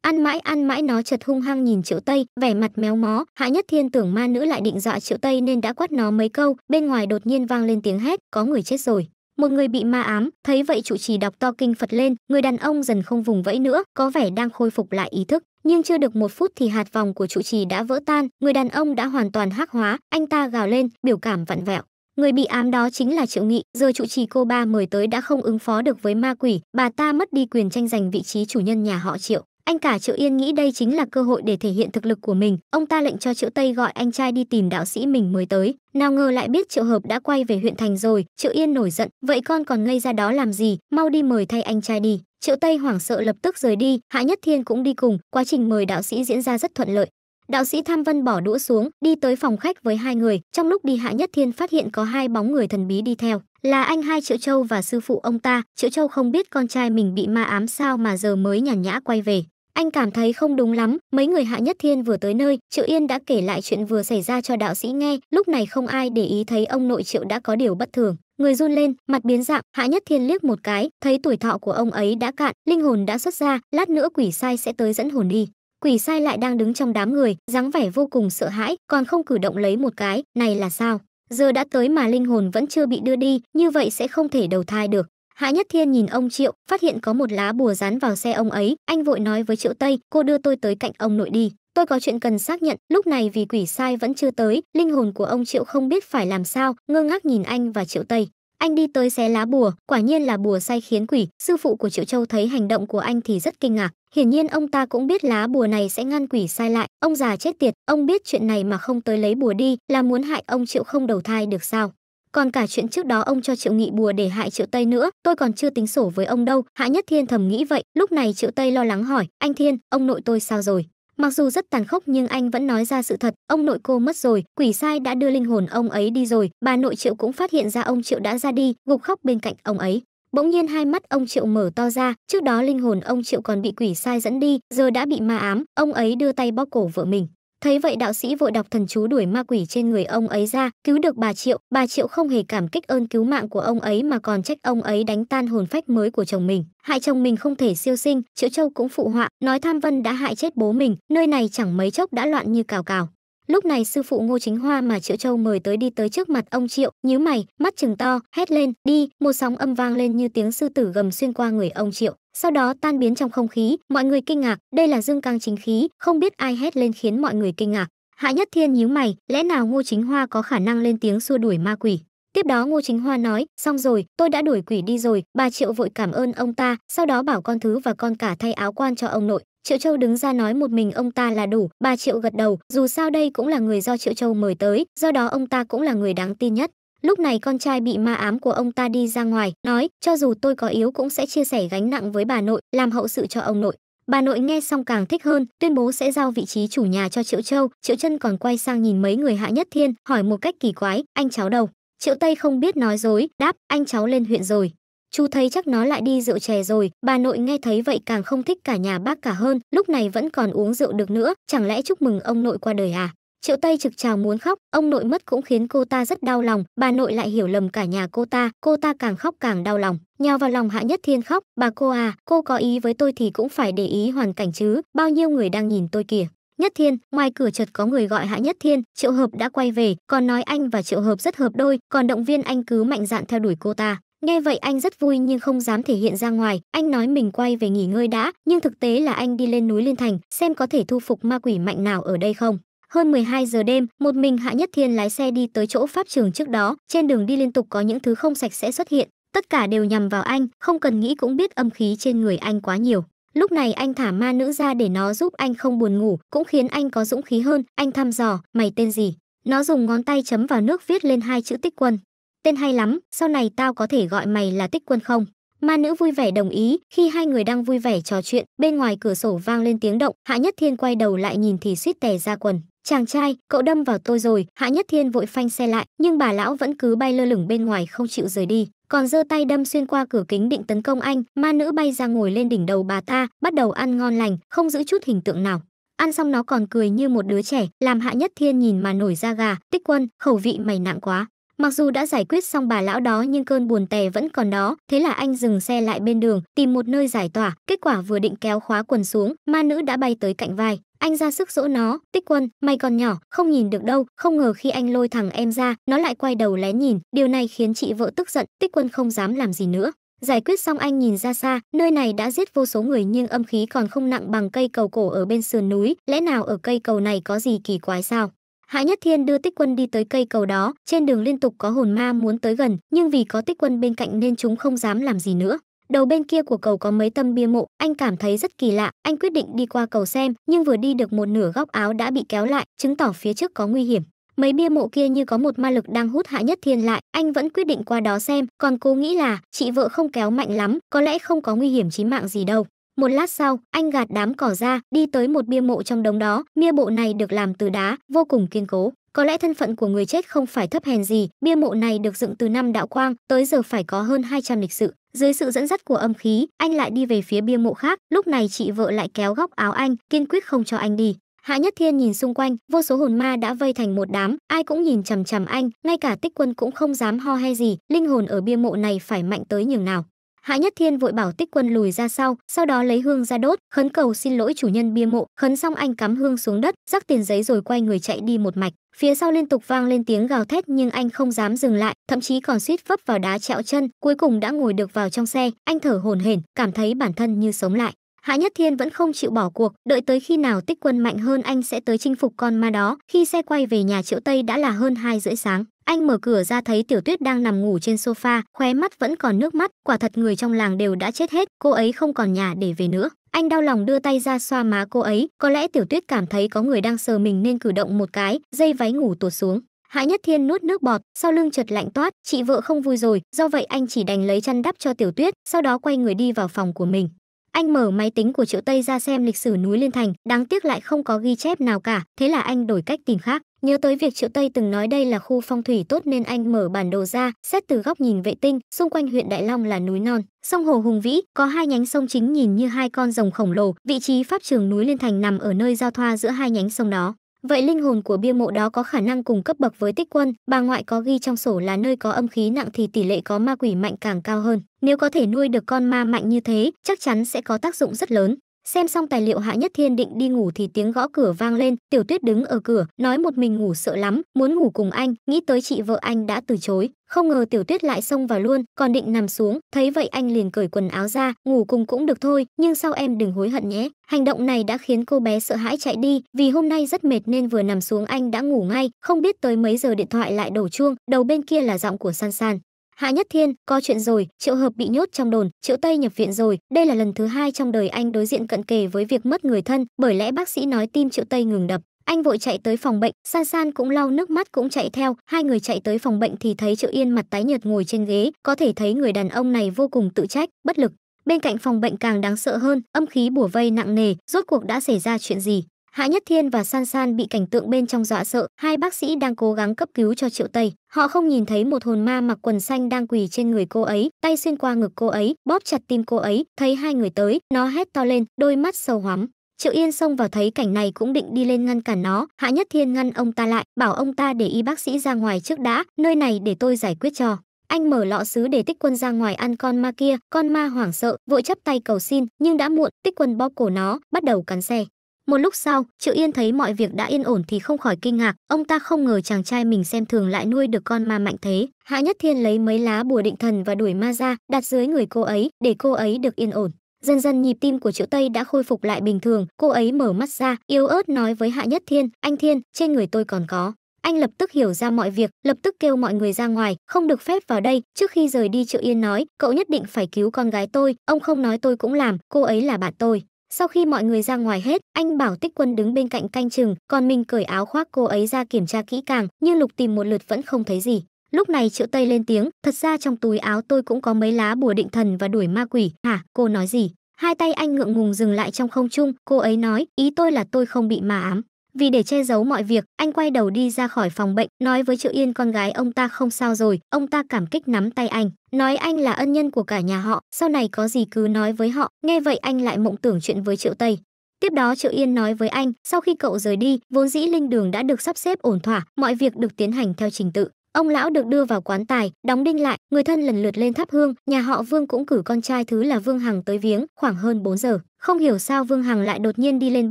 Ăn mãi ăn mãi nó chật hung hăng nhìn Triệu Tây, vẻ mặt méo mó, Hạ Nhất Thiên tưởng ma nữ lại định dọa Triệu Tây nên đã quát nó mấy câu, bên ngoài đột nhiên vang lên tiếng hét, có người chết rồi. Một người bị ma ám, thấy vậy trụ trì đọc to kinh Phật lên, người đàn ông dần không vùng vẫy nữa, có vẻ đang khôi phục lại ý thức. Nhưng chưa được một phút thì hạt vòng của trụ trì đã vỡ tan, người đàn ông đã hoàn toàn hắc hóa, anh ta gào lên, biểu cảm vặn vẹo. Người bị ám đó chính là Triệu Nghị, giờ trụ trì cô ba mời tới đã không ứng phó được với ma quỷ, bà ta mất đi quyền tranh giành vị trí chủ nhân nhà họ Triệu. Anh cả Triệu Yên nghĩ đây chính là cơ hội để thể hiện thực lực của mình, ông ta lệnh cho Triệu Tây gọi anh trai đi tìm đạo sĩ mình mới tới, nào ngờ lại biết Triệu Hợp đã quay về huyện thành rồi, Triệu Yên nổi giận, vậy con còn ngây ra đó làm gì, mau đi mời thay anh trai đi. Triệu Tây hoảng sợ lập tức rời đi, Hạ Nhất Thiên cũng đi cùng, quá trình mời đạo sĩ diễn ra rất thuận lợi. Đạo sĩ Tham Vân bỏ đũa xuống, đi tới phòng khách với hai người, trong lúc đi Hạ Nhất Thiên phát hiện có hai bóng người thần bí đi theo là anh hai triệu châu và sư phụ ông ta triệu châu không biết con trai mình bị ma ám sao mà giờ mới nhàn nhã quay về anh cảm thấy không đúng lắm, mấy người Hạ Nhất Thiên vừa tới nơi, Triệu Yên đã kể lại chuyện vừa xảy ra cho đạo sĩ nghe, lúc này không ai để ý thấy ông nội Triệu đã có điều bất thường. Người run lên, mặt biến dạng, Hạ Nhất Thiên liếc một cái, thấy tuổi thọ của ông ấy đã cạn, linh hồn đã xuất ra, lát nữa quỷ sai sẽ tới dẫn hồn đi. Quỷ sai lại đang đứng trong đám người, dáng vẻ vô cùng sợ hãi, còn không cử động lấy một cái, này là sao? Giờ đã tới mà linh hồn vẫn chưa bị đưa đi, như vậy sẽ không thể đầu thai được. Hạ Nhất Thiên nhìn ông Triệu, phát hiện có một lá bùa dán vào xe ông ấy, anh vội nói với Triệu Tây, cô đưa tôi tới cạnh ông nội đi. Tôi có chuyện cần xác nhận, lúc này vì quỷ sai vẫn chưa tới, linh hồn của ông Triệu không biết phải làm sao, ngơ ngác nhìn anh và Triệu Tây. Anh đi tới xé lá bùa, quả nhiên là bùa sai khiến quỷ, sư phụ của Triệu Châu thấy hành động của anh thì rất kinh ngạc. Hiển nhiên ông ta cũng biết lá bùa này sẽ ngăn quỷ sai lại, ông già chết tiệt, ông biết chuyện này mà không tới lấy bùa đi, là muốn hại ông Triệu không đầu thai được sao? còn cả chuyện trước đó ông cho Triệu Nghị bùa để hại Triệu Tây nữa, tôi còn chưa tính sổ với ông đâu." Hạ Nhất Thiên thầm nghĩ vậy, lúc này Triệu Tây lo lắng hỏi: "Anh Thiên, ông nội tôi sao rồi?" Mặc dù rất tàn khốc nhưng anh vẫn nói ra sự thật, ông nội cô mất rồi, quỷ sai đã đưa linh hồn ông ấy đi rồi, bà nội Triệu cũng phát hiện ra ông Triệu đã ra đi, gục khóc bên cạnh ông ấy. Bỗng nhiên hai mắt ông Triệu mở to ra, trước đó linh hồn ông Triệu còn bị quỷ sai dẫn đi, giờ đã bị ma ám, ông ấy đưa tay bóp cổ vợ mình. Thấy vậy đạo sĩ vội đọc thần chú đuổi ma quỷ trên người ông ấy ra, cứu được bà Triệu, bà Triệu không hề cảm kích ơn cứu mạng của ông ấy mà còn trách ông ấy đánh tan hồn phách mới của chồng mình. Hại chồng mình không thể siêu sinh, Triệu Châu cũng phụ họa, nói Tham Vân đã hại chết bố mình, nơi này chẳng mấy chốc đã loạn như cào cào. Lúc này sư phụ Ngô Chính Hoa mà Triệu Châu mời tới đi tới trước mặt ông Triệu, nhíu mày, mắt trừng to, hét lên, đi, một sóng âm vang lên như tiếng sư tử gầm xuyên qua người ông Triệu sau đó tan biến trong không khí mọi người kinh ngạc đây là dương cang chính khí không biết ai hét lên khiến mọi người kinh ngạc hạ nhất thiên nhíu mày lẽ nào ngô chính hoa có khả năng lên tiếng xua đuổi ma quỷ tiếp đó ngô chính hoa nói xong rồi tôi đã đuổi quỷ đi rồi bà triệu vội cảm ơn ông ta sau đó bảo con thứ và con cả thay áo quan cho ông nội triệu châu đứng ra nói một mình ông ta là đủ bà triệu gật đầu dù sao đây cũng là người do triệu châu mời tới do đó ông ta cũng là người đáng tin nhất Lúc này con trai bị ma ám của ông ta đi ra ngoài, nói, cho dù tôi có yếu cũng sẽ chia sẻ gánh nặng với bà nội, làm hậu sự cho ông nội. Bà nội nghe xong càng thích hơn, tuyên bố sẽ giao vị trí chủ nhà cho Triệu Châu, Triệu Chân còn quay sang nhìn mấy người Hạ Nhất Thiên, hỏi một cách kỳ quái, anh cháu đâu? Triệu Tây không biết nói dối, đáp, anh cháu lên huyện rồi. Chú thấy chắc nó lại đi rượu chè rồi, bà nội nghe thấy vậy càng không thích cả nhà bác cả hơn, lúc này vẫn còn uống rượu được nữa, chẳng lẽ chúc mừng ông nội qua đời à? Triệu Tây trực trào muốn khóc, ông nội mất cũng khiến cô ta rất đau lòng, bà nội lại hiểu lầm cả nhà cô ta, cô ta càng khóc càng đau lòng. Nhào vào lòng Hạ Nhất Thiên khóc, bà cô à, cô có ý với tôi thì cũng phải để ý hoàn cảnh chứ, bao nhiêu người đang nhìn tôi kìa. Nhất Thiên, ngoài cửa chợt có người gọi Hạ Nhất Thiên, Triệu Hợp đã quay về, còn nói anh và Triệu Hợp rất hợp đôi, còn động viên anh cứ mạnh dạn theo đuổi cô ta. Nghe vậy anh rất vui nhưng không dám thể hiện ra ngoài, anh nói mình quay về nghỉ ngơi đã, nhưng thực tế là anh đi lên núi Liên Thành, xem có thể thu phục ma quỷ mạnh nào ở đây không. Hơn 12 giờ đêm, một mình Hạ Nhất Thiên lái xe đi tới chỗ pháp trường trước đó, trên đường đi liên tục có những thứ không sạch sẽ xuất hiện, tất cả đều nhằm vào anh, không cần nghĩ cũng biết âm khí trên người anh quá nhiều. Lúc này anh thả ma nữ ra để nó giúp anh không buồn ngủ, cũng khiến anh có dũng khí hơn, anh thăm dò, mày tên gì? Nó dùng ngón tay chấm vào nước viết lên hai chữ Tích Quân. Tên hay lắm, sau này tao có thể gọi mày là Tích Quân không? Ma nữ vui vẻ đồng ý, khi hai người đang vui vẻ trò chuyện, bên ngoài cửa sổ vang lên tiếng động, Hạ Nhất Thiên quay đầu lại nhìn thì suýt tè ra quần chàng trai cậu đâm vào tôi rồi hạ nhất thiên vội phanh xe lại nhưng bà lão vẫn cứ bay lơ lửng bên ngoài không chịu rời đi còn giơ tay đâm xuyên qua cửa kính định tấn công anh ma nữ bay ra ngồi lên đỉnh đầu bà ta bắt đầu ăn ngon lành không giữ chút hình tượng nào ăn xong nó còn cười như một đứa trẻ làm hạ nhất thiên nhìn mà nổi da gà tích quân khẩu vị mày nặng quá Mặc dù đã giải quyết xong bà lão đó nhưng cơn buồn tè vẫn còn đó, thế là anh dừng xe lại bên đường, tìm một nơi giải tỏa, kết quả vừa định kéo khóa quần xuống, ma nữ đã bay tới cạnh vai. Anh ra sức dỗ nó, tích quân, mày còn nhỏ, không nhìn được đâu, không ngờ khi anh lôi thằng em ra, nó lại quay đầu lén nhìn, điều này khiến chị vợ tức giận, tích quân không dám làm gì nữa. Giải quyết xong anh nhìn ra xa, nơi này đã giết vô số người nhưng âm khí còn không nặng bằng cây cầu cổ ở bên sườn núi, lẽ nào ở cây cầu này có gì kỳ quái sao? Hạ Nhất Thiên đưa Tích Quân đi tới cây cầu đó, trên đường liên tục có hồn ma muốn tới gần, nhưng vì có Tích Quân bên cạnh nên chúng không dám làm gì nữa. Đầu bên kia của cầu có mấy tâm bia mộ, anh cảm thấy rất kỳ lạ, anh quyết định đi qua cầu xem, nhưng vừa đi được một nửa góc áo đã bị kéo lại, chứng tỏ phía trước có nguy hiểm. Mấy bia mộ kia như có một ma lực đang hút Hạ Nhất Thiên lại, anh vẫn quyết định qua đó xem, còn cô nghĩ là chị vợ không kéo mạnh lắm, có lẽ không có nguy hiểm chí mạng gì đâu một lát sau anh gạt đám cỏ ra đi tới một bia mộ trong đống đó bia mộ này được làm từ đá vô cùng kiên cố có lẽ thân phận của người chết không phải thấp hèn gì, bia mộ này được dựng từ năm đạo quang, tới giờ phải có hơn 200 lịch sự. Dưới sự dẫn dắt của âm khí, anh lại đi về phía bia mộ khác, lúc này chị vợ lại kéo góc áo anh, kiên quyết không cho anh đi. Hạ Nhất Thiên nhìn xung quanh, vô số hồn ma đã vây thành một đám, ai cũng nhìn chằm chằm anh, ngay cả Tích Quân cũng không dám ho he gì, linh hồn ở bia mộ này phải mạnh tới nhường nào. Hạ Nhất Thiên vội bảo Tích Quân lùi ra sau, sau đó lấy hương ra đốt, khấn cầu xin lỗi chủ nhân bia mộ, khấn xong anh cắm hương xuống đất, rắc tiền giấy rồi quay người chạy đi một mạch. Phía sau liên tục vang lên tiếng gào thét nhưng anh không dám dừng lại, thậm chí còn suýt vấp vào đá trẹo chân, cuối cùng đã ngồi được vào trong xe, anh thở hổn hển, cảm thấy bản thân như sống lại. Hạ Nhất Thiên vẫn không chịu bỏ cuộc, đợi tới khi nào tích quân mạnh hơn anh sẽ tới chinh phục con ma đó. Khi xe quay về nhà Triệu Tây đã là hơn hai rưỡi sáng. Anh mở cửa ra thấy Tiểu Tuyết đang nằm ngủ trên sofa, khóe mắt vẫn còn nước mắt, quả thật người trong làng đều đã chết hết, cô ấy không còn nhà để về nữa. Anh đau lòng đưa tay ra xoa má cô ấy, có lẽ Tiểu Tuyết cảm thấy có người đang sờ mình nên cử động một cái, dây váy ngủ tuột xuống. Hạ Nhất Thiên nuốt nước bọt, sau lưng chợt lạnh toát, chị vợ không vui rồi, do vậy anh chỉ đành lấy chăn đắp cho Tiểu Tuyết, sau đó quay người đi vào phòng của mình. Anh mở máy tính của Triệu Tây ra xem lịch sử núi Liên Thành, đáng tiếc lại không có ghi chép nào cả, thế là anh đổi cách tìm khác. Nhớ tới việc Triệu Tây từng nói đây là khu phong thủy tốt nên anh mở bản đồ ra, xét từ góc nhìn vệ tinh, xung quanh huyện Đại Long là núi non, sông hồ hùng vĩ, có hai nhánh sông chính nhìn như hai con rồng khổng lồ, vị trí pháp trường núi Liên Thành nằm ở nơi giao thoa giữa hai nhánh sông đó. Vậy linh hồn của bia mộ đó có khả năng cùng cấp bậc với tích quân, bà ngoại có ghi trong sổ là nơi có âm khí nặng thì tỷ lệ có ma quỷ mạnh càng cao hơn. Nếu có thể nuôi được con ma mạnh như thế, chắc chắn sẽ có tác dụng rất lớn. Xem xong tài liệu Hạ Nhất Thiên định đi ngủ thì tiếng gõ cửa vang lên, Tiểu Tuyết đứng ở cửa, nói một mình ngủ sợ lắm, muốn ngủ cùng anh, nghĩ tới chị vợ anh đã từ chối, không ngờ Tiểu Tuyết lại xông vào luôn, còn định nằm xuống, thấy vậy anh liền cởi quần áo ra, ngủ cùng cũng được thôi, nhưng sau em đừng hối hận nhé. Hành động này đã khiến cô bé sợ hãi chạy đi, vì hôm nay rất mệt nên vừa nằm xuống anh đã ngủ ngay, không biết tới mấy giờ điện thoại lại đổ chuông, đầu bên kia là giọng của San San. Hạ Nhất Thiên, có chuyện rồi, Triệu Hợp bị nhốt trong đồn, Triệu Tây nhập viện rồi, đây là lần thứ hai trong đời anh đối diện cận kề với việc mất người thân, bởi lẽ bác sĩ nói tim Triệu Tây ngừng đập. Anh vội chạy tới phòng bệnh, San San cũng lau nước mắt cũng chạy theo, hai người chạy tới phòng bệnh thì thấy Triệu Yên mặt tái nhợt ngồi trên ghế, có thể thấy người đàn ông này vô cùng tự trách, bất lực. Bên cạnh phòng bệnh càng đáng sợ hơn, âm khí bủa vây nặng nề, rốt cuộc đã xảy ra chuyện gì? Hạ Nhất Thiên và San San bị cảnh tượng bên trong dọa sợ, hai bác sĩ đang cố gắng cấp cứu cho Triệu Tây. Họ không nhìn thấy một hồn ma mặc quần xanh đang quỳ trên người cô ấy, tay xuyên qua ngực cô ấy, bóp chặt tim cô ấy, thấy hai người tới, nó hét to lên, đôi mắt sâu hoắm. Triệu Yên xông vào thấy cảnh này cũng định đi lên ngăn cản nó, Hạ Nhất Thiên ngăn ông ta lại, bảo ông ta để y bác sĩ ra ngoài trước đã, nơi này để tôi giải quyết cho. Anh mở lọ xứ để tích quân ra ngoài ăn con ma kia, con ma hoảng sợ, vội chắp tay cầu xin, nhưng đã muộn, tích quân bóp cổ nó, bắt đầu cắn xe một lúc sau triệu yên thấy mọi việc đã yên ổn thì không khỏi kinh ngạc ông ta không ngờ chàng trai mình xem thường lại nuôi được con ma mạnh thế hạ nhất thiên lấy mấy lá bùa định thần và đuổi ma ra đặt dưới người cô ấy để cô ấy được yên ổn dần dần nhịp tim của triệu tây đã khôi phục lại bình thường cô ấy mở mắt ra yếu ớt nói với hạ nhất thiên anh thiên trên người tôi còn có anh lập tức hiểu ra mọi việc lập tức kêu mọi người ra ngoài không được phép vào đây trước khi rời đi triệu yên nói cậu nhất định phải cứu con gái tôi ông không nói tôi cũng làm cô ấy là bạn tôi sau khi mọi người ra ngoài hết, anh bảo Tích Quân đứng bên cạnh canh chừng, còn mình cởi áo khoác cô ấy ra kiểm tra kỹ càng, nhưng lục tìm một lượt vẫn không thấy gì. Lúc này Triệu Tây lên tiếng, thật ra trong túi áo tôi cũng có mấy lá bùa định thần và đuổi ma quỷ, hả, cô nói gì? Hai tay anh ngượng ngùng dừng lại trong không trung, cô ấy nói, ý tôi là tôi không bị ma ám. Vì để che giấu mọi việc, anh quay đầu đi ra khỏi phòng bệnh, nói với Triệu Yên con gái ông ta không sao rồi, ông ta cảm kích nắm tay anh, nói anh là ân nhân của cả nhà họ, sau này có gì cứ nói với họ. Nghe vậy anh lại mộng tưởng chuyện với Triệu Tây. Tiếp đó Triệu Yên nói với anh, sau khi cậu rời đi, vốn dĩ linh đường đã được sắp xếp ổn thỏa, mọi việc được tiến hành theo trình tự. Ông lão được đưa vào quán tài, đóng đinh lại, người thân lần lượt lên thắp hương, nhà họ Vương cũng cử con trai thứ là Vương Hằng tới viếng, khoảng hơn 4 giờ. Không hiểu sao Vương Hằng lại đột nhiên đi lên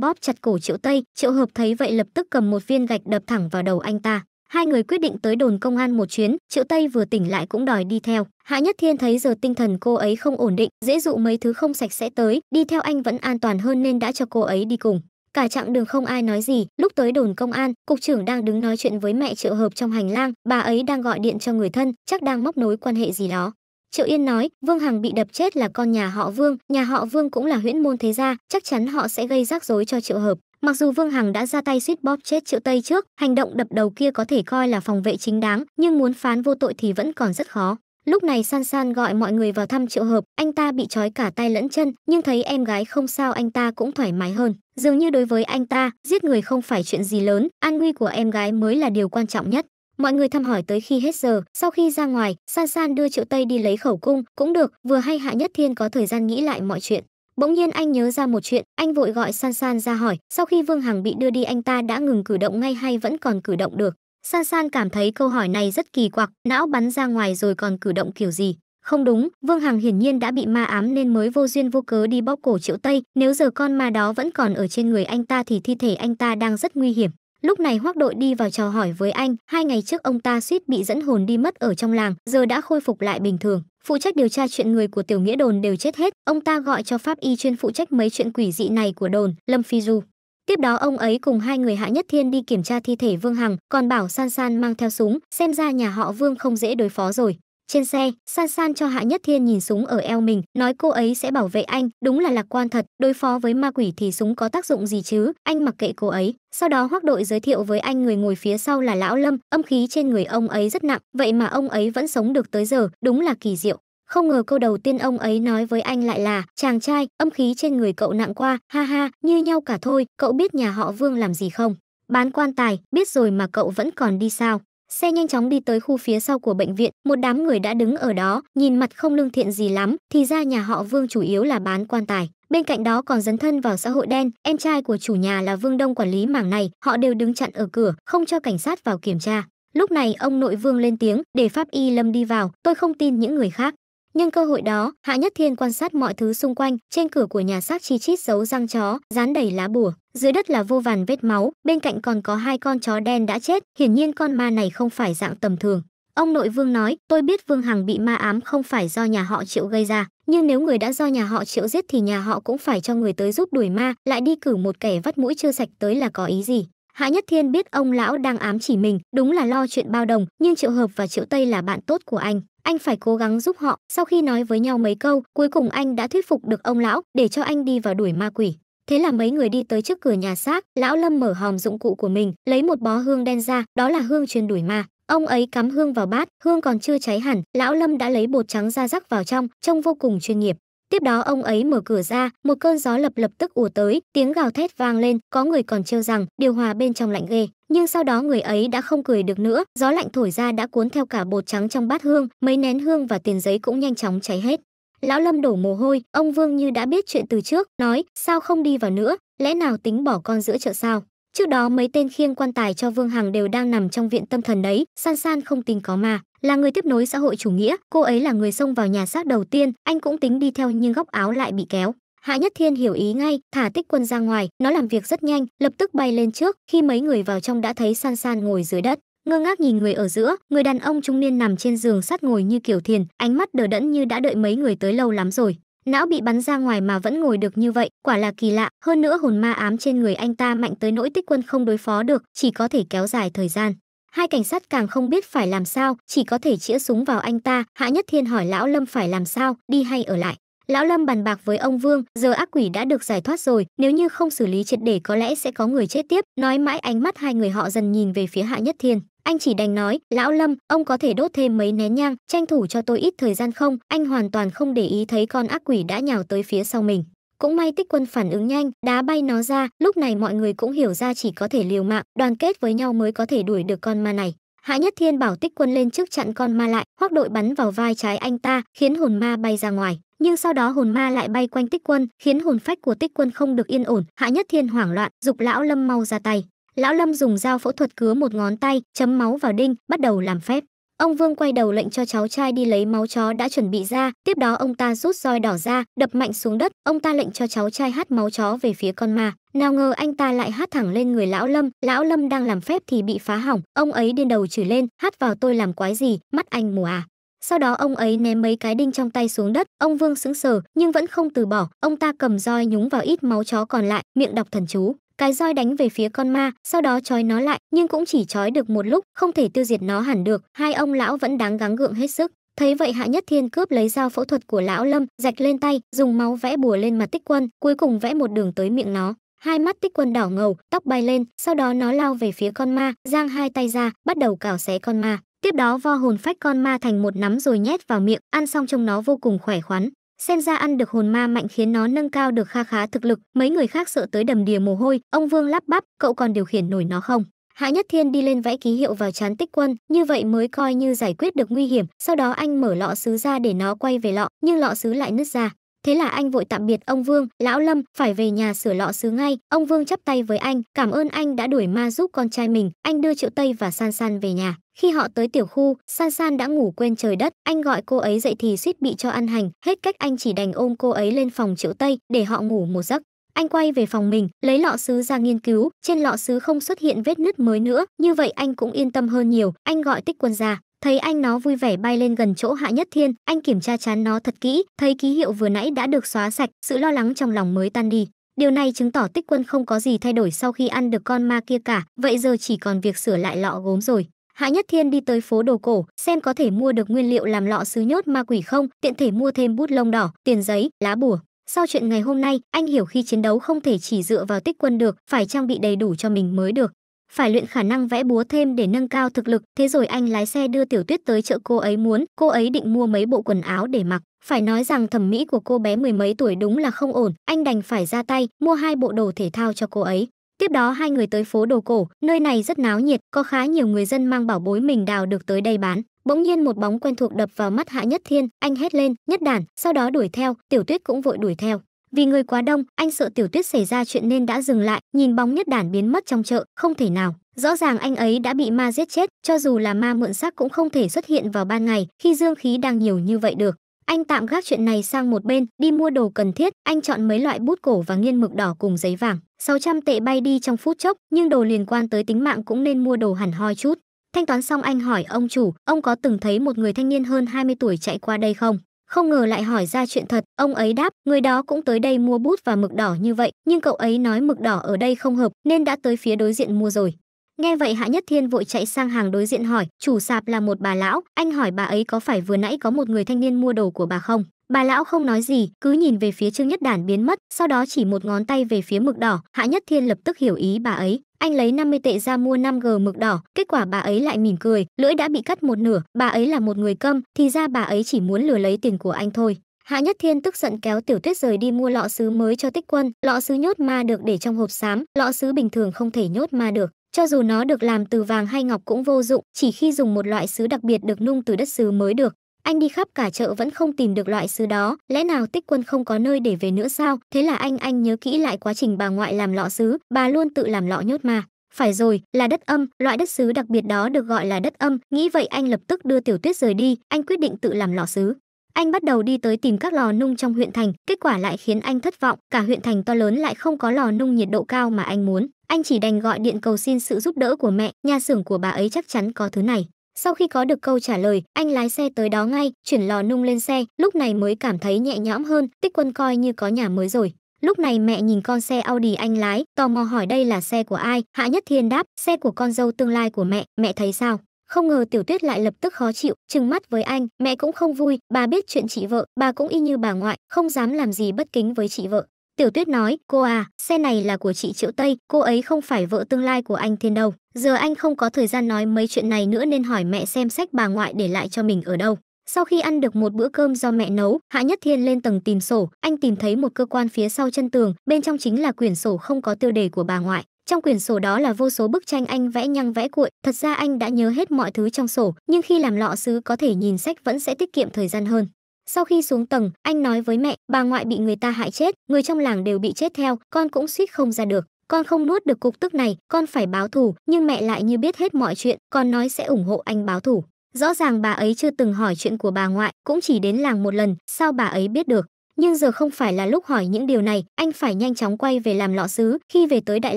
bóp chặt cổ Triệu Tây, Triệu Hợp thấy vậy lập tức cầm một viên gạch đập thẳng vào đầu anh ta. Hai người quyết định tới đồn công an một chuyến, Triệu Tây vừa tỉnh lại cũng đòi đi theo. Hạ Nhất Thiên thấy giờ tinh thần cô ấy không ổn định, dễ dụ mấy thứ không sạch sẽ tới, đi theo anh vẫn an toàn hơn nên đã cho cô ấy đi cùng. Cả chặng đường không ai nói gì, Lúc tới đồn công an, cục trưởng đang đứng nói chuyện với mẹ Triệu Hợp trong hành lang, bà ấy đang gọi điện cho người thân, chắc đang móc nối quan hệ gì đó. Triệu Yên nói, Vương Hằng bị đập chết là con nhà họ Vương, nhà họ Vương cũng là huyễn môn thế gia, chắc chắn họ sẽ gây rắc rối cho Triệu Hợp. Mặc dù Vương Hằng đã ra tay suýt bóp chết Triệu Tây trước, hành động đập đầu kia có thể coi là phòng vệ chính đáng, nhưng muốn phán vô tội thì vẫn còn rất khó. Lúc này San San gọi mọi người vào thăm triệu hợp, anh ta bị trói cả tay lẫn chân, nhưng thấy em gái không sao anh ta cũng thoải mái hơn. Dường như đối với anh ta, giết người không phải chuyện gì lớn, an nguy của em gái mới là điều quan trọng nhất. Mọi người thăm hỏi tới khi hết giờ, sau khi ra ngoài, San San đưa Triệu Tây đi lấy khẩu cung, cũng được, vừa hay Hạ Nhất Thiên có thời gian nghĩ lại mọi chuyện. Bỗng nhiên anh nhớ ra một chuyện, anh vội gọi San San ra hỏi, sau khi Vương Hằng bị đưa đi anh ta đã ngừng cử động ngay hay vẫn còn cử động được. San San cảm thấy câu hỏi này rất kỳ quặc, não bắn ra ngoài rồi còn cử động kiểu gì. Không đúng, Vương Hằng hiển nhiên đã bị ma ám nên mới vô duyên vô cớ đi bóc cổ Triệu Tây, nếu giờ con ma đó vẫn còn ở trên người anh ta thì thi thể anh ta đang rất nguy hiểm. Lúc này Hoắc đội đi vào trò hỏi với anh, hai ngày trước ông ta suýt bị dẫn hồn đi mất ở trong làng, giờ đã khôi phục lại bình thường. Phụ trách điều tra chuyện người của tiểu nghĩa đồn đều chết hết, ông ta gọi cho pháp y chuyên phụ trách mấy chuyện quỷ dị này của đồn, Lâm Phi Du. Tiếp đó ông ấy cùng hai người Hạ Nhất Thiên đi kiểm tra thi thể Vương Hằng, còn bảo San San mang theo súng, xem ra nhà họ Vương không dễ đối phó rồi. Trên xe, San San cho Hạ Nhất Thiên nhìn súng ở eo mình, nói cô ấy sẽ bảo vệ anh, đúng là lạc quan thật, đối phó với ma quỷ thì súng có tác dụng gì chứ, anh mặc kệ cô ấy. Sau đó Hoắc đội giới thiệu với anh người ngồi phía sau là lão Lâm, âm khí trên người ông ấy rất nặng, vậy mà ông ấy vẫn sống được tới giờ, đúng là kỳ diệu. Không ngờ câu đầu tiên ông ấy nói với anh lại là, chàng trai, âm khí trên người cậu nặng qua, ha ha, như nhau cả thôi, cậu biết nhà họ Vương làm gì không? Bán quan tài, biết rồi mà cậu vẫn còn đi sao? Xe nhanh chóng đi tới khu phía sau của bệnh viện, một đám người đã đứng ở đó, nhìn mặt không lương thiện gì lắm, thì ra nhà họ Vương chủ yếu là bán quan tài. Bên cạnh đó còn dấn thân vào xã hội đen, em trai của chủ nhà là Vương Đông quản lý mảng này, họ đều đứng chặn ở cửa, không cho cảnh sát vào kiểm tra. Lúc này ông nội Vương lên tiếng, để pháp y Lâm đi vào, tôi không tin những người khác. Nhân cơ hội đó, Hạ Nhất Thiên quan sát mọi thứ xung quanh, trên cửa của nhà xác chi chít giấu răng chó, dán đầy lá bùa, dưới đất là vô vàn vết máu, bên cạnh còn có hai con chó đen đã chết, hiển nhiên con ma này không phải dạng tầm thường. Ông nội Vương nói, tôi biết Vương Hằng bị ma ám không phải do nhà họ Triệu gây ra, nhưng nếu người đã do nhà họ Triệu giết thì nhà họ cũng phải cho người tới giúp đuổi ma, lại đi cử một kẻ vắt mũi chưa sạch tới là có ý gì. Hạ Nhất Thiên biết ông lão đang ám chỉ mình, đúng là lo chuyện bao đồng, nhưng Triệu Hợp và Triệu Tây là bạn tốt của anh. Anh phải cố gắng giúp họ, sau khi nói với nhau mấy câu, cuối cùng anh đã thuyết phục được ông lão để cho anh đi vào đuổi ma quỷ. Thế là mấy người đi tới trước cửa nhà xác, lão Lâm mở hòm dụng cụ của mình, lấy một bó hương đen ra, đó là hương chuyên đuổi ma. Ông ấy cắm hương vào bát, hương còn chưa cháy hẳn, lão Lâm đã lấy bột trắng ra rắc vào trong, trông vô cùng chuyên nghiệp. Tiếp đó ông ấy mở cửa ra, một cơn gió lập lập tức ùa tới, tiếng gào thét vang lên, có người còn trêu rằng điều hòa bên trong lạnh ghê, nhưng sau đó người ấy đã không cười được nữa, gió lạnh thổi ra đã cuốn theo cả bột trắng trong bát hương, mấy nén hương và tiền giấy cũng nhanh chóng cháy hết. Lão Lâm đổ mồ hôi, ông Vương như đã biết chuyện từ trước, nói, sao không đi vào nữa, lẽ nào tính bỏ con giữa chợ sao? Trước đó mấy tên khiêng quan tài cho Vương Hằng đều đang nằm trong viện tâm thần đấy, san san không tình có mà là người tiếp nối xã hội chủ nghĩa cô ấy là người xông vào nhà xác đầu tiên anh cũng tính đi theo nhưng góc áo lại bị kéo Hạ Nhất Thiên hiểu ý ngay, thả tích quân ra ngoài, nó làm việc rất nhanh, lập tức bay lên trước, khi mấy người vào trong đã thấy San San ngồi dưới đất. Ngơ ngác nhìn người ở giữa, người đàn ông trung niên nằm trên giường sát ngồi như kiểu thiền, ánh mắt đờ đẫn như đã đợi mấy người tới lâu lắm rồi. Não bị bắn ra ngoài mà vẫn ngồi được như vậy, quả là kỳ lạ, hơn nữa hồn ma ám trên người anh ta mạnh tới nỗi tích quân không đối phó được, chỉ có thể kéo dài thời gian hai cảnh sát càng không biết phải làm sao chỉ có thể chĩa súng vào anh ta hạ nhất thiên hỏi lão lâm phải làm sao đi hay ở lại lão lâm bàn bạc với ông vương giờ ác quỷ đã được giải thoát rồi nếu như không xử lý triệt để có lẽ sẽ có người chết tiếp nói mãi ánh mắt hai người họ dần nhìn về phía hạ nhất thiên anh chỉ đành nói lão lâm ông có thể đốt thêm mấy nén nhang tranh thủ cho tôi ít thời gian không anh hoàn toàn không để ý thấy con ác quỷ đã nhào tới phía sau mình cũng may tích quân phản ứng nhanh, đá bay nó ra, lúc này mọi người cũng hiểu ra chỉ có thể liều mạng, đoàn kết với nhau mới có thể đuổi được con ma này. Hạ Nhất Thiên bảo tích quân lên trước chặn con ma lại, hoác đội bắn vào vai trái anh ta, khiến hồn ma bay ra ngoài. Nhưng sau đó hồn ma lại bay quanh tích quân, khiến hồn phách của tích quân không được yên ổn. Hạ Nhất Thiên hoảng loạn, dục lão lâm mau ra tay. Lão lâm dùng dao phẫu thuật cứa một ngón tay, chấm máu vào đinh, bắt đầu làm phép. Ông Vương quay đầu lệnh cho cháu trai đi lấy máu chó đã chuẩn bị ra, tiếp đó ông ta rút roi đỏ ra, đập mạnh xuống đất, ông ta lệnh cho cháu trai hát máu chó về phía con ma. Nào ngờ anh ta lại hát thẳng lên người lão Lâm, lão Lâm đang làm phép thì bị phá hỏng, ông ấy điên đầu chửi lên, hát vào tôi làm quái gì, mắt anh mù à. Sau đó ông ấy ném mấy cái đinh trong tay xuống đất, ông Vương sững sờ nhưng vẫn không từ bỏ, ông ta cầm roi nhúng vào ít máu chó còn lại, miệng đọc thần chú cái roi đánh về phía con ma, sau đó trói nó lại, nhưng cũng chỉ trói được một lúc, không thể tiêu diệt nó hẳn được, hai ông lão vẫn đáng gắng gượng hết sức. Thấy vậy Hạ Nhất Thiên cướp lấy dao phẫu thuật của lão Lâm, rạch lên tay, dùng máu vẽ bùa lên mặt Tích Quân, cuối cùng vẽ một đường tới miệng nó. Hai mắt Tích Quân đỏ ngầu, tóc bay lên, sau đó nó lao về phía con ma, giang hai tay ra, bắt đầu cào xé con ma. Tiếp đó vo hồn phách con ma thành một nắm rồi nhét vào miệng, ăn xong trông nó vô cùng khỏe khoắn. Xem ra ăn được hồn ma mạnh khiến nó nâng cao được kha khá thực lực, mấy người khác sợ tới đầm đìa mồ hôi, ông Vương lắp bắp, cậu còn điều khiển nổi nó không? Hạ Nhất Thiên đi lên vẽ ký hiệu vào chán tích quân, như vậy mới coi như giải quyết được nguy hiểm, sau đó anh mở lọ sứ ra để nó quay về lọ, nhưng lọ sứ lại nứt ra. Thế là anh vội tạm biệt ông Vương, lão Lâm phải về nhà sửa lọ xứ ngay. Ông Vương chắp tay với anh, cảm ơn anh đã đuổi ma giúp con trai mình. Anh đưa Triệu Tây và San San về nhà. Khi họ tới tiểu khu, San San đã ngủ quên trời đất, anh gọi cô ấy dậy thì suýt bị cho ăn hành, hết cách anh chỉ đành ôm cô ấy lên phòng Triệu Tây để họ ngủ một giấc. Anh quay về phòng mình, lấy lọ sứ ra nghiên cứu, trên lọ sứ không xuất hiện vết nứt mới nữa, như vậy anh cũng yên tâm hơn nhiều, anh gọi Tích Quân ra thấy anh nó vui vẻ bay lên gần chỗ hạ nhất thiên anh kiểm tra chán nó thật kỹ thấy ký hiệu vừa nãy đã được xóa sạch sự lo lắng trong lòng mới tan đi điều này chứng tỏ tích quân không có gì thay đổi sau khi ăn được con ma kia cả vậy giờ chỉ còn việc sửa lại lọ gốm rồi hạ nhất thiên đi tới phố đồ cổ xem có thể mua được nguyên liệu làm lọ sứ nhốt ma quỷ không tiện thể mua thêm bút lông đỏ tiền giấy lá bùa sau chuyện ngày hôm nay, anh hiểu khi chiến đấu không thể chỉ dựa vào tích quân được, phải trang bị đầy đủ cho mình mới được phải luyện khả năng vẽ búa thêm để nâng cao thực lực, thế rồi anh lái xe đưa Tiểu Tuyết tới chợ cô ấy muốn, cô ấy định mua mấy bộ quần áo để mặc. Phải nói rằng thẩm mỹ của cô bé mười mấy tuổi đúng là không ổn, anh đành phải ra tay, mua hai bộ đồ thể thao cho cô ấy. Tiếp đó hai người tới phố đồ cổ, nơi này rất náo nhiệt, có khá nhiều người dân mang bảo bối mình đào được tới đây bán. Bỗng nhiên một bóng quen thuộc đập vào mắt Hạ Nhất Thiên, anh hét lên, "Nhất Đản!" Sau đó đuổi theo, Tiểu Tuyết cũng vội đuổi theo vì người quá đông anh sợ tiểu tuyết xảy ra chuyện nên đã dừng lại nhìn bóng nhất đản biến mất trong chợ không thể nào rõ ràng anh ấy đã bị ma giết chết cho dù là ma mượn xác cũng không thể xuất hiện vào ban ngày khi dương khí đang nhiều như vậy được anh tạm gác chuyện này sang một bên đi mua đồ cần thiết anh chọn mấy loại bút cổ và nghiên mực đỏ cùng giấy vàng 600 tệ bay đi trong phút chốc nhưng đồ liên quan tới tính mạng cũng nên mua đồ hẳn hoi chút thanh toán xong anh hỏi ông chủ ông có từng thấy một người thanh niên hơn 20 tuổi chạy qua đây không không ngờ lại hỏi ra chuyện thật ông ấy đáp người đó cũng tới đây mua bút và mực đỏ như vậy nhưng cậu ấy nói mực đỏ ở đây không hợp nên đã tới phía đối diện mua rồi nghe vậy hạ nhất thiên vội chạy sang hàng đối diện hỏi chủ sạp là một bà lão anh hỏi bà ấy có phải vừa nãy có một người thanh niên mua đồ của bà không bà lão không nói gì cứ nhìn về phía trương nhất đản biến mất sau đó chỉ một ngón tay về phía mực đỏ hạ nhất thiên lập tức hiểu ý bà ấy anh lấy 50 tệ ra mua 5G mực đỏ, kết quả bà ấy lại mỉm cười, lưỡi đã bị cắt một nửa, bà ấy là một người câm, thì ra bà ấy chỉ muốn lừa lấy tiền của anh thôi. Hạ Nhất Thiên tức giận kéo Tiểu Tuyết rời đi mua lọ sứ mới cho Tích Quân, lọ sứ nhốt ma được để trong hộp xám, lọ sứ bình thường không thể nhốt ma được. Cho dù nó được làm từ vàng hay ngọc cũng vô dụng, chỉ khi dùng một loại sứ đặc biệt được nung từ đất sứ mới được anh đi khắp cả chợ vẫn không tìm được loại sứ đó lẽ nào tích quân không có nơi để về nữa sao thế là anh anh nhớ kỹ lại quá trình bà ngoại làm lọ sứ bà luôn tự làm lọ nhốt mà phải rồi là đất âm loại đất sứ đặc biệt đó được gọi là đất âm nghĩ vậy anh lập tức đưa tiểu tuyết rời đi anh quyết định tự làm lọ sứ anh bắt đầu đi tới tìm các lò nung trong huyện thành kết quả lại khiến anh thất vọng cả huyện thành to lớn lại không có lò nung nhiệt độ cao mà anh muốn anh chỉ đành gọi điện cầu xin sự giúp đỡ của mẹ nhà xưởng của bà ấy chắc chắn có thứ này sau khi có được câu trả lời, anh lái xe tới đó ngay, chuyển lò nung lên xe, lúc này mới cảm thấy nhẹ nhõm hơn, Tích Quân coi như có nhà mới rồi. Lúc này mẹ nhìn con xe Audi anh lái, tò mò hỏi đây là xe của ai, Hạ Nhất Thiên đáp, xe của con dâu tương lai của mẹ, mẹ thấy sao? Không ngờ Tiểu Tuyết lại lập tức khó chịu, trừng mắt với anh, mẹ cũng không vui, bà biết chuyện chị vợ, bà cũng y như bà ngoại, không dám làm gì bất kính với chị vợ. Tiểu Tuyết nói, cô à, xe này là của chị Triệu Tây, cô ấy không phải vợ tương lai của anh Thiên đâu. Giờ anh không có thời gian nói mấy chuyện này nữa nên hỏi mẹ xem sách bà ngoại để lại cho mình ở đâu. Sau khi ăn được một bữa cơm do mẹ nấu, Hạ Nhất Thiên lên tầng tìm sổ, anh tìm thấy một cơ quan phía sau chân tường, bên trong chính là quyển sổ không có tiêu đề của bà ngoại. Trong quyển sổ đó là vô số bức tranh anh vẽ nhăng vẽ cuội, thật ra anh đã nhớ hết mọi thứ trong sổ, nhưng khi làm lọ sứ có thể nhìn sách vẫn sẽ tiết kiệm thời gian hơn. Sau khi xuống tầng, anh nói với mẹ, bà ngoại bị người ta hại chết, người trong làng đều bị chết theo, con cũng suýt không ra được. Con không nuốt được cục tức này, con phải báo thù, nhưng mẹ lại như biết hết mọi chuyện, con nói sẽ ủng hộ anh báo thù. Rõ ràng bà ấy chưa từng hỏi chuyện của bà ngoại, cũng chỉ đến làng một lần, sao bà ấy biết được. Nhưng giờ không phải là lúc hỏi những điều này, anh phải nhanh chóng quay về làm lọ xứ, khi về tới Đại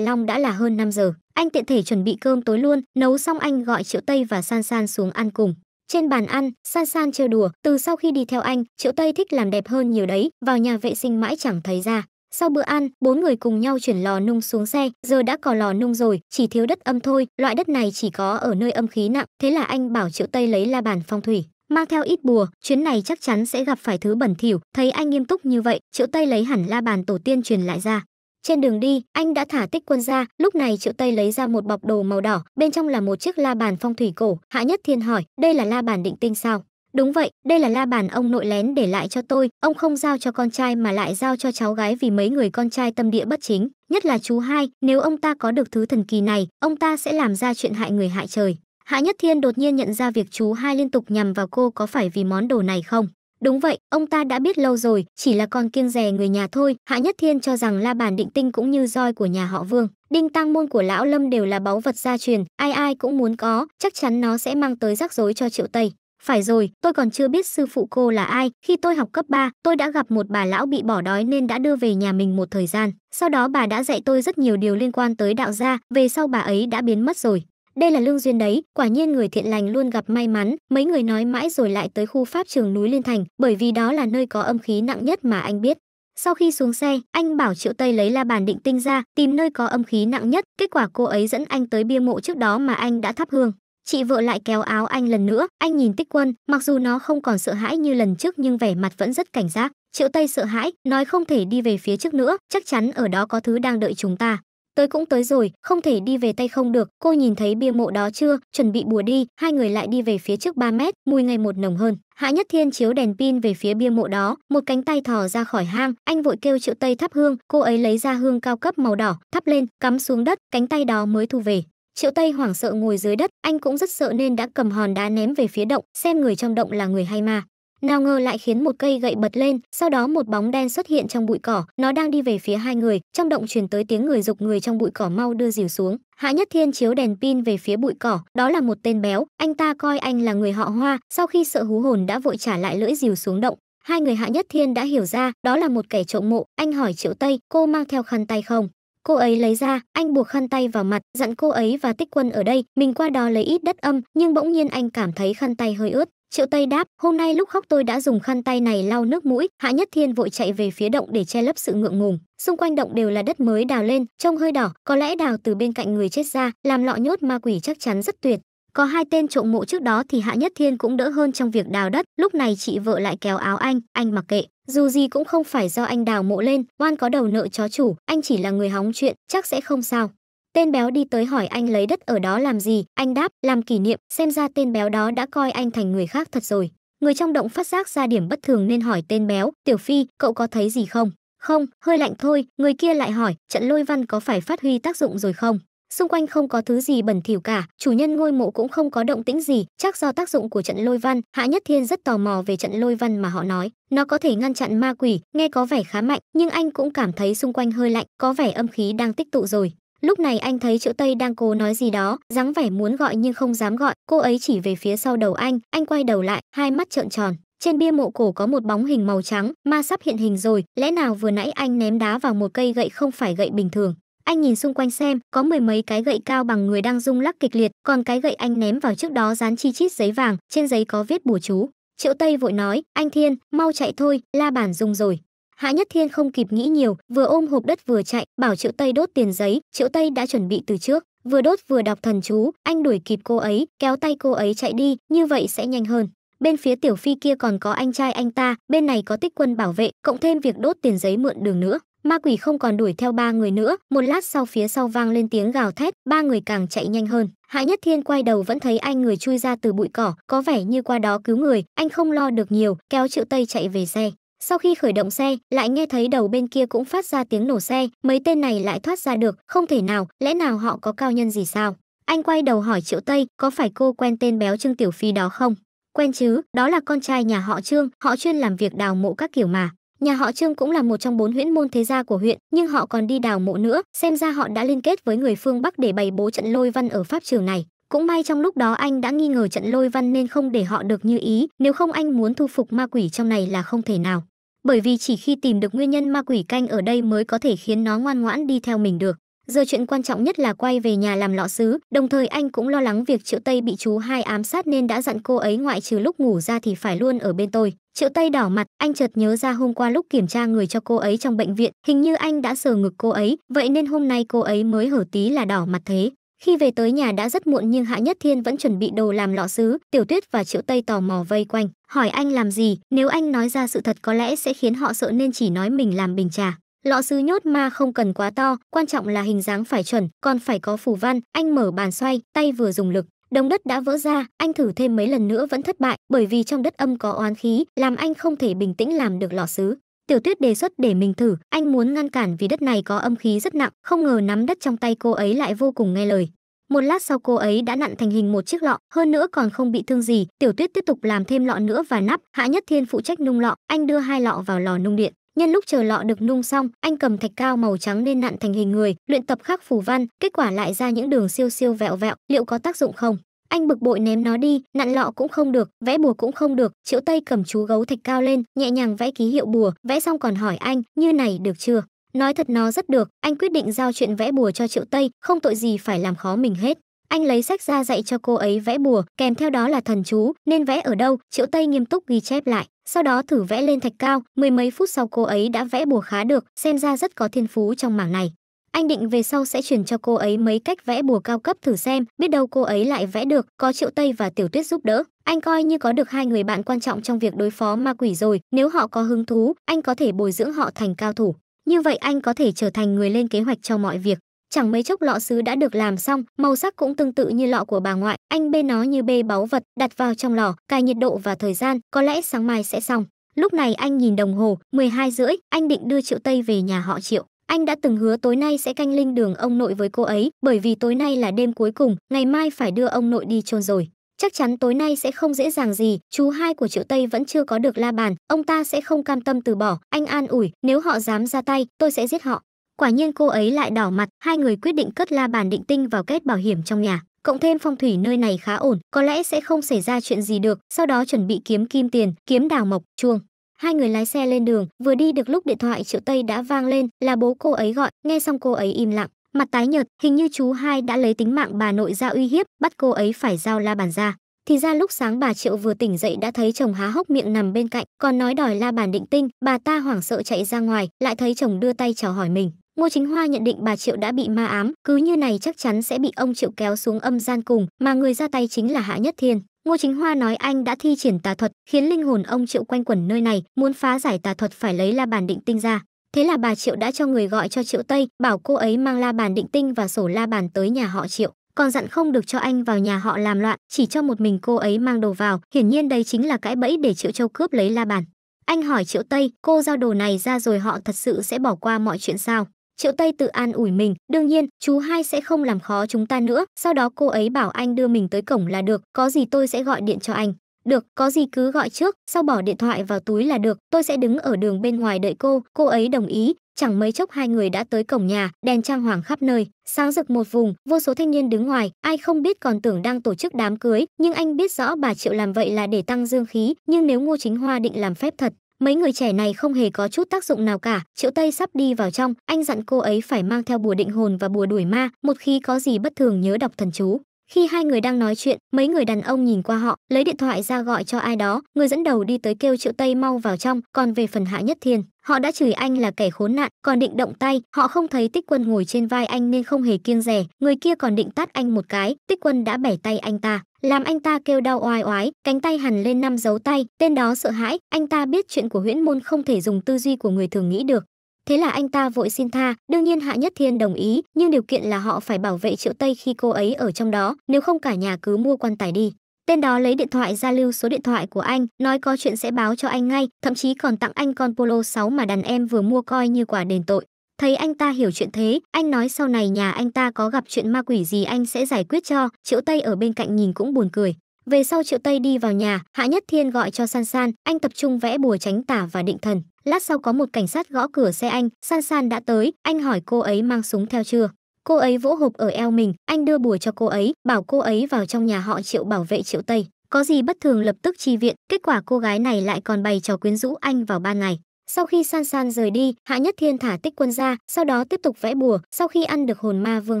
Long đã là hơn 5 giờ. Anh tiện thể chuẩn bị cơm tối luôn, nấu xong anh gọi Triệu Tây và San San xuống ăn cùng. Trên bàn ăn, San San chơi đùa, từ sau khi đi theo anh, Triệu Tây thích làm đẹp hơn nhiều đấy, vào nhà vệ sinh mãi chẳng thấy ra. Sau bữa ăn, bốn người cùng nhau chuyển lò nung xuống xe, giờ đã có lò nung rồi, chỉ thiếu đất âm thôi, loại đất này chỉ có ở nơi âm khí nặng, thế là anh bảo Triệu Tây lấy la bàn phong thủy. Mang theo ít bùa, chuyến này chắc chắn sẽ gặp phải thứ bẩn thỉu, thấy anh nghiêm túc như vậy, Triệu Tây lấy hẳn la bàn tổ tiên truyền lại ra, trên đường đi, anh đã thả tích quân ra, lúc này Triệu Tây lấy ra một bọc đồ màu đỏ, bên trong là một chiếc la bàn phong thủy cổ, Hạ Nhất Thiên hỏi, đây là la bàn định tinh sao? Đúng vậy, đây là la bàn ông nội lén để lại cho tôi, ông không giao cho con trai mà lại giao cho cháu gái vì mấy người con trai tâm địa bất chính, nhất là chú hai, nếu ông ta có được thứ thần kỳ này, ông ta sẽ làm ra chuyện hại người hại trời. Hạ Nhất Thiên đột nhiên nhận ra việc chú hai liên tục nhằm vào cô có phải vì món đồ này không? Đúng vậy, ông ta đã biết lâu rồi, chỉ là còn kiêng rè người nhà thôi. Hạ Nhất Thiên cho rằng la bàn định tinh cũng như roi của nhà họ Vương, đinh tăng môn của lão Lâm đều là báu vật gia truyền, ai ai cũng muốn có, chắc chắn nó sẽ mang tới rắc rối cho Triệu Tây. Phải rồi, tôi còn chưa biết sư phụ cô là ai, khi tôi học cấp 3, tôi đã gặp một bà lão bị bỏ đói nên đã đưa về nhà mình một thời gian. Sau đó bà đã dạy tôi rất nhiều điều liên quan tới đạo gia, về sau bà ấy đã biến mất rồi đây là lương duyên đấy, quả nhiên người thiện lành luôn gặp may mắn, mấy người nói mãi rồi lại tới khu pháp trường núi Liên Thành, bởi vì đó là nơi có âm khí nặng nhất mà anh biết. Sau khi xuống xe, anh bảo Triệu Tây lấy la bàn định tinh ra, tìm nơi có âm khí nặng nhất, kết quả cô ấy dẫn anh tới bia mộ trước đó mà anh đã thắp hương. Chị vợ lại kéo áo anh lần nữa, anh nhìn Tích Quân, mặc dù nó không còn sợ hãi như lần trước nhưng vẻ mặt vẫn rất cảnh giác. Triệu Tây sợ hãi, nói không thể đi về phía trước nữa, chắc chắn ở đó có thứ đang đợi chúng ta. Tới cũng tới rồi, không thể đi về tay không được, cô nhìn thấy bia mộ đó chưa, chuẩn bị bùa đi, hai người lại đi về phía trước 3 mét, mùi ngày một nồng hơn. Hạ Nhất Thiên chiếu đèn pin về phía bia mộ đó, một cánh tay thò ra khỏi hang, anh vội kêu Triệu Tây thắp hương, cô ấy lấy ra hương cao cấp màu đỏ, thắp lên, cắm xuống đất, cánh tay đó mới thu về. Triệu Tây hoảng sợ ngồi dưới đất, anh cũng rất sợ nên đã cầm hòn đá ném về phía động, xem người trong động là người hay ma nào ngờ lại khiến một cây gậy bật lên sau đó một bóng đen xuất hiện trong bụi cỏ nó đang đi về phía hai người trong động truyền tới tiếng người dục người trong bụi cỏ mau đưa dìu xuống hạ nhất thiên chiếu đèn pin về phía bụi cỏ đó là một tên béo anh ta coi anh là người họ hoa sau khi sợ hú hồn đã vội trả lại lưỡi dìu xuống động hai người hạ nhất thiên đã hiểu ra đó là một kẻ trộm mộ anh hỏi triệu tây cô mang theo khăn tay không cô ấy lấy ra anh buộc khăn tay vào mặt dặn cô ấy và tích quân ở đây mình qua đó lấy ít đất âm nhưng bỗng nhiên anh cảm thấy khăn tay hơi ướt Triệu Tây đáp, hôm nay lúc khóc tôi đã dùng khăn tay này lau nước mũi, Hạ Nhất Thiên vội chạy về phía động để che lấp sự ngượng ngùng. Xung quanh động đều là đất mới đào lên, trông hơi đỏ, có lẽ đào từ bên cạnh người chết ra, làm lọ nhốt ma quỷ chắc chắn rất tuyệt. Có hai tên trộm mộ trước đó thì Hạ Nhất Thiên cũng đỡ hơn trong việc đào đất, lúc này chị vợ lại kéo áo anh, anh mặc kệ. Dù gì cũng không phải do anh đào mộ lên, oan có đầu nợ chó chủ, anh chỉ là người hóng chuyện, chắc sẽ không sao. Tên béo đi tới hỏi anh lấy đất ở đó làm gì, anh đáp, làm kỷ niệm, xem ra tên béo đó đã coi anh thành người khác thật rồi. Người trong động phát giác ra điểm bất thường nên hỏi tên béo, Tiểu Phi, cậu có thấy gì không? Không, hơi lạnh thôi, người kia lại hỏi, trận lôi văn có phải phát huy tác dụng rồi không? Xung quanh không có thứ gì bẩn thỉu cả, chủ nhân ngôi mộ cũng không có động tĩnh gì, chắc do tác dụng của trận lôi văn, Hạ Nhất Thiên rất tò mò về trận lôi văn mà họ nói. Nó có thể ngăn chặn ma quỷ, nghe có vẻ khá mạnh, nhưng anh cũng cảm thấy xung quanh hơi lạnh, có vẻ âm khí đang tích tụ rồi. Lúc này anh thấy triệu Tây đang cố nói gì đó, dáng vẻ muốn gọi nhưng không dám gọi, cô ấy chỉ về phía sau đầu anh, anh quay đầu lại, hai mắt trợn tròn. Trên bia mộ cổ có một bóng hình màu trắng, ma sắp hiện hình rồi, lẽ nào vừa nãy anh ném đá vào một cây gậy không phải gậy bình thường. Anh nhìn xung quanh xem, có mười mấy cái gậy cao bằng người đang rung lắc kịch liệt, còn cái gậy anh ném vào trước đó dán chi chít giấy vàng, trên giấy có viết bùa chú. Triệu Tây vội nói, anh Thiên, mau chạy thôi, la bản dùng rồi. Hạ Nhất Thiên không kịp nghĩ nhiều, vừa ôm hộp đất vừa chạy, bảo Triệu Tây đốt tiền giấy, Triệu Tây đã chuẩn bị từ trước, vừa đốt vừa đọc thần chú, anh đuổi kịp cô ấy, kéo tay cô ấy chạy đi, như vậy sẽ nhanh hơn. Bên phía tiểu phi kia còn có anh trai anh ta, bên này có tích quân bảo vệ, cộng thêm việc đốt tiền giấy mượn đường nữa. Ma quỷ không còn đuổi theo ba người nữa, một lát sau phía sau vang lên tiếng gào thét, ba người càng chạy nhanh hơn. Hạ Nhất Thiên quay đầu vẫn thấy anh người chui ra từ bụi cỏ, có vẻ như qua đó cứu người, anh không lo được nhiều, kéo Triệu Tây chạy về xe. Sau khi khởi động xe, lại nghe thấy đầu bên kia cũng phát ra tiếng nổ xe, mấy tên này lại thoát ra được, không thể nào, lẽ nào họ có cao nhân gì sao? Anh quay đầu hỏi Triệu Tây, có phải cô quen tên béo Trương Tiểu Phi đó không? Quen chứ, đó là con trai nhà họ Trương, họ chuyên làm việc đào mộ các kiểu mà. Nhà họ Trương cũng là một trong bốn huyễn môn thế gia của huyện, nhưng họ còn đi đào mộ nữa, xem ra họ đã liên kết với người phương Bắc để bày bố trận lôi văn ở pháp trường này. Cũng may trong lúc đó anh đã nghi ngờ trận lôi văn nên không để họ được như ý, nếu không anh muốn thu phục ma quỷ trong này là không thể nào. Bởi vì chỉ khi tìm được nguyên nhân ma quỷ canh ở đây mới có thể khiến nó ngoan ngoãn đi theo mình được. Giờ chuyện quan trọng nhất là quay về nhà làm lọ sứ, đồng thời anh cũng lo lắng việc Triệu Tây bị chú hai ám sát nên đã dặn cô ấy ngoại trừ lúc ngủ ra thì phải luôn ở bên tôi. Triệu Tây đỏ mặt, anh chợt nhớ ra hôm qua lúc kiểm tra người cho cô ấy trong bệnh viện, hình như anh đã sờ ngực cô ấy, vậy nên hôm nay cô ấy mới hở tí là đỏ mặt thế. Khi về tới nhà đã rất muộn nhưng Hạ Nhất Thiên vẫn chuẩn bị đồ làm lọ sứ, Tiểu Tuyết và Triệu Tây tò mò vây quanh, hỏi anh làm gì, nếu anh nói ra sự thật có lẽ sẽ khiến họ sợ nên chỉ nói mình làm bình trà. Lọ sứ nhốt ma không cần quá to, quan trọng là hình dáng phải chuẩn, còn phải có phù văn, anh mở bàn xoay, tay vừa dùng lực, đống đất đã vỡ ra, anh thử thêm mấy lần nữa vẫn thất bại, bởi vì trong đất âm có oán khí, làm anh không thể bình tĩnh làm được lọ sứ. Tiểu Tuyết đề xuất để mình thử, anh muốn ngăn cản vì đất này có âm khí rất nặng, không ngờ nắm đất trong tay cô ấy lại vô cùng nghe lời. Một lát sau cô ấy đã nặn thành hình một chiếc lọ, hơn nữa còn không bị thương gì, Tiểu Tuyết tiếp tục làm thêm lọ nữa và nắp, Hạ Nhất Thiên phụ trách nung lọ, anh đưa hai lọ vào lò nung điện. Nhân lúc chờ lọ được nung xong, anh cầm thạch cao màu trắng lên nặn thành hình người, luyện tập khắc phù văn, kết quả lại ra những đường siêu siêu vẹo vẹo, liệu có tác dụng không? anh bực bội ném nó đi nặn lọ cũng không được vẽ bùa cũng không được triệu tây cầm chú gấu thạch cao lên nhẹ nhàng vẽ ký hiệu bùa vẽ xong còn hỏi anh như này được chưa nói thật nó rất được anh quyết định giao chuyện vẽ bùa cho triệu tây không tội gì phải làm khó mình hết anh lấy sách ra dạy cho cô ấy vẽ bùa kèm theo đó là thần chú nên vẽ ở đâu triệu tây nghiêm túc ghi chép lại sau đó thử vẽ lên thạch cao mười mấy phút sau cô ấy đã vẽ bùa khá được xem ra rất có thiên phú trong mảng này anh định về sau sẽ chuyển cho cô ấy mấy cách vẽ bùa cao cấp thử xem, biết đâu cô ấy lại vẽ được, có Triệu Tây và Tiểu Tuyết giúp đỡ. Anh coi như có được hai người bạn quan trọng trong việc đối phó ma quỷ rồi, nếu họ có hứng thú, anh có thể bồi dưỡng họ thành cao thủ. Như vậy anh có thể trở thành người lên kế hoạch cho mọi việc. Chẳng mấy chốc lọ sứ đã được làm xong, màu sắc cũng tương tự như lọ của bà ngoại, anh bê nó như bê báu vật, đặt vào trong lò, cài nhiệt độ và thời gian, có lẽ sáng mai sẽ xong. Lúc này anh nhìn đồng hồ, 12 rưỡi, anh định đưa Triệu Tây về nhà họ Triệu. Anh đã từng hứa tối nay sẽ canh linh đường ông nội với cô ấy, bởi vì tối nay là đêm cuối cùng, ngày mai phải đưa ông nội đi chôn rồi. Chắc chắn tối nay sẽ không dễ dàng gì, chú hai của Triệu Tây vẫn chưa có được la bàn, ông ta sẽ không cam tâm từ bỏ, anh an ủi, nếu họ dám ra tay, tôi sẽ giết họ. Quả nhiên cô ấy lại đỏ mặt, hai người quyết định cất la bàn định tinh vào kết bảo hiểm trong nhà, cộng thêm phong thủy nơi này khá ổn, có lẽ sẽ không xảy ra chuyện gì được, sau đó chuẩn bị kiếm kim tiền, kiếm đào mộc, chuông. Hai người lái xe lên đường, vừa đi được lúc điện thoại Triệu Tây đã vang lên, là bố cô ấy gọi, nghe xong cô ấy im lặng, mặt tái nhợt, hình như chú hai đã lấy tính mạng bà nội ra uy hiếp, bắt cô ấy phải giao la bàn ra. Thì ra lúc sáng bà Triệu vừa tỉnh dậy đã thấy chồng há hốc miệng nằm bên cạnh, còn nói đòi la bàn định tinh, bà ta hoảng sợ chạy ra ngoài, lại thấy chồng đưa tay chào hỏi mình. Ngô Chính Hoa nhận định bà Triệu đã bị ma ám, cứ như này chắc chắn sẽ bị ông Triệu kéo xuống âm gian cùng, mà người ra tay chính là Hạ Nhất Thiên. Ngô Chính Hoa nói anh đã thi triển tà thuật, khiến linh hồn ông Triệu quanh quẩn nơi này, muốn phá giải tà thuật phải lấy la bàn định tinh ra. Thế là bà Triệu đã cho người gọi cho Triệu Tây, bảo cô ấy mang la bàn định tinh và sổ la bàn tới nhà họ Triệu, còn dặn không được cho anh vào nhà họ làm loạn, chỉ cho một mình cô ấy mang đồ vào, hiển nhiên đây chính là cãi bẫy để Triệu Châu cướp lấy la bàn. Anh hỏi Triệu Tây, cô giao đồ này ra rồi họ thật sự sẽ bỏ qua mọi chuyện sao? Triệu Tây tự an ủi mình, đương nhiên, chú hai sẽ không làm khó chúng ta nữa, sau đó cô ấy bảo anh đưa mình tới cổng là được, có gì tôi sẽ gọi điện cho anh. Được, có gì cứ gọi trước, sau bỏ điện thoại vào túi là được, tôi sẽ đứng ở đường bên ngoài đợi cô, cô ấy đồng ý. Chẳng mấy chốc hai người đã tới cổng nhà, đèn trang hoàng khắp nơi, sáng rực một vùng, vô số thanh niên đứng ngoài, ai không biết còn tưởng đang tổ chức đám cưới, nhưng anh biết rõ bà Triệu làm vậy là để tăng dương khí, nhưng nếu Ngô Chính Hoa định làm phép thật, Mấy người trẻ này không hề có chút tác dụng nào cả, Triệu Tây sắp đi vào trong, anh dặn cô ấy phải mang theo bùa định hồn và bùa đuổi ma, một khi có gì bất thường nhớ đọc thần chú. Khi hai người đang nói chuyện, mấy người đàn ông nhìn qua họ, lấy điện thoại ra gọi cho ai đó, người dẫn đầu đi tới kêu Triệu Tây mau vào trong, còn về phần Hạ Nhất Thiên, họ đã chửi anh là kẻ khốn nạn, còn định động tay, họ không thấy Tích Quân ngồi trên vai anh nên không hề kiêng rẻ, người kia còn định tát anh một cái, Tích Quân đã bẻ tay anh ta, làm anh ta kêu đau oai oái, cánh tay hằn lên năm dấu tay, tên đó sợ hãi, anh ta biết chuyện của huyễn môn không thể dùng tư duy của người thường nghĩ được. Thế là anh ta vội xin tha, đương nhiên Hạ Nhất Thiên đồng ý, nhưng điều kiện là họ phải bảo vệ Triệu Tây khi cô ấy ở trong đó, nếu không cả nhà cứ mua quan tài đi. Tên đó lấy điện thoại ra lưu số điện thoại của anh, nói có chuyện sẽ báo cho anh ngay, thậm chí còn tặng anh con Polo 6 mà đàn em vừa mua coi như quả đền tội. Thấy anh ta hiểu chuyện thế, anh nói sau này nhà anh ta có gặp chuyện ma quỷ gì anh sẽ giải quyết cho, Triệu Tây ở bên cạnh nhìn cũng buồn cười. Về sau Triệu Tây đi vào nhà, Hạ Nhất Thiên gọi cho San San, anh tập trung vẽ bùa tránh tả và định thần. Lát sau có một cảnh sát gõ cửa xe anh, San San đã tới, anh hỏi cô ấy mang súng theo chưa. Cô ấy vỗ hộp ở eo mình, anh đưa bùa cho cô ấy, bảo cô ấy vào trong nhà họ Triệu bảo vệ Triệu Tây. Có gì bất thường lập tức chi viện, kết quả cô gái này lại còn bày trò quyến rũ anh vào ban ngày. Sau khi San San rời đi, Hạ Nhất Thiên thả Tích Quân ra, sau đó tiếp tục vẽ bùa, sau khi ăn được hồn ma Vương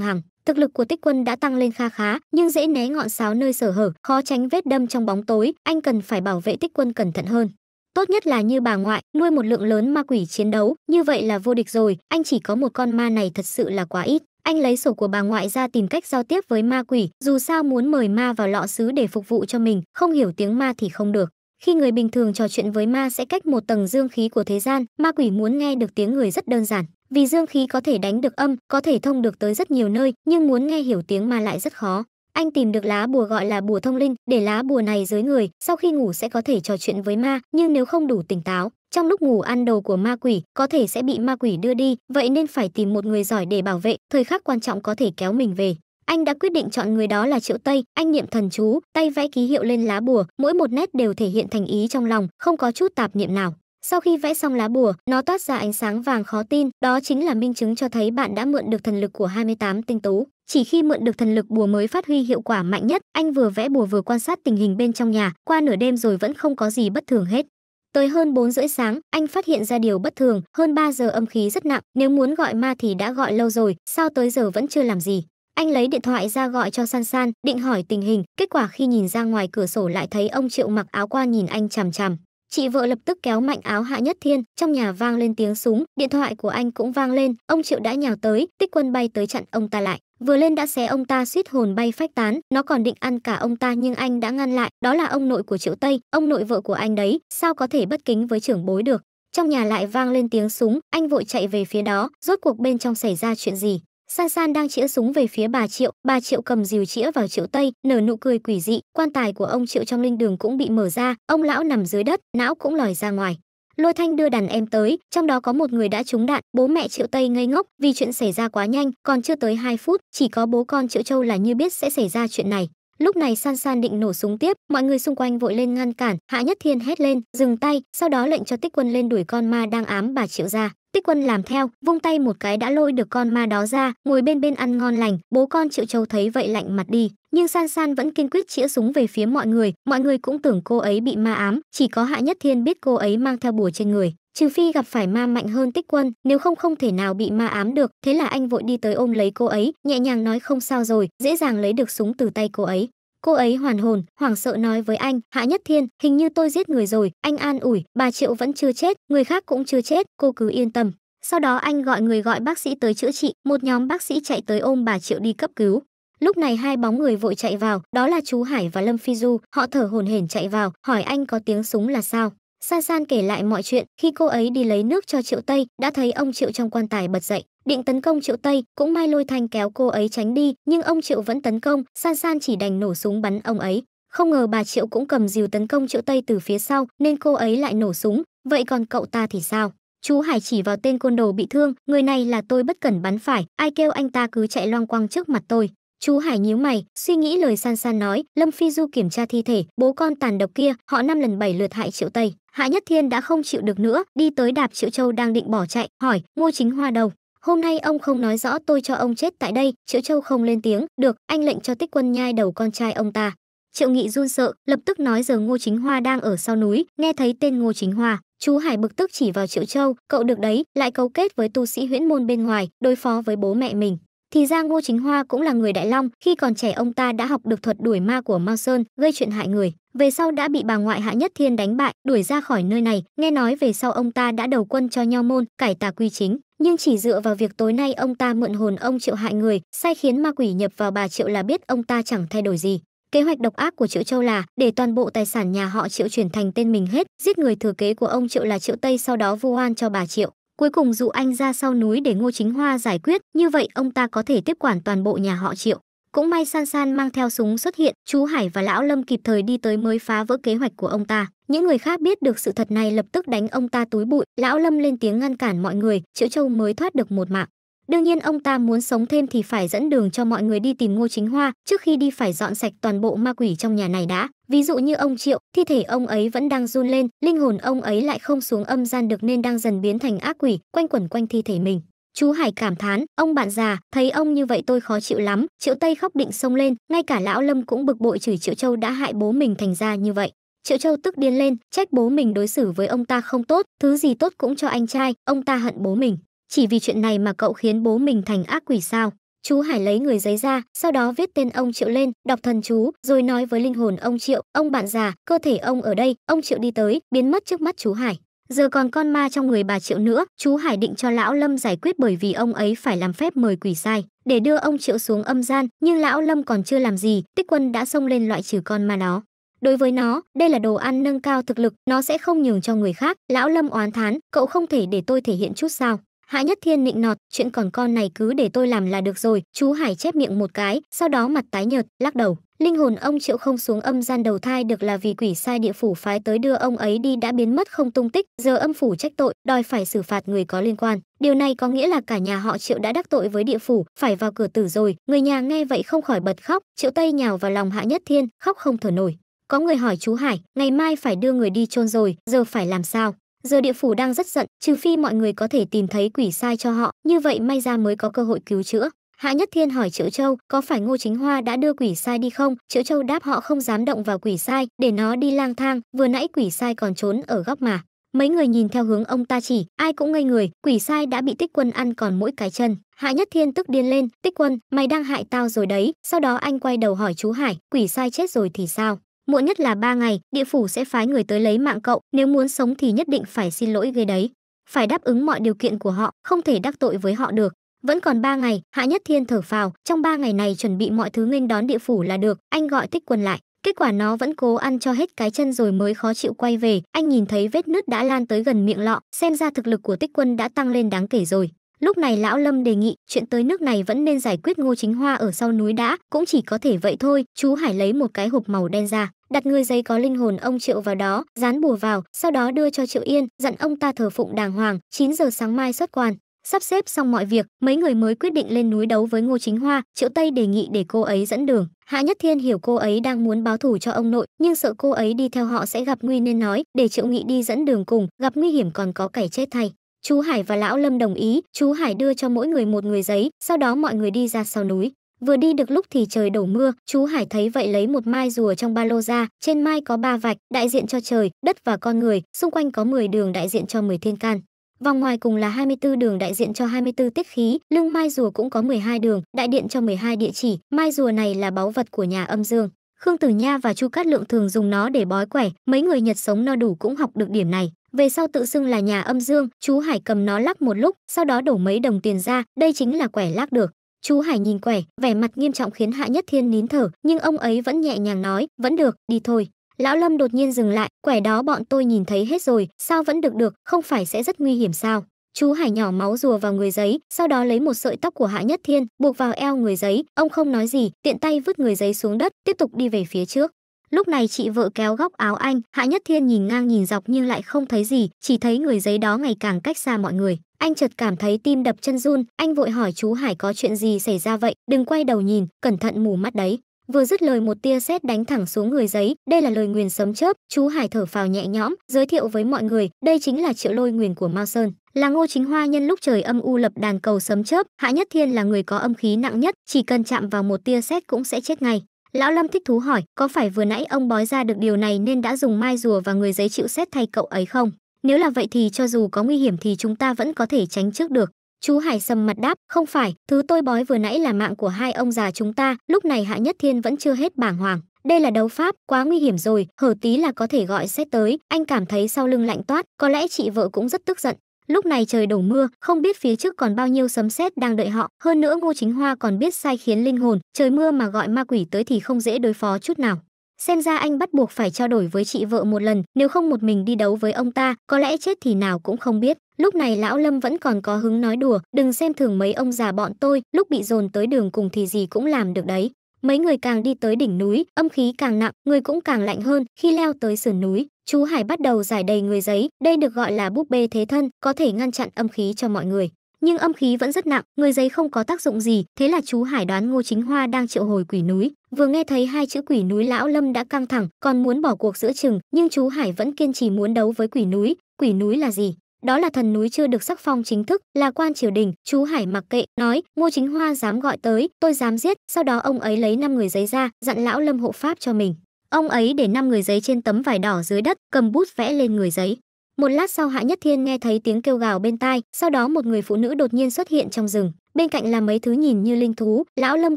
Hằng, thực lực của Tích Quân đã tăng lên kha khá, nhưng dễ né ngọn sáo nơi sở hở, khó tránh vết đâm trong bóng tối, anh cần phải bảo vệ Tích Quân cẩn thận hơn. Tốt nhất là như bà ngoại, nuôi một lượng lớn ma quỷ chiến đấu, như vậy là vô địch rồi, anh chỉ có một con ma này thật sự là quá ít. Anh lấy sổ của bà ngoại ra tìm cách giao tiếp với ma quỷ, dù sao muốn mời ma vào lọ xứ để phục vụ cho mình, không hiểu tiếng ma thì không được. Khi người bình thường trò chuyện với ma sẽ cách một tầng dương khí của thế gian, ma quỷ muốn nghe được tiếng người rất đơn giản. Vì dương khí có thể đánh được âm, có thể thông được tới rất nhiều nơi, nhưng muốn nghe hiểu tiếng ma lại rất khó. Anh tìm được lá bùa gọi là bùa thông linh, để lá bùa này dưới người, sau khi ngủ sẽ có thể trò chuyện với ma, nhưng nếu không đủ tỉnh táo, trong lúc ngủ ăn đầu của ma quỷ, có thể sẽ bị ma quỷ đưa đi, vậy nên phải tìm một người giỏi để bảo vệ, thời khắc quan trọng có thể kéo mình về. Anh đã quyết định chọn người đó là Triệu Tây, anh niệm thần chú, tay vẽ ký hiệu lên lá bùa, mỗi một nét đều thể hiện thành ý trong lòng, không có chút tạp niệm nào. Sau khi vẽ xong lá bùa, nó toát ra ánh sáng vàng khó tin, đó chính là minh chứng cho thấy bạn đã mượn được thần lực của 28 tinh tú. Chỉ khi mượn được thần lực bùa mới phát huy hiệu quả mạnh nhất, anh vừa vẽ bùa vừa quan sát tình hình bên trong nhà, qua nửa đêm rồi vẫn không có gì bất thường hết. Tới hơn 4 rưỡi sáng, anh phát hiện ra điều bất thường, hơn 3 giờ âm khí rất nặng, nếu muốn gọi ma thì đã gọi lâu rồi, sao tới giờ vẫn chưa làm gì. Anh lấy điện thoại ra gọi cho San San, định hỏi tình hình, kết quả khi nhìn ra ngoài cửa sổ lại thấy ông Triệu mặc áo qua nhìn anh chằm chằm. Chị vợ lập tức kéo mạnh áo Hạ Nhất Thiên, trong nhà vang lên tiếng súng, điện thoại của anh cũng vang lên, ông Triệu đã nhào tới, tích quân bay tới chặn ông ta lại. Vừa lên đã xé ông ta suýt hồn bay phách tán, nó còn định ăn cả ông ta nhưng anh đã ngăn lại, đó là ông nội của Triệu Tây, ông nội vợ của anh đấy, sao có thể bất kính với trưởng bối được. Trong nhà lại vang lên tiếng súng, anh vội chạy về phía đó, rốt cuộc bên trong xảy ra chuyện gì, San San đang chĩa súng về phía bà Triệu, bà Triệu cầm dìu chĩa vào Triệu Tây, nở nụ cười quỷ dị, quan tài của ông Triệu trong linh đường cũng bị mở ra, ông lão nằm dưới đất, não cũng lòi ra ngoài. Lôi Thanh đưa đàn em tới, trong đó có một người đã trúng đạn, bố mẹ Triệu Tây ngây ngốc vì chuyện xảy ra quá nhanh, còn chưa tới 2 phút, chỉ có bố con Triệu Châu là như biết sẽ xảy ra chuyện này. Lúc này San San định nổ súng tiếp, mọi người xung quanh vội lên ngăn cản, Hạ Nhất Thiên hét lên, dừng tay, sau đó lệnh cho Tích Quân lên đuổi con ma đang ám bà Triệu ra. Tích quân làm theo, vung tay một cái đã lôi được con ma đó ra, ngồi bên bên ăn ngon lành, bố con triệu châu thấy vậy lạnh mặt đi. Nhưng San San vẫn kiên quyết chĩa súng về phía mọi người, mọi người cũng tưởng cô ấy bị ma ám, chỉ có Hạ Nhất Thiên biết cô ấy mang theo bùa trên người. Trừ phi gặp phải ma mạnh hơn tích quân, nếu không không thể nào bị ma ám được, thế là anh vội đi tới ôm lấy cô ấy, nhẹ nhàng nói không sao rồi, dễ dàng lấy được súng từ tay cô ấy. Cô ấy hoàn hồn, hoảng sợ nói với anh, Hạ Nhất Thiên, hình như tôi giết người rồi, anh an ủi, bà Triệu vẫn chưa chết, người khác cũng chưa chết, cô cứ yên tâm. Sau đó anh gọi người gọi bác sĩ tới chữa trị, một nhóm bác sĩ chạy tới ôm bà Triệu đi cấp cứu. Lúc này hai bóng người vội chạy vào, đó là chú Hải và Lâm Phi Du, họ thở hổn hển chạy vào, hỏi anh có tiếng súng là sao. San San kể lại mọi chuyện, khi cô ấy đi lấy nước cho Triệu Tây, đã thấy ông Triệu trong quan tài bật dậy, định tấn công Triệu Tây, cũng may Lôi Thanh kéo cô ấy tránh đi, nhưng ông Triệu vẫn tấn công, San San chỉ đành nổ súng bắn ông ấy. Không ngờ bà Triệu cũng cầm dìu tấn công Triệu Tây từ phía sau, nên cô ấy lại nổ súng, vậy còn cậu ta thì sao? Chú Hải chỉ vào tên côn đồ bị thương, người này là tôi bất cẩn bắn phải, ai kêu anh ta cứ chạy loang quang trước mặt tôi. Chú Hải nhíu mày, suy nghĩ lời san san nói, Lâm Phi Du kiểm tra thi thể, bố con tàn độc kia, họ năm lần bảy lượt hại Triệu Tây. Hạ Nhất Thiên đã không chịu được nữa, đi tới đạp Triệu Châu đang định bỏ chạy, hỏi, Ngô Chính Hoa đầu. Hôm nay ông không nói rõ tôi cho ông chết tại đây, Triệu Châu không lên tiếng, được, anh lệnh cho tích quân nhai đầu con trai ông ta. Triệu Nghị run sợ, lập tức nói giờ Ngô Chính Hoa đang ở sau núi, nghe thấy tên Ngô Chính Hoa, chú Hải bực tức chỉ vào Triệu Châu, cậu được đấy, lại cấu kết với tu sĩ huyễn môn bên ngoài, đối phó với bố mẹ mình. Thì ra Ngô Chính Hoa cũng là người Đại Long, khi còn trẻ ông ta đã học được thuật đuổi ma của Mao Sơn, gây chuyện hại người, về sau đã bị bà ngoại Hạ Nhất Thiên đánh bại, đuổi ra khỏi nơi này, nghe nói về sau ông ta đã đầu quân cho Nho môn, cải tà quy chính, nhưng chỉ dựa vào việc tối nay ông ta mượn hồn ông Triệu hại người, sai khiến ma quỷ nhập vào bà Triệu là biết ông ta chẳng thay đổi gì. Kế hoạch độc ác của Triệu Châu là để toàn bộ tài sản nhà họ Triệu chuyển thành tên mình hết, giết người thừa kế của ông Triệu là Triệu Tây sau đó vu oan cho bà Triệu cuối cùng dụ anh ra sau núi để Ngô Chính Hoa giải quyết, như vậy ông ta có thể tiếp quản toàn bộ nhà họ Triệu. Cũng may San San mang theo súng xuất hiện, chú Hải và Lão Lâm kịp thời đi tới mới phá vỡ kế hoạch của ông ta. Những người khác biết được sự thật này lập tức đánh ông ta túi bụi, Lão Lâm lên tiếng ngăn cản mọi người, Triệu Châu mới thoát được một mạng. Đương nhiên ông ta muốn sống thêm thì phải dẫn đường cho mọi người đi tìm Ngô Chính Hoa, trước khi đi phải dọn sạch toàn bộ ma quỷ trong nhà này đã. Ví dụ như ông Triệu, thi thể ông ấy vẫn đang run lên, linh hồn ông ấy lại không xuống âm gian được nên đang dần biến thành ác quỷ, quanh quẩn quanh thi thể mình. Chú Hải cảm thán, ông bạn già, thấy ông như vậy tôi khó chịu lắm, Triệu Tây khóc định sông lên, ngay cả lão Lâm cũng bực bội chửi Triệu Châu đã hại bố mình thành ra như vậy. Triệu Châu tức điên lên, trách bố mình đối xử với ông ta không tốt, thứ gì tốt cũng cho anh trai, ông ta hận bố mình. Chỉ vì chuyện này mà cậu khiến bố mình thành ác quỷ sao? Chú Hải lấy người giấy ra, sau đó viết tên ông Triệu lên, đọc thần chú, rồi nói với linh hồn ông Triệu, ông bạn già, cơ thể ông ở đây, ông Triệu đi tới, biến mất trước mắt chú Hải. Giờ còn con ma trong người bà Triệu nữa, chú Hải định cho lão Lâm giải quyết bởi vì ông ấy phải làm phép mời quỷ sai, để đưa ông Triệu xuống âm gian, nhưng lão Lâm còn chưa làm gì, tích quân đã xông lên loại trừ con ma đó. Đối với nó, đây là đồ ăn nâng cao thực lực, nó sẽ không nhường cho người khác. Lão Lâm oán thán, cậu không thể để tôi thể hiện chút sao? Hạ Nhất Thiên nịnh nọt, chuyện còn con này cứ để tôi làm là được rồi, chú Hải chép miệng một cái, sau đó mặt tái nhợt, lắc đầu. Linh hồn ông Triệu không xuống âm gian đầu thai được là vì quỷ sai địa phủ phái tới đưa ông ấy đi đã biến mất không tung tích, giờ âm phủ trách tội, đòi phải xử phạt người có liên quan. Điều này có nghĩa là cả nhà họ Triệu đã đắc tội với địa phủ, phải vào cửa tử rồi. Người nhà nghe vậy không khỏi bật khóc, Triệu Tây nhào vào lòng Hạ Nhất Thiên, khóc không thở nổi. Có người hỏi chú Hải, ngày mai phải đưa người đi chôn rồi, giờ phải làm sao? Giờ địa phủ đang rất giận, trừ phi mọi người có thể tìm thấy quỷ sai cho họ, như vậy may ra mới có cơ hội cứu chữa. Hạ Nhất Thiên hỏi Triệu Châu, có phải Ngô Chính Hoa đã đưa quỷ sai đi không? Triệu Châu đáp họ không dám động vào quỷ sai, để nó đi lang thang, vừa nãy quỷ sai còn trốn ở góc mà. Mấy người nhìn theo hướng ông ta chỉ, ai cũng ngây người, quỷ sai đã bị Tích Quân ăn còn mỗi cái chân. Hạ Nhất Thiên tức điên lên, Tích Quân, mày đang hại tao rồi đấy. Sau đó anh quay đầu hỏi chú Hải, quỷ sai chết rồi thì sao? muộn nhất là ba ngày địa phủ sẽ phái người tới lấy mạng cậu nếu muốn sống thì nhất định phải xin lỗi ghê đấy phải đáp ứng mọi điều kiện của họ không thể đắc tội với họ được vẫn còn ba ngày hạ nhất thiên thở phào trong ba ngày này chuẩn bị mọi thứ nghênh đón địa phủ là được anh gọi tích quân lại kết quả nó vẫn cố ăn cho hết cái chân rồi mới khó chịu quay về anh nhìn thấy vết nứt đã lan tới gần miệng lọ xem ra thực lực của tích quân đã tăng lên đáng kể rồi Lúc này lão Lâm đề nghị chuyện tới nước này vẫn nên giải quyết Ngô Chính Hoa ở sau núi đã, cũng chỉ có thể vậy thôi, chú Hải lấy một cái hộp màu đen ra, đặt người giấy có linh hồn ông Triệu vào đó, dán bùa vào, sau đó đưa cho Triệu Yên, dặn ông ta thờ phụng đàng hoàng, 9 giờ sáng mai xuất quan. Sắp xếp xong mọi việc, mấy người mới quyết định lên núi đấu với Ngô Chính Hoa, Triệu Tây đề nghị để cô ấy dẫn đường. Hạ Nhất Thiên hiểu cô ấy đang muốn báo thù cho ông nội, nhưng sợ cô ấy đi theo họ sẽ gặp nguy nên nói, để Triệu Nghị đi dẫn đường cùng, gặp nguy hiểm còn có kẻ chết thay. Chú Hải và lão Lâm đồng ý, chú Hải đưa cho mỗi người một người giấy, sau đó mọi người đi ra sau núi. Vừa đi được lúc thì trời đổ mưa, chú Hải thấy vậy lấy một mai rùa trong ba lô ra, trên mai có ba vạch, đại diện cho trời, đất và con người, xung quanh có 10 đường đại diện cho 10 thiên can. Vòng ngoài cùng là 24 đường đại diện cho 24 tiết khí, lưng mai rùa cũng có 12 đường, đại điện cho 12 địa chỉ, mai rùa này là báu vật của nhà âm dương. Khương Tử Nha và Chu Cát Lượng thường dùng nó để bói quẻ, mấy người Nhật sống no đủ cũng học được điểm này về sau tự xưng là nhà âm dương chú hải cầm nó lắc một lúc sau đó đổ mấy đồng tiền ra đây chính là quẻ lắc được chú hải nhìn quẻ vẻ mặt nghiêm trọng khiến hạ nhất thiên nín thở nhưng ông ấy vẫn nhẹ nhàng nói vẫn được đi thôi lão lâm đột nhiên dừng lại quẻ đó bọn tôi nhìn thấy hết rồi sao vẫn được được không phải sẽ rất nguy hiểm sao chú hải nhỏ máu rùa vào người giấy sau đó lấy một sợi tóc của hạ nhất thiên buộc vào eo người giấy ông không nói gì tiện tay vứt người giấy xuống đất tiếp tục đi về phía trước Lúc này chị vợ kéo góc áo anh, Hạ Nhất Thiên nhìn ngang nhìn dọc nhưng lại không thấy gì, chỉ thấy người giấy đó ngày càng cách xa mọi người. Anh chợt cảm thấy tim đập chân run, anh vội hỏi chú Hải có chuyện gì xảy ra vậy, đừng quay đầu nhìn, cẩn thận mù mắt đấy. Vừa dứt lời một tia sét đánh thẳng xuống người giấy, đây là lời nguyền sấm chớp, chú Hải thở phào nhẹ nhõm, giới thiệu với mọi người, đây chính là triệu lôi nguyền của Mao Sơn. Là Ngô Chính Hoa nhân lúc trời âm u lập đàn cầu sấm chớp, Hạ Nhất Thiên là người có âm khí nặng nhất, chỉ cần chạm vào một tia sét cũng sẽ chết ngay. Lão Lâm thích thú hỏi, có phải vừa nãy ông bói ra được điều này nên đã dùng mai rùa và người giấy chịu xét thay cậu ấy không? Nếu là vậy thì cho dù có nguy hiểm thì chúng ta vẫn có thể tránh trước được. Chú Hải sầm mặt đáp, không phải, thứ tôi bói vừa nãy là mạng của hai ông già chúng ta, lúc này Hạ Nhất Thiên vẫn chưa hết bảng hoàng. Đây là đấu pháp, quá nguy hiểm rồi, hở tí là có thể gọi xét tới, anh cảm thấy sau lưng lạnh toát, có lẽ chị vợ cũng rất tức giận, Lúc này trời đổ mưa, không biết phía trước còn bao nhiêu sấm sét đang đợi họ, hơn nữa Ngô Chính Hoa còn biết sai khiến linh hồn, trời mưa mà gọi ma quỷ tới thì không dễ đối phó chút nào. Xem ra anh bắt buộc phải trao đổi với chị vợ một lần, nếu không một mình đi đấu với ông ta, có lẽ chết thì nào cũng không biết. Lúc này lão Lâm vẫn còn có hứng nói đùa, đừng xem thường mấy ông già bọn tôi, lúc bị dồn tới đường cùng thì gì cũng làm được đấy. Mấy người càng đi tới đỉnh núi, âm khí càng nặng, người cũng càng lạnh hơn, khi leo tới sườn núi, Chú Hải bắt đầu giải đầy người giấy, đây được gọi là búp bê thế thân, có thể ngăn chặn âm khí cho mọi người. Nhưng âm khí vẫn rất nặng, người giấy không có tác dụng gì, thế là chú Hải đoán Ngô Chính Hoa đang triệu hồi quỷ núi. Vừa nghe thấy hai chữ quỷ núi lão Lâm đã căng thẳng, còn muốn bỏ cuộc giữa chừng, nhưng chú Hải vẫn kiên trì muốn đấu với quỷ núi. Quỷ núi là gì? Đó là thần núi chưa được sắc phong chính thức, là quan triều đình, chú Hải mặc kệ, nói, Ngô Chính Hoa dám gọi tới, tôi dám giết, sau đó ông ấy lấy năm người giấy ra, dặn lão Lâm hộ pháp cho mình. Ông ấy để năm người giấy trên tấm vải đỏ dưới đất, cầm bút vẽ lên người giấy. Một lát sau Hạ Nhất Thiên nghe thấy tiếng kêu gào bên tai, sau đó một người phụ nữ đột nhiên xuất hiện trong rừng, bên cạnh là mấy thứ nhìn như linh thú, lão Lâm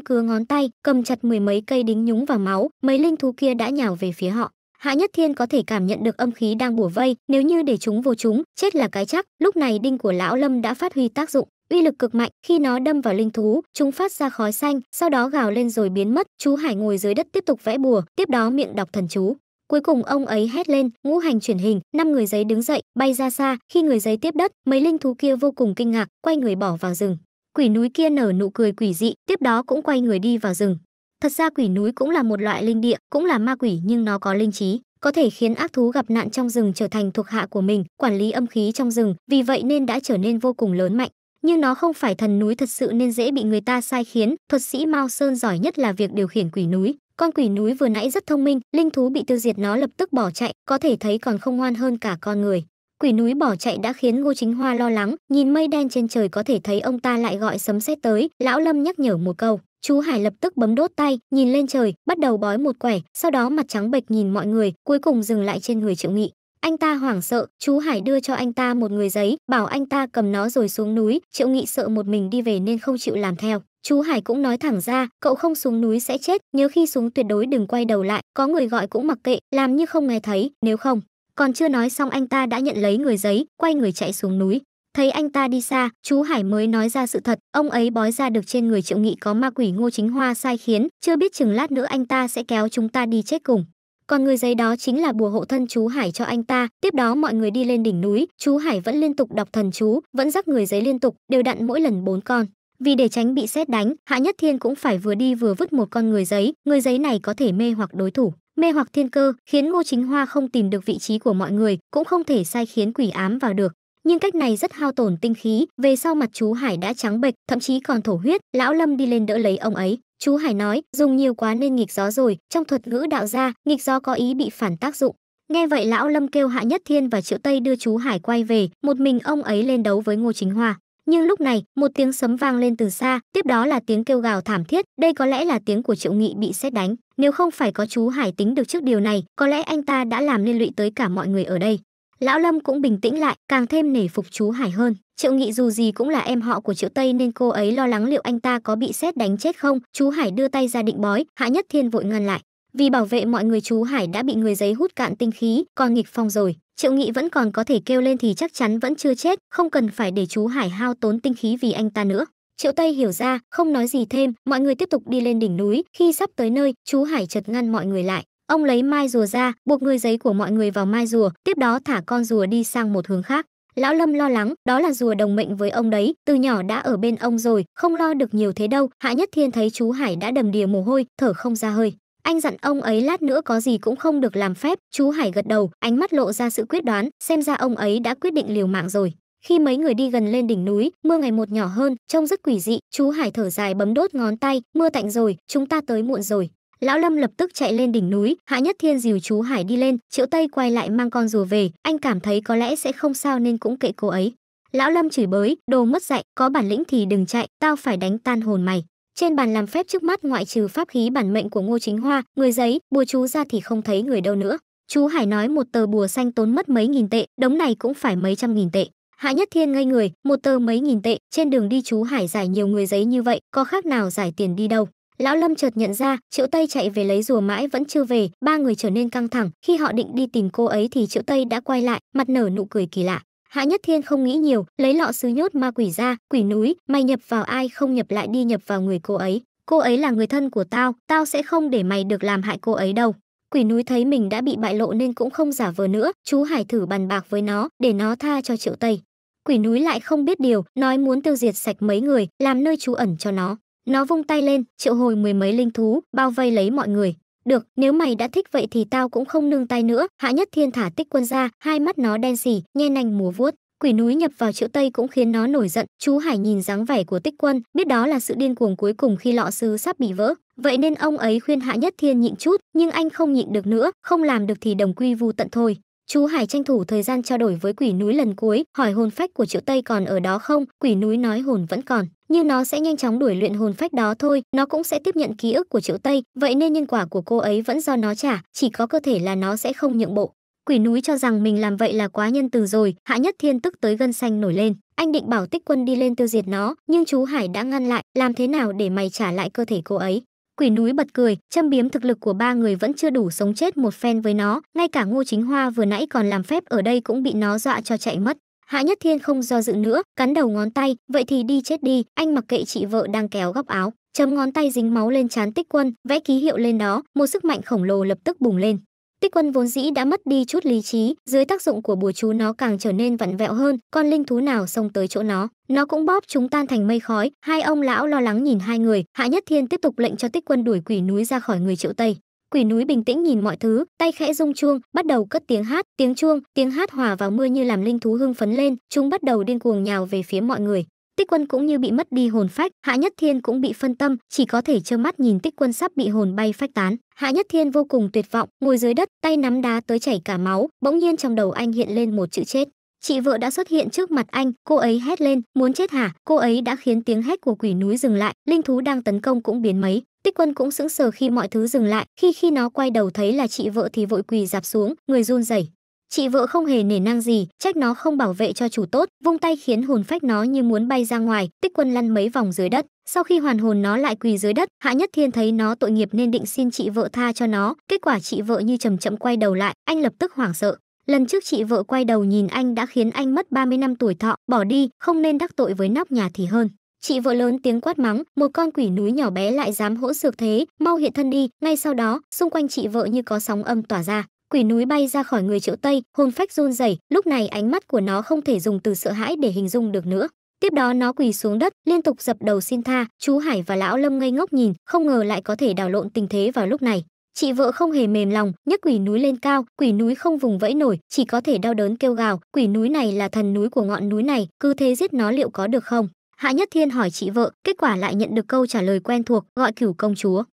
cứa ngón tay, cầm chặt mười mấy cây đính nhúng vào máu, mấy linh thú kia đã nhào về phía họ. Hạ Nhất Thiên có thể cảm nhận được âm khí đang bùa vây, nếu như để chúng vô chúng, chết là cái chắc, lúc này đinh của lão Lâm đã phát huy tác dụng, uy lực cực mạnh, khi nó đâm vào linh thú, chúng phát ra khói xanh, sau đó gào lên rồi biến mất, chú Hải ngồi dưới đất tiếp tục vẽ bùa, tiếp đó miệng đọc thần chú. Cuối cùng ông ấy hét lên, ngũ hành chuyển hình, năm người giấy đứng dậy, bay ra xa, khi người giấy tiếp đất, mấy linh thú kia vô cùng kinh ngạc, quay người bỏ vào rừng. Quỷ núi kia nở nụ cười quỷ dị, tiếp đó cũng quay người đi vào rừng. Thật ra quỷ núi cũng là một loại linh địa, cũng là ma quỷ nhưng nó có linh trí, có thể khiến ác thú gặp nạn trong rừng trở thành thuộc hạ của mình, quản lý âm khí trong rừng, vì vậy nên đã trở nên vô cùng lớn mạnh nhưng nó không phải thần núi thật sự nên dễ bị người ta sai khiến. Thuật sĩ Mao Sơn giỏi nhất là việc điều khiển quỷ núi. Con quỷ núi vừa nãy rất thông minh, linh thú bị tiêu diệt nó lập tức bỏ chạy, có thể thấy còn không ngoan hơn cả con người. Quỷ núi bỏ chạy đã khiến Ngô Chính Hoa lo lắng, nhìn mây đen trên trời có thể thấy ông ta lại gọi sấm sét tới, lão Lâm nhắc nhở một câu. Chú Hải lập tức bấm đốt tay, nhìn lên trời, bắt đầu bói một quẻ, sau đó mặt trắng bệch nhìn mọi người, cuối cùng dừng lại trên người Triệu Nghị. Anh ta hoảng sợ, chú Hải đưa cho anh ta một người giấy, bảo anh ta cầm nó rồi xuống núi, Triệu Nghị sợ một mình đi về nên không chịu làm theo. Chú Hải cũng nói thẳng ra, cậu không xuống núi sẽ chết, nhớ khi xuống tuyệt đối đừng quay đầu lại, có người gọi cũng mặc kệ, làm như không nghe thấy, nếu không. Còn chưa nói xong anh ta đã nhận lấy người giấy, quay người chạy xuống núi. Thấy anh ta đi xa, chú Hải mới nói ra sự thật, ông ấy bói ra được trên người Triệu Nghị có ma quỷ Ngô Chính Hoa sai khiến, chưa biết chừng lát nữa anh ta sẽ kéo chúng ta đi chết cùng còn người giấy đó chính là bùa hộ thân chú Hải cho anh ta. Tiếp đó mọi người đi lên đỉnh núi, chú Hải vẫn liên tục đọc thần chú, vẫn rắc người giấy liên tục, đều đặn mỗi lần bốn con. Vì để tránh bị xét đánh, Hạ Nhất Thiên cũng phải vừa đi vừa vứt một con người giấy, người giấy này có thể mê hoặc đối thủ, mê hoặc thiên cơ, khiến Ngô Chính Hoa không tìm được vị trí của mọi người, cũng không thể sai khiến quỷ ám vào được. Nhưng cách này rất hao tổn tinh khí, về sau mặt chú Hải đã trắng bệch, thậm chí còn thổ huyết, lão Lâm đi lên đỡ lấy ông ấy. Chú Hải nói, dùng nhiều quá nên nghịch gió rồi, trong thuật ngữ đạo gia, nghịch gió có ý bị phản tác dụng. Nghe vậy lão Lâm kêu Hạ Nhất Thiên và Triệu Tây đưa chú Hải quay về, một mình ông ấy lên đấu với Ngô Chính Hòa. Nhưng lúc này, một tiếng sấm vang lên từ xa, tiếp đó là tiếng kêu gào thảm thiết, đây có lẽ là tiếng của Triệu Nghị bị xét đánh. Nếu không phải có chú Hải tính được trước điều này, có lẽ anh ta đã làm liên lụy tới cả mọi người ở đây lão lâm cũng bình tĩnh lại càng thêm nể phục chú hải hơn triệu nghị dù gì cũng là em họ của triệu tây nên cô ấy lo lắng liệu anh ta có bị xét đánh chết không chú hải đưa tay ra định bói hạ nhất thiên vội ngăn lại vì bảo vệ mọi người chú hải đã bị người giấy hút cạn tinh khí còn nghịch phong rồi triệu nghị vẫn còn có thể kêu lên thì chắc chắn vẫn chưa chết không cần phải để chú hải hao tốn tinh khí vì anh ta nữa triệu tây hiểu ra không nói gì thêm mọi người tiếp tục đi lên đỉnh núi khi sắp tới nơi chú hải chợt ngăn mọi người lại Ông lấy mai rùa ra, buộc người giấy của mọi người vào mai rùa, tiếp đó thả con rùa đi sang một hướng khác. Lão Lâm lo lắng, đó là rùa đồng mệnh với ông đấy, từ nhỏ đã ở bên ông rồi, không lo được nhiều thế đâu. Hạ Nhất Thiên thấy chú Hải đã đầm đìa mồ hôi, thở không ra hơi. Anh dặn ông ấy lát nữa có gì cũng không được làm phép, chú Hải gật đầu, ánh mắt lộ ra sự quyết đoán, xem ra ông ấy đã quyết định liều mạng rồi. Khi mấy người đi gần lên đỉnh núi, mưa ngày một nhỏ hơn, trông rất quỷ dị, chú Hải thở dài bấm đốt ngón tay, mưa tạnh rồi, chúng ta tới muộn rồi lão lâm lập tức chạy lên đỉnh núi hạ nhất thiên dìu chú hải đi lên triệu tây quay lại mang con rùa về anh cảm thấy có lẽ sẽ không sao nên cũng kệ cô ấy lão lâm chửi bới đồ mất dạy có bản lĩnh thì đừng chạy tao phải đánh tan hồn mày trên bàn làm phép trước mắt ngoại trừ pháp khí bản mệnh của ngô chính hoa người giấy bùa chú ra thì không thấy người đâu nữa chú hải nói một tờ bùa xanh tốn mất mấy nghìn tệ đống này cũng phải mấy trăm nghìn tệ hạ nhất thiên ngây người một tờ mấy nghìn tệ trên đường đi chú hải giải nhiều người giấy như vậy có khác nào giải tiền đi đâu lão lâm chợt nhận ra triệu tây chạy về lấy rùa mãi vẫn chưa về ba người trở nên căng thẳng khi họ định đi tìm cô ấy thì triệu tây đã quay lại mặt nở nụ cười kỳ lạ hạ nhất thiên không nghĩ nhiều lấy lọ sứ nhốt ma quỷ ra quỷ núi mày nhập vào ai không nhập lại đi nhập vào người cô ấy cô ấy là người thân của tao tao sẽ không để mày được làm hại cô ấy đâu quỷ núi thấy mình đã bị bại lộ nên cũng không giả vờ nữa chú hải thử bàn bạc với nó để nó tha cho triệu tây quỷ núi lại không biết điều nói muốn tiêu diệt sạch mấy người làm nơi trú ẩn cho nó nó vung tay lên, triệu hồi mười mấy linh thú, bao vây lấy mọi người. Được, nếu mày đã thích vậy thì tao cũng không nương tay nữa. Hạ Nhất Thiên thả tích quân ra, hai mắt nó đen xỉ, nhe nành múa vuốt. Quỷ núi nhập vào triệu Tây cũng khiến nó nổi giận. Chú Hải nhìn dáng vẻ của tích quân, biết đó là sự điên cuồng cuối cùng khi lọ sứ sắp bị vỡ. Vậy nên ông ấy khuyên Hạ Nhất Thiên nhịn chút, nhưng anh không nhịn được nữa, không làm được thì đồng quy vu tận thôi. Chú Hải tranh thủ thời gian trao đổi với quỷ núi lần cuối, hỏi hồn phách của Triệu Tây còn ở đó không? Quỷ núi nói hồn vẫn còn, nhưng nó sẽ nhanh chóng đuổi luyện hồn phách đó thôi, nó cũng sẽ tiếp nhận ký ức của Triệu Tây, vậy nên nhân quả của cô ấy vẫn do nó trả, chỉ có cơ thể là nó sẽ không nhượng bộ. Quỷ núi cho rằng mình làm vậy là quá nhân từ rồi, Hạ Nhất Thiên tức tới gân xanh nổi lên. Anh định bảo Tích Quân đi lên tiêu diệt nó, nhưng chú Hải đã ngăn lại, làm thế nào để mày trả lại cơ thể cô ấy? Quỷ núi bật cười, châm biếm thực lực của ba người vẫn chưa đủ sống chết một phen với nó, ngay cả Ngô Chính Hoa vừa nãy còn làm phép ở đây cũng bị nó dọa cho chạy mất. Hạ Nhất Thiên không do dự nữa, cắn đầu ngón tay, vậy thì đi chết đi, anh mặc kệ chị vợ đang kéo góc áo, chấm ngón tay dính máu lên trán Tích Quân, vẽ ký hiệu lên đó, một sức mạnh khổng lồ lập tức bùng lên. Tích quân vốn dĩ đã mất đi chút lý trí, dưới tác dụng của bùa chú nó càng trở nên vặn vẹo hơn, con linh thú nào xông tới chỗ nó, nó cũng bóp chúng tan thành mây khói. Hai ông lão lo lắng nhìn hai người, Hạ Nhất Thiên tiếp tục lệnh cho Tích quân đuổi quỷ núi ra khỏi người Triệu Tây. Quỷ núi bình tĩnh nhìn mọi thứ, tay khẽ rung chuông, bắt đầu cất tiếng hát, tiếng chuông, tiếng hát hòa vào mưa như làm linh thú hưng phấn lên, chúng bắt đầu điên cuồng nhào về phía mọi người. Tích Quân cũng như bị mất đi hồn phách, Hạ Nhất Thiên cũng bị phân tâm, chỉ có thể trơ mắt nhìn Tích Quân sắp bị hồn bay phách tán. Hạ Nhất Thiên vô cùng tuyệt vọng, ngồi dưới đất, tay nắm đá tới chảy cả máu, bỗng nhiên trong đầu anh hiện lên một chữ chết. Chị vợ đã xuất hiện trước mặt anh, cô ấy hét lên, muốn chết hả? Cô ấy đã khiến tiếng hét của quỷ núi dừng lại, linh thú đang tấn công cũng biến mấy. Tích Quân cũng sững sờ khi mọi thứ dừng lại, khi khi nó quay đầu thấy là chị vợ thì vội quỳ dạp xuống, người run rẩy, Chị vợ không hề nể nang gì, trách nó không bảo vệ cho chủ tốt, vung tay khiến hồn phách nó như muốn bay ra ngoài, tích quân lăn mấy vòng dưới đất. Sau khi hoàn hồn nó lại quỳ dưới đất, Hạ Nhất Thiên thấy nó tội nghiệp nên định xin chị vợ tha cho nó, kết quả chị vợ như chậm chậm quay đầu lại, anh lập tức hoảng sợ. Lần trước chị vợ quay đầu nhìn anh đã khiến anh mất 30 năm tuổi thọ, bỏ đi, không nên đắc tội với nóc nhà thì hơn. Chị vợ lớn tiếng quát mắng, một con quỷ núi nhỏ bé lại dám hỗn xược thế, mau hiện thân đi, ngay sau đó, xung quanh chị vợ như có sóng âm tỏa ra, quỷ núi bay ra khỏi người triệu tây hồn phách run rẩy lúc này ánh mắt của nó không thể dùng từ sợ hãi để hình dung được nữa tiếp đó nó quỳ xuống đất liên tục dập đầu xin tha chú hải và lão lâm ngây ngốc nhìn không ngờ lại có thể đảo lộn tình thế vào lúc này chị vợ không hề mềm lòng nhấc quỷ núi lên cao quỷ núi không vùng vẫy nổi chỉ có thể đau đớn kêu gào quỷ núi này là thần núi của ngọn núi này cứ thế giết nó liệu có được không hạ nhất thiên hỏi chị vợ kết quả lại nhận được câu trả lời quen thuộc gọi cửu công chúa